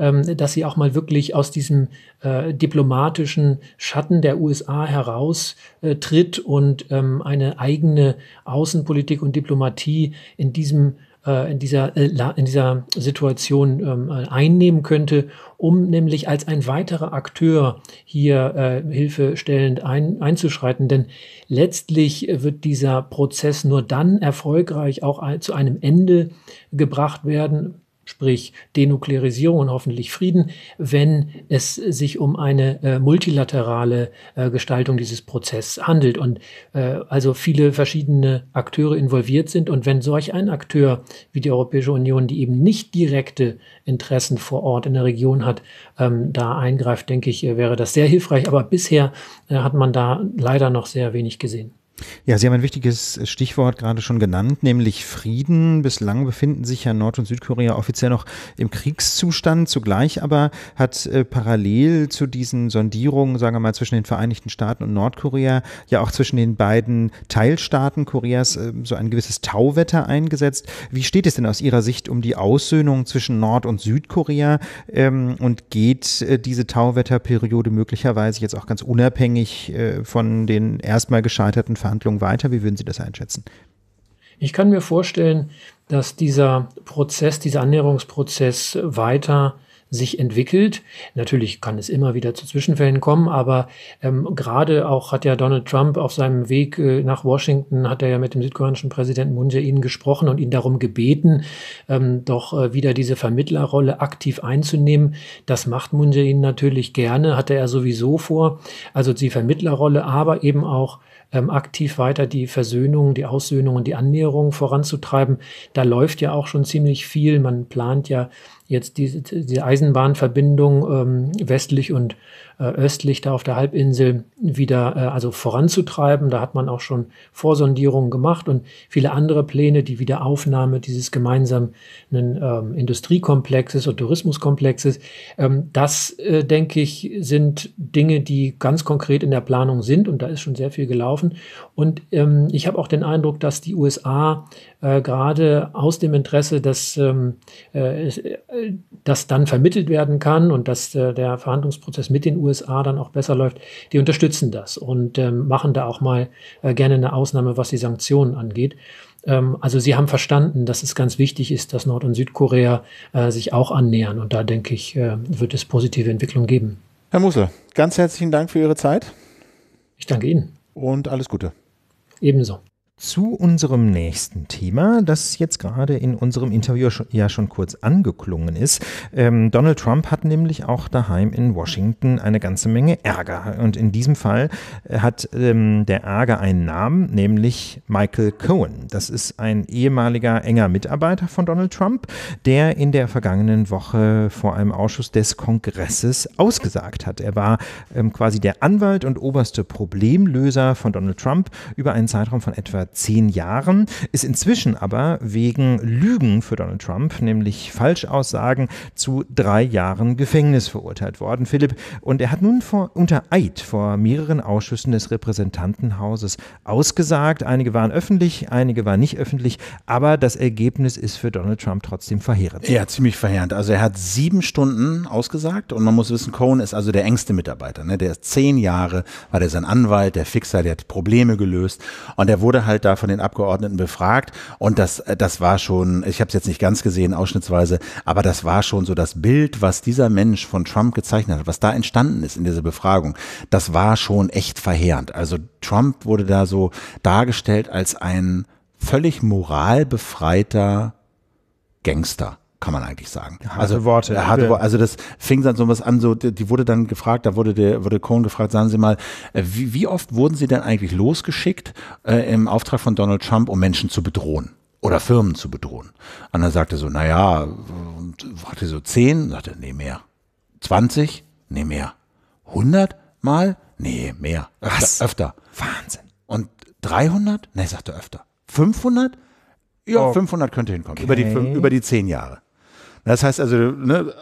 ähm, dass sie auch mal wirklich aus diesem äh, diplomatischen Schatten der USA heraustritt äh, und ähm, eine eigene Außenpolitik und Diplomatie in diesem äh, in dieser, äh, in dieser Situation ähm, einnehmen könnte, um nämlich als ein weiterer Akteur hier äh, hilfestellend ein, einzuschreiten. Denn letztlich wird dieser Prozess nur dann erfolgreich auch zu einem Ende gebracht werden, sprich Denuklearisierung und hoffentlich Frieden, wenn es sich um eine äh, multilaterale äh, Gestaltung dieses Prozesses handelt und äh, also viele verschiedene Akteure involviert sind. Und wenn solch ein Akteur wie die Europäische Union, die eben nicht direkte Interessen vor Ort in der Region hat, ähm, da eingreift, denke ich, äh, wäre das sehr hilfreich. Aber bisher äh, hat man da leider noch sehr wenig gesehen. Ja, Sie haben ein wichtiges Stichwort gerade schon genannt, nämlich Frieden. Bislang befinden sich ja Nord- und Südkorea offiziell noch im Kriegszustand. Zugleich aber hat äh, parallel zu diesen Sondierungen, sagen wir mal, zwischen den Vereinigten Staaten und Nordkorea, ja auch zwischen den beiden Teilstaaten Koreas äh, so ein gewisses Tauwetter eingesetzt. Wie steht es denn aus Ihrer Sicht um die Aussöhnung zwischen Nord- und Südkorea? Ähm, und geht äh, diese Tauwetterperiode möglicherweise jetzt auch ganz unabhängig äh, von den erstmal gescheiterten Vereinigten Verhandlungen weiter? Wie würden Sie das einschätzen? Ich kann mir vorstellen, dass dieser Prozess, dieser Annäherungsprozess weiter sich entwickelt. Natürlich kann es immer wieder zu Zwischenfällen kommen, aber ähm, gerade auch hat ja Donald Trump auf seinem Weg äh, nach Washington, hat er ja mit dem südkoreanischen Präsidenten Moon Jae-in gesprochen und ihn darum gebeten, ähm, doch äh, wieder diese Vermittlerrolle aktiv einzunehmen. Das macht Moon Jae-in natürlich gerne, hatte er sowieso vor. Also die Vermittlerrolle, aber eben auch ähm, aktiv weiter die Versöhnung, die Aussöhnung und die Annäherung voranzutreiben. Da läuft ja auch schon ziemlich viel. Man plant ja jetzt diese, diese Eisenbahnverbindung ähm, westlich und äh, östlich da auf der Halbinsel wieder äh, also voranzutreiben. Da hat man auch schon Vorsondierungen gemacht und viele andere Pläne, die Wiederaufnahme dieses gemeinsamen ähm, Industriekomplexes und Tourismuskomplexes. Ähm, das, äh, denke ich, sind Dinge, die ganz konkret in der Planung sind und da ist schon sehr viel gelaufen. Und ähm, ich habe auch den Eindruck, dass die USA äh, gerade aus dem Interesse, dass ähm, äh, äh das dann vermittelt werden kann und dass äh, der Verhandlungsprozess mit den USA USA dann auch besser läuft, die unterstützen das und ähm, machen da auch mal äh, gerne eine Ausnahme, was die Sanktionen angeht. Ähm, also sie haben verstanden, dass es ganz wichtig ist, dass Nord- und Südkorea äh, sich auch annähern und da denke ich, äh, wird es positive Entwicklung geben. Herr Musel, ganz herzlichen Dank für Ihre Zeit. Ich danke Ihnen. Und alles Gute. Ebenso zu unserem nächsten Thema, das jetzt gerade in unserem Interview ja schon kurz angeklungen ist. Ähm, Donald Trump hat nämlich auch daheim in Washington eine ganze Menge Ärger. Und in diesem Fall äh, hat ähm, der Ärger einen Namen, nämlich Michael Cohen. Das ist ein ehemaliger enger Mitarbeiter von Donald Trump, der in der vergangenen Woche vor einem Ausschuss des Kongresses ausgesagt hat. Er war ähm, quasi der Anwalt und oberste Problemlöser von Donald Trump über einen Zeitraum von etwa zehn Jahren, ist inzwischen aber wegen Lügen für Donald Trump, nämlich Falschaussagen, zu drei Jahren Gefängnis verurteilt worden, Philipp. Und er hat nun vor, unter Eid vor mehreren Ausschüssen des Repräsentantenhauses ausgesagt. Einige waren öffentlich, einige waren nicht öffentlich, aber das Ergebnis ist für Donald Trump trotzdem verheerend. Ja, ziemlich verheerend. Also er hat sieben Stunden ausgesagt und man muss wissen, Cohen ist also der engste Mitarbeiter. Ne? Der ist zehn Jahre, war der sein Anwalt, der Fixer, der hat Probleme gelöst und er wurde halt halt da von den Abgeordneten befragt und das, äh, das war schon, ich habe es jetzt nicht ganz gesehen, ausschnittsweise, aber das war schon so das Bild, was dieser Mensch von Trump gezeichnet hat, was da entstanden ist in dieser Befragung, das war schon echt verheerend. Also Trump wurde da so dargestellt als ein völlig moralbefreiter Gangster kann man eigentlich sagen. Harte also Worte. Äh, harte Worte. Also das fing dann so was an, so, die wurde dann gefragt, da wurde der, wurde Cohen gefragt, sagen Sie mal, äh, wie, wie oft wurden Sie denn eigentlich losgeschickt äh, im Auftrag von Donald Trump, um Menschen zu bedrohen? Oder Firmen zu bedrohen. Und er sagte so, naja, fragte so zehn, sagte, nee, mehr. 20? Nee, mehr. 100 Mal? Nee, mehr. Öfter. Was? öfter. Wahnsinn. Und 300? Nee, sagte öfter. 500? Ja, oh. 500 könnte hinkommen. Okay. Über, die, über die zehn Jahre. Das heißt also, ne,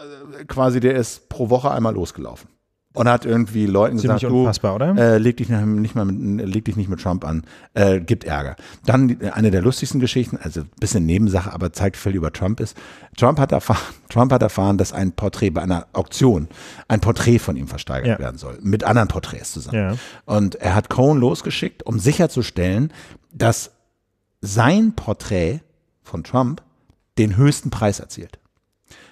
quasi der ist pro Woche einmal losgelaufen und hat irgendwie Leuten Ziemlich gesagt, du, äh, leg, dich nicht mal mit, leg dich nicht mit Trump an, äh, gibt Ärger. Dann äh, eine der lustigsten Geschichten, also ein bisschen Nebensache, aber zeigt viel über Trump ist. Trump hat erfahren, Trump hat erfahren, dass ein Porträt bei einer Auktion, ein Porträt von ihm versteigert ja. werden soll, mit anderen Porträts zusammen. Ja. Und er hat Cohen losgeschickt, um sicherzustellen, dass sein Porträt von Trump den höchsten Preis erzielt.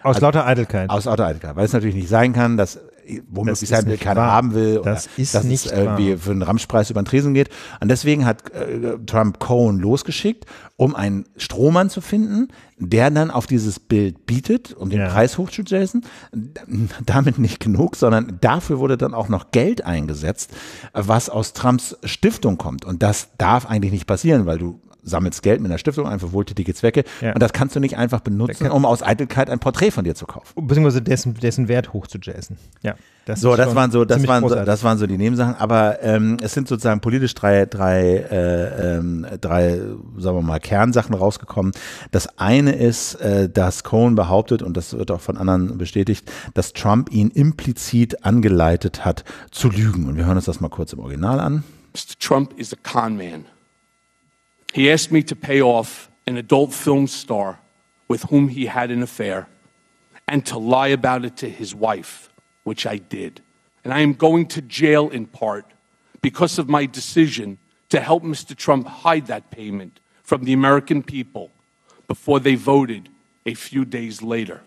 Aus lauter Eitelkeit. Aus lauter Eitelkeit, weil es natürlich nicht sein kann, dass womöglich sein will, keiner wahr. haben will. Das oder, ist dass nicht es irgendwie wahr. für einen Ramschpreis über den Tresen geht. Und deswegen hat äh, Trump Cohen losgeschickt, um einen Strohmann zu finden, der dann auf dieses Bild bietet, um den ja. Preis hochzujassen. Damit nicht genug, sondern dafür wurde dann auch noch Geld eingesetzt, was aus Trumps Stiftung kommt. Und das darf eigentlich nicht passieren, weil du sammelst Geld mit einer Stiftung ein für wohltätige Zwecke ja. und das kannst du nicht einfach benutzen, um aus Eitelkeit ein Porträt von dir zu kaufen. Beziehungsweise dessen, dessen Wert hochzujazzen. Ja. Das so, das waren so, das waren so, das waren so die Nebensachen. Aber ähm, es sind sozusagen politisch drei, drei, äh, äh, drei, sagen wir mal, Kernsachen rausgekommen. Das eine ist, äh, dass Cohen behauptet, und das wird auch von anderen bestätigt, dass Trump ihn implizit angeleitet hat zu lügen. Und wir hören uns das mal kurz im Original an. Mr. Trump is a con man. He asked me to pay off an adult film star with whom he had an affair and to lie about it to his wife, which I did. And I am going to jail in part because of my decision to help Mr. Trump hide that payment from the American people before they voted a few days later.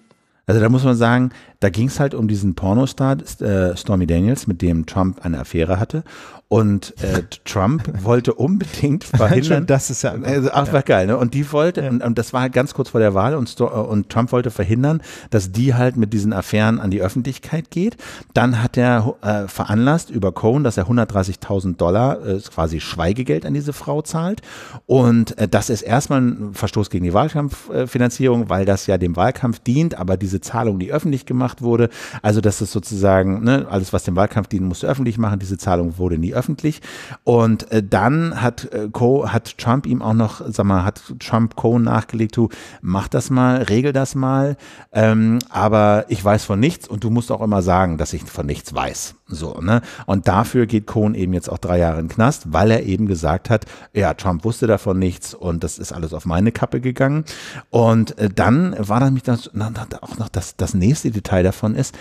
Also da muss man sagen, da ging es halt um diesen Pornostar äh, Stormy Daniels, mit dem Trump eine Affäre hatte. Und äh, Trump wollte unbedingt verhindern. das ist ja. Äh, also, ach, war geil, ne? Und die wollte, ja. und, und, das war ganz kurz vor der Wahl, und, und Trump wollte verhindern, dass die halt mit diesen Affären an die Öffentlichkeit geht. Dann hat er äh, veranlasst über Cohen, dass er 130.000 Dollar äh, quasi Schweigegeld an diese Frau zahlt. Und äh, das ist erstmal ein Verstoß gegen die Wahlkampffinanzierung, weil das ja dem Wahlkampf dient, aber diese Zahlung, die öffentlich gemacht wurde, also das ist sozusagen, ne, alles, was dem Wahlkampf dient, musst du öffentlich machen, diese Zahlung wurde nie öffentlich. Und äh, dann hat, äh, Co, hat Trump ihm auch noch, sag mal, hat Trump Cohen nachgelegt, du mach das mal, regel das mal, ähm, aber ich weiß von nichts und du musst auch immer sagen, dass ich von nichts weiß. So, ne? Und dafür geht Cohen eben jetzt auch drei Jahre in den Knast, weil er eben gesagt hat, ja, Trump wusste davon nichts und das ist alles auf meine Kappe gegangen. Und äh, dann war dann mich das, na, na, auch noch das, das nächste Detail davon ist,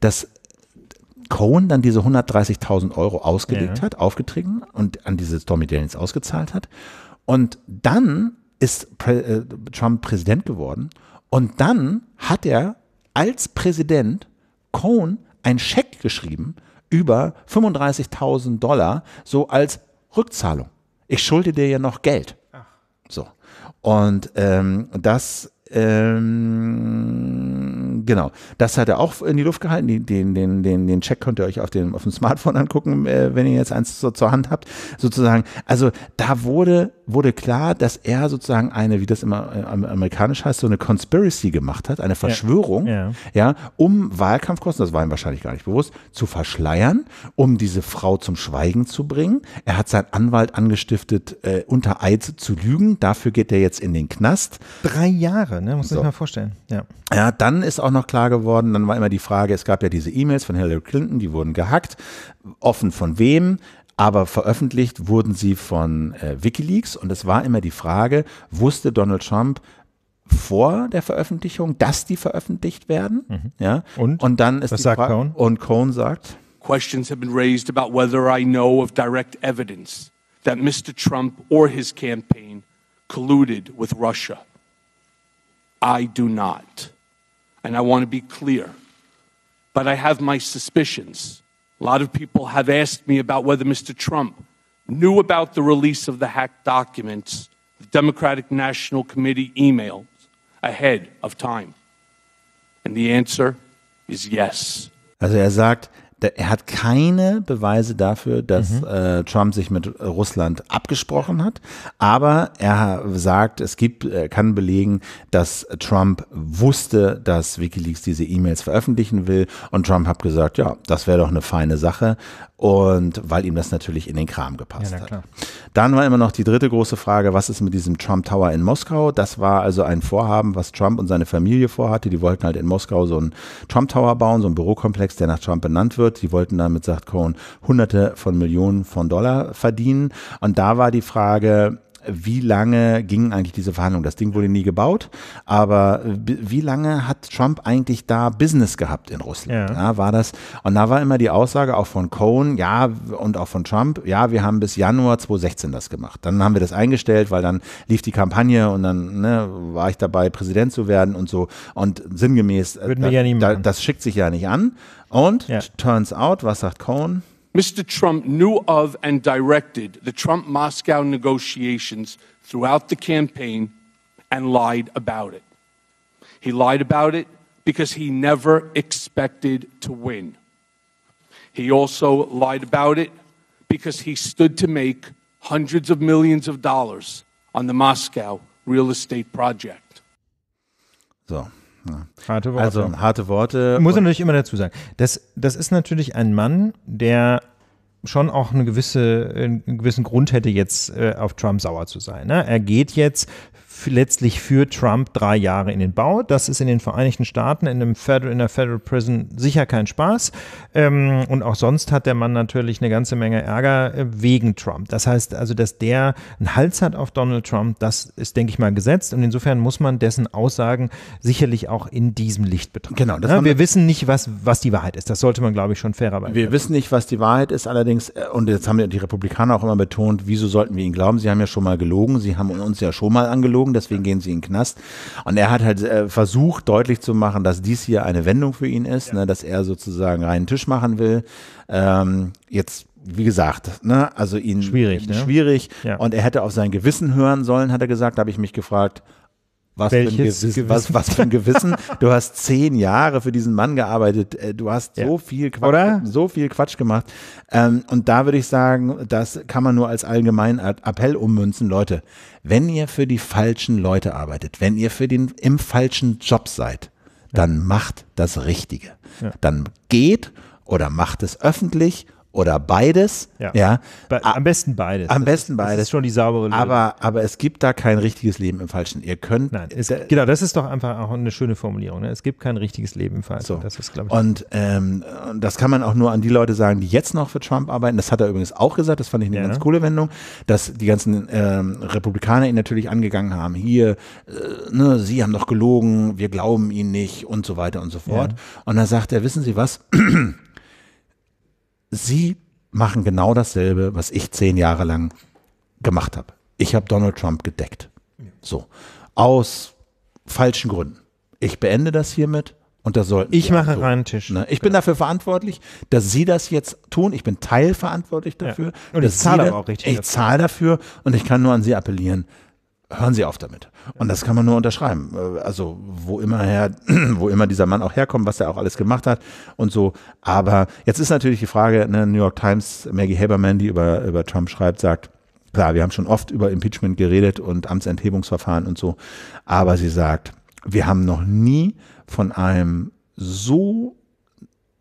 dass Cohen dann diese 130.000 Euro ausgelegt ja. hat, aufgetreten und an diese Stormy Daniels ausgezahlt hat. Und dann ist Prä äh, Trump Präsident geworden. Und dann hat er als Präsident Cohen einen Scheck geschrieben über 35.000 Dollar, so als Rückzahlung. Ich schulde dir ja noch Geld. Ach. So. Und ähm, das ähm, Genau. Das hat er auch in die Luft gehalten. Den, den, den, den Check könnt ihr euch auf dem, auf dem Smartphone angucken, äh, wenn ihr jetzt eins zur, zur Hand habt. Sozusagen. Also da wurde, wurde klar, dass er sozusagen eine, wie das immer äh, amerikanisch heißt, so eine Conspiracy gemacht hat, eine Verschwörung, ja. ja. ja, um Wahlkampfkosten, das war ihm wahrscheinlich gar nicht bewusst, zu verschleiern, um diese Frau zum Schweigen zu bringen. Er hat seinen Anwalt angestiftet, äh, unter Eid zu lügen. Dafür geht er jetzt in den Knast. Drei Jahre, ne? Muss so. ich mal vorstellen. Ja. ja, dann ist auch noch noch klar geworden. Dann war immer die Frage, es gab ja diese E-Mails von Hillary Clinton, die wurden gehackt. Offen von wem? Aber veröffentlicht wurden sie von äh, Wikileaks und es war immer die Frage, wusste Donald Trump vor der Veröffentlichung, dass die veröffentlicht werden? Mhm. Ja. Und? und dann ist Was die sagt Fra Und Cohn sagt. Questions have been raised about whether I know of direct evidence that Mr. Trump or his campaign colluded with Russia. I do not. and I want to be clear, but I have my suspicions. A lot of people have asked me about whether Mr. Trump knew about the release of the hacked documents, the Democratic National Committee emails, ahead of time. And the answer is yes. Also er sagt, er hat keine Beweise dafür, dass mhm. äh, Trump sich mit Russland abgesprochen hat, aber er sagt, es gibt, er äh, kann belegen, dass Trump wusste, dass WikiLeaks diese E-Mails veröffentlichen will und Trump hat gesagt, ja, das wäre doch eine feine Sache und weil ihm das natürlich in den Kram gepasst ja, hat. Dann war immer noch die dritte große Frage, was ist mit diesem Trump Tower in Moskau? Das war also ein Vorhaben, was Trump und seine Familie vorhatte. Die wollten halt in Moskau so einen Trump Tower bauen, so einen Bürokomplex, der nach Trump benannt wird. Die wollten damit, sagt Cohen, hunderte von Millionen von Dollar verdienen. Und da war die Frage, wie lange gingen eigentlich diese Verhandlungen? Das Ding wurde nie gebaut, aber äh, wie lange hat Trump eigentlich da Business gehabt in Russland? Ja. Ja, war das, und da war immer die Aussage auch von Cohen, ja, und auch von Trump, ja, wir haben bis Januar 2016 das gemacht. Dann haben wir das eingestellt, weil dann lief die Kampagne und dann ne, war ich dabei, Präsident zu werden und so. Und sinngemäß, äh, Würden da, wir ja nicht Da, das schickt sich ja nicht an. Und ja. turns out, was sagt Cohen? Mr. Trump knew of and directed the Trump Moscow negotiations throughout the campaign and lied about it. He lied about it because he never expected to win. He also lied about it because he stood to make hundreds of millions of dollars on the Moscow real estate project. So. Ja. Harte Worte. Also harte Worte. Muss man natürlich immer dazu sagen. Das, das ist natürlich ein Mann, der schon auch eine gewisse, äh, einen gewissen Grund hätte, jetzt äh, auf Trump sauer zu sein. Ne? Er geht jetzt letztlich für Trump drei Jahre in den Bau. Das ist in den Vereinigten Staaten in, einem Federal, in einer Federal Prison sicher kein Spaß. Ähm, und auch sonst hat der Mann natürlich eine ganze Menge Ärger äh, wegen Trump. Das heißt also, dass der einen Hals hat auf Donald Trump, das ist, denke ich mal, gesetzt. Und insofern muss man dessen Aussagen sicherlich auch in diesem Licht betrachten. Genau. das Ja, ne? wir wissen nicht, was, was die Wahrheit ist. Das sollte man, glaube ich, schon fairerweise. Wir wissen nicht, was die Wahrheit ist. Allerdings, äh, und jetzt haben die Republikaner auch immer betont, wieso sollten wir ihnen glauben? Sie haben ja schon mal gelogen. Sie haben uns ja schon mal angelogen geflogen, deswegen gehen sie in den Knast. Und er hat halt äh, versucht, deutlich zu machen, dass dies hier eine Wendung für ihn ist, ne, dass er sozusagen reinen Tisch machen will. Ähm, jetzt wie gesagt, ne, also ihn schwierig, ne? schwierig. Ne? Und er hätte auf sein Gewissen hören sollen, hat er gesagt. Da habe ich mich gefragt, was für, ein Gewissen, Was, was für ein Gewissen. Du hast zehn Jahre für diesen Mann gearbeitet. Äh, du hast ja. so viel Quatsch, Oder? so viel Quatsch gemacht. Ähm, und da würde ich sagen, das kann man nur als allgemeinen Appell ummünzen. Leute, wenn ihr für die falschen Leute arbeitet, wenn ihr für den im falschen Job seid, dann ja. macht das Richtige. Ja. Dann geht oder macht es öffentlich oder beides. Ja. ja. Be am besten beides. Am besten beides. Das ist schon die saubere Lösung. Aber, aber es gibt da kein richtiges Leben im Falschen. Ihr könnt. Nein, es, da, genau, das ist doch einfach auch eine schöne Formulierung. Ne? Es gibt kein richtiges Leben im Falschen. So. Das ist, glaube ich, und ähm, das kann man auch nur an die Leute sagen, die jetzt noch für Trump arbeiten. Das hat er übrigens auch gesagt. Das fand ich eine ja, ganz ne? coole Wendung, dass die ganzen ähm, Republikaner ihn natürlich angegangen haben. Hier, äh, ne, sie haben doch gelogen, wir glauben ihnen nicht und so weiter und so fort. Ja. Und dann sagt er, wissen Sie was? Sie machen genau dasselbe, was ich zehn Jahre lang gemacht habe. Ich habe Donald Trump gedeckt. So. Aus falschen Gründen. Ich beende das hiermit und da sollten Ich mache reinen Tisch. Ne? Ich genau. bin dafür verantwortlich, dass Sie das jetzt tun. Ich bin teilverantwortlich dafür. Ja. Und ich zahle auch richtig. Ich zahle dafür und ich kann nur an Sie appellieren. Hören Sie auf damit. Und das kann man nur unterschreiben. Äh, also wo immer her, wo immer dieser Mann auch herkommt, was er auch alles gemacht hat und so. Aber jetzt ist natürlich die Frage, ne, New York Times, Maggie Haberman, die über, über Trump schreibt, sagt, klar, wir haben schon oft über Impeachment geredet und Amtsenthebungsverfahren und so. Aber sie sagt, wir haben noch nie von einem so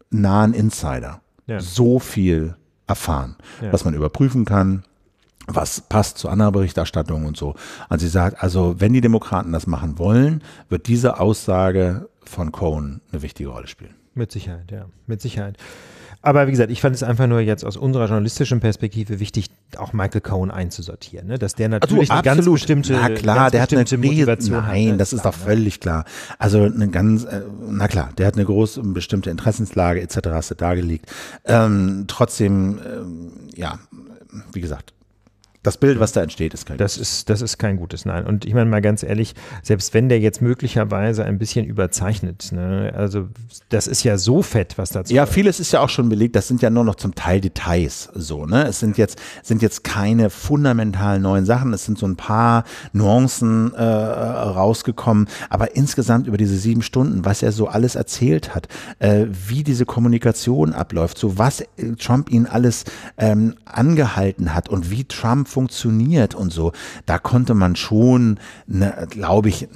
nahen Insider ja. so viel erfahren, ja. was man überprüfen kann, was passt zu anderer Berichterstattung und so. Also sie sagt, also wenn die Demokraten das machen wollen, wird diese Aussage von Cohen eine wichtige Rolle spielen. Mit Sicherheit, ja, mit Sicherheit. Aber wie gesagt, ich fand es einfach nur jetzt aus unserer journalistischen Perspektive wichtig, auch Michael Cohen einzusortieren, ne? dass der natürlich also, ganz bestimmte na klar, der hat eine Motivation. Nein, hat, ne? das ist klar, doch ne? völlig klar. Also eine ganz, äh, na klar, der hat eine große bestimmte Interessenslage etc. hast du dargelegt. Ähm, trotzdem, ähm, ja, wie gesagt, das Bild, was da entsteht, ist kein das gutes. Ist, das ist kein gutes, nein. Und ich meine mal ganz ehrlich, selbst wenn der jetzt möglicherweise ein bisschen überzeichnet, ne, also das ist ja so fett, was dazu Ja, vieles ist ja auch schon belegt, das sind ja nur noch zum Teil Details so, ne? Es sind jetzt, sind jetzt keine fundamentalen neuen Sachen, es sind so ein paar Nuancen äh, rausgekommen, aber insgesamt über diese sieben Stunden, was er so alles erzählt hat, äh, wie diese Kommunikation abläuft, so was äh, Trump ihn alles ähm, angehalten hat und wie Trump funktioniert und so. Da konnte man schon, ne, glaube ich,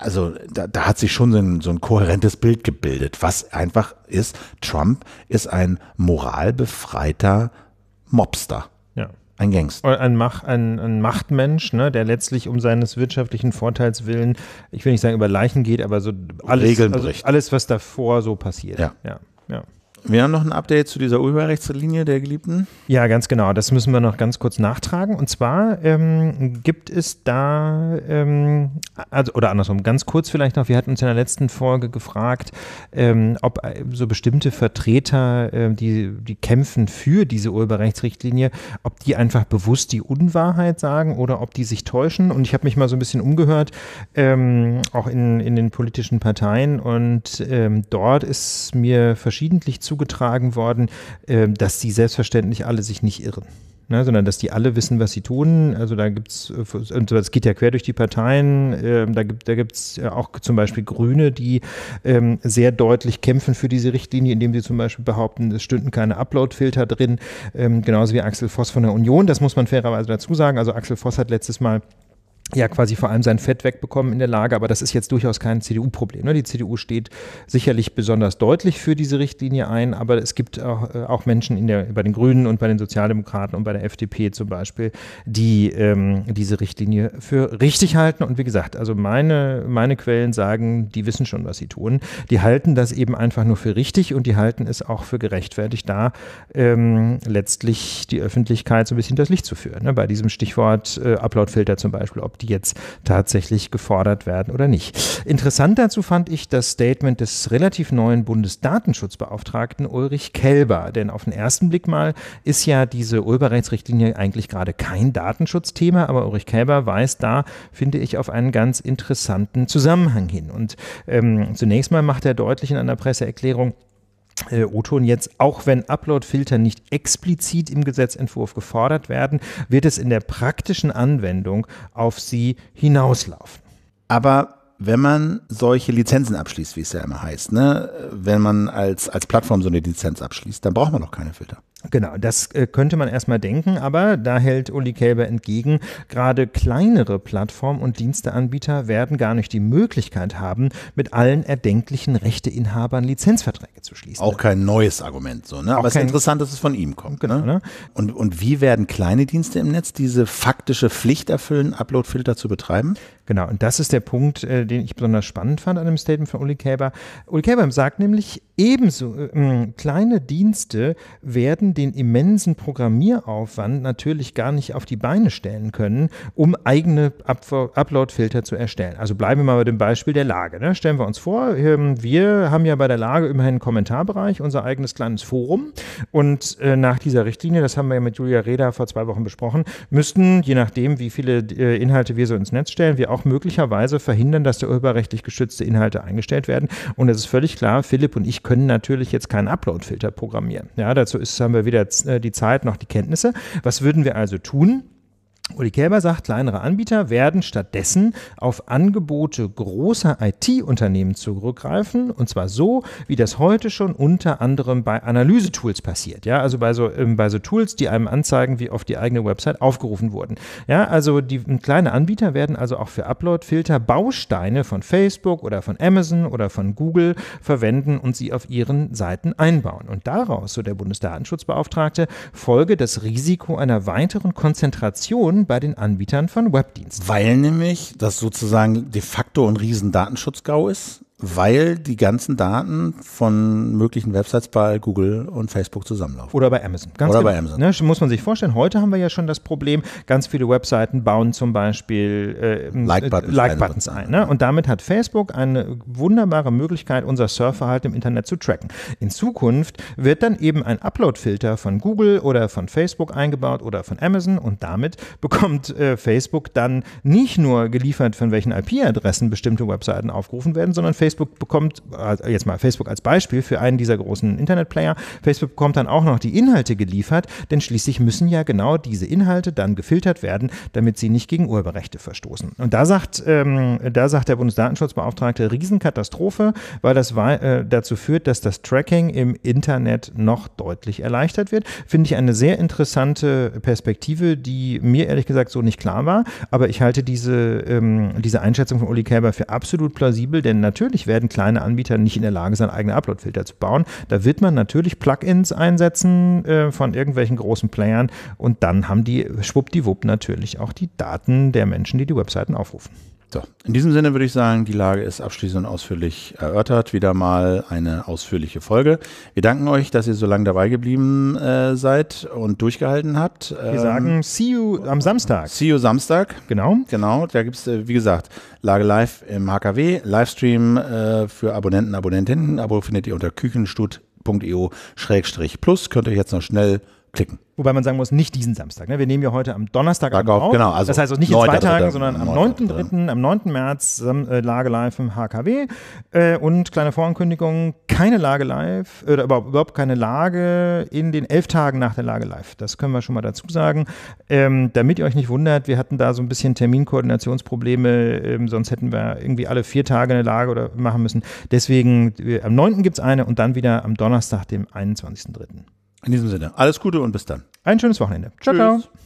also da, da hat sich schon so ein, so ein kohärentes Bild gebildet, was einfach ist, Trump ist ein moralbefreiter Mobster. Ja ein Gangster. Ein, Mach, ein, ein, Machtmensch, ne, der letztlich um seines wirtschaftlichen Vorteils willen, ich will nicht sagen über Leichen geht, aber so alles, Regeln also bricht. alles was davor so passiert. Ja. ja. ja. Wir haben noch ein Update zu dieser Urheberrechtslinie der Geliebten. Ja, ganz genau. Das müssen wir noch ganz kurz nachtragen. Und zwar ähm, gibt es da, ähm, also, oder andersrum, ganz kurz vielleicht noch, wir hatten uns in der letzten Folge gefragt, ähm, ob äh, so bestimmte Vertreter, äh, die, die kämpfen für diese Urheberrechtsrichtlinie, ob die einfach bewusst die Unwahrheit sagen oder ob die sich täuschen. Und ich habe mich mal so ein bisschen umgehört, ähm, auch in, in den politischen Parteien. Und ähm, dort ist mir verschiedentlich zu zugetragen worden, ähm, dass die selbstverständlich alle sich nicht irren. Ne, sondern dass die alle wissen, was sie tun. Also da gibt es, äh, und das geht ja quer durch die Parteien, äh, da gibt es da äh, auch zum Beispiel Grüne, die ähm, sehr deutlich kämpfen für diese Richtlinie, indem sie zum Beispiel behaupten, es stünden keine Upload-Filter drin, ähm, genauso wie Axel Voss von der Union. Das muss man fairerweise dazu sagen. Also Axel Voss hat letztes Mal ja quasi vor allem sein Fett wegbekommen in der Lage, aber das ist jetzt durchaus kein CDU-Problem. Ne? Die CDU steht sicherlich besonders deutlich für diese Richtlinie ein, aber es gibt auch, äh, auch Menschen der, bei den Grünen und bei den Sozialdemokraten und bei der FDP zum Beispiel, die ähm, diese Richtlinie für richtig halten. Und wie gesagt, also meine, meine Quellen sagen, die wissen schon, was sie tun. Die halten das eben einfach nur für richtig und die halten es auch für gerechtfertigt, da ähm, letztlich die Öffentlichkeit so ein bisschen das Licht zu führen. Ne? Bei diesem Stichwort äh, Uploadfilter zum Beispiel, ob die jetzt tatsächlich gefordert werden oder nicht. Interessant dazu fand ich das Statement des relativ neuen Bundesdatenschutzbeauftragten Ulrich Kelber, denn auf den ersten Blick mal ist ja diese Urheberrechtsrichtlinie eigentlich gerade kein Datenschutzthema, aber Ulrich Kelber weist da, finde ich, auf einen ganz interessanten Zusammenhang hin. Und ähm, zunächst mal macht er deutlich in einer Presseerklärung, äh, Oton jetzt, auch wenn Upload-Filter nicht explizit im Gesetzentwurf gefordert werden, wird es in der praktischen Anwendung auf sie hinauslaufen. Aber wenn man solche Lizenzen abschließt, wie es ja immer heißt, ne? wenn man als, als Plattform so eine Lizenz abschließt, dann braucht man doch keine Filter. Genau, das äh, könnte man erstmal denken, aber da hält Uli Kälber entgegen, gerade kleinere Plattformen und Diensteanbieter werden gar nicht die Möglichkeit haben, mit allen erdenklichen Rechteinhabern Lizenzverträge zu schließen. Auch kein neues Argument so, ne? aber es ist interessant, dass es von ihm kommt. Genau, ne? ne? Und, und wie werden kleine Dienste im Netz diese faktische Pflicht erfüllen, Uploadfilter zu betreiben? Genau, und das ist der Punkt, äh, den ich besonders spannend fand an dem Statement von Uli Kälber. Uli Kälber sagt nämlich, Ebenso äh, kleine Dienste werden den immensen Programmieraufwand natürlich gar nicht auf die Beine stellen können, um eigene Upload-Filter zu erstellen. Also bleiben wir mal bei dem Beispiel der Lage. Ne? Stellen wir uns vor, äh, wir haben ja bei der Lage immerhin einen Kommentarbereich, unser eigenes kleines Forum. Und äh, nach dieser Richtlinie, das haben wir ja mit Julia Reda vor zwei Wochen besprochen, müssten, je nachdem, wie viele äh, Inhalte wir so ins Netz stellen, wir auch möglicherweise verhindern, dass da urheberrechtlich geschützte Inhalte eingestellt werden. Und es ist völlig klar, Philipp und ich können natürlich jetzt keinen Upload-Filter programmieren. Ja, dazu ist, haben wir weder äh, die Zeit noch die Kenntnisse. Was würden wir also tun? Uli Kälber sagt, kleinere Anbieter werden stattdessen auf Angebote großer IT-Unternehmen zurückgreifen und zwar so, wie das heute schon unter anderem bei Analysetools passiert. Ja, also bei so, ähm, bei so Tools, die einem anzeigen, wie oft die eigene Website aufgerufen wurden. Ja, also die ähm, kleine Anbieter werden also auch für Upload-Filter Bausteine von Facebook oder von Amazon oder von Google verwenden und sie auf ihren Seiten einbauen. Und daraus, so der Bundesdatenschutzbeauftragte, folge das Risiko einer weiteren Konzentration Informationen bei den Anbietern von Webdiensten. Weil nämlich das sozusagen de facto ein riesen Datenschutzgau ist weil die ganzen Daten von möglichen Websites bei Google und Facebook zusammenlaufen. Oder bei Amazon. Ganz Oder genau, bei Amazon. Ne, muss man sich vorstellen, heute haben wir ja schon das Problem, ganz viele Webseiten bauen zum Beispiel äh, äh Like-Buttons like ein. ein ne? Und damit hat Facebook eine wunderbare Möglichkeit, unser Surfverhalten im Internet zu tracken. In Zukunft wird dann eben ein Upload-Filter von Google oder von Facebook eingebaut oder von Amazon und damit bekommt äh, Facebook dann nicht nur geliefert, von welchen IP-Adressen bestimmte Webseiten aufgerufen werden, sondern Facebook Facebook bekommt, jetzt mal Facebook als Beispiel für einen dieser großen Internetplayer, Facebook bekommt dann auch noch die Inhalte geliefert, denn schließlich müssen ja genau diese Inhalte dann gefiltert werden, damit sie nicht gegen Urheberrechte verstoßen. Und da sagt, ähm, da sagt der Bundesdatenschutzbeauftragte Riesenkatastrophe, weil das äh, dazu führt, dass das Tracking im Internet noch deutlich erleichtert wird. Finde ich eine sehr interessante Perspektive, die mir ehrlich gesagt so nicht klar war, aber ich halte diese, ähm, diese Einschätzung von Uli Kälber für absolut plausibel, denn natürlich natürlich werden kleine Anbieter nicht in der Lage sein, eigene Uploadfilter zu bauen. Da wird man natürlich Plugins einsetzen äh, von irgendwelchen großen Playern und dann haben die schwuppdiwupp natürlich auch die Daten der Menschen, die die Webseiten aufrufen. So, in diesem Sinne würde ich sagen, die Lage ist abschließend und ausführlich erörtert. Wieder mal eine ausführliche Folge. Wir danken euch, dass ihr so lange dabei geblieben äh, seid und durchgehalten habt. Wir ähm, sagen, see you am Samstag. See you Samstag. Genau. Genau, da gibt es, äh, wie gesagt, Lage live im HKW, Livestream äh, für Abonnenten, Abonnentinnen. Abo findet ihr unter küchenstut.eu-plus. Könnt ihr euch jetzt noch schnell klicken. Wobei man sagen muss, nicht diesen Samstag. Ne? Wir nehmen ja heute am Donnerstag Tag auf. auf. Genau, also das heißt also nicht in zwei also Tagen, sondern am 9.3., am 9. März ähm, äh, Lage live im HKW. Äh, und kleine Vorankündigung, keine Lage live, oder überhaupt keine Lage in den elf Tagen nach der Lage live. Das können wir schon mal dazu sagen. Ähm, damit ihr euch nicht wundert, wir hatten da so ein bisschen Terminkoordinationsprobleme, ähm, sonst hätten wir irgendwie alle vier Tage eine Lage oder machen müssen. Deswegen, äh, am 9. gibt es eine und dann wieder am Donnerstag, dem 21.3. In diesem Sinne, alles Gute und bis dann. Ein schönes Wochenende. Ciao, Tschüss. ciao.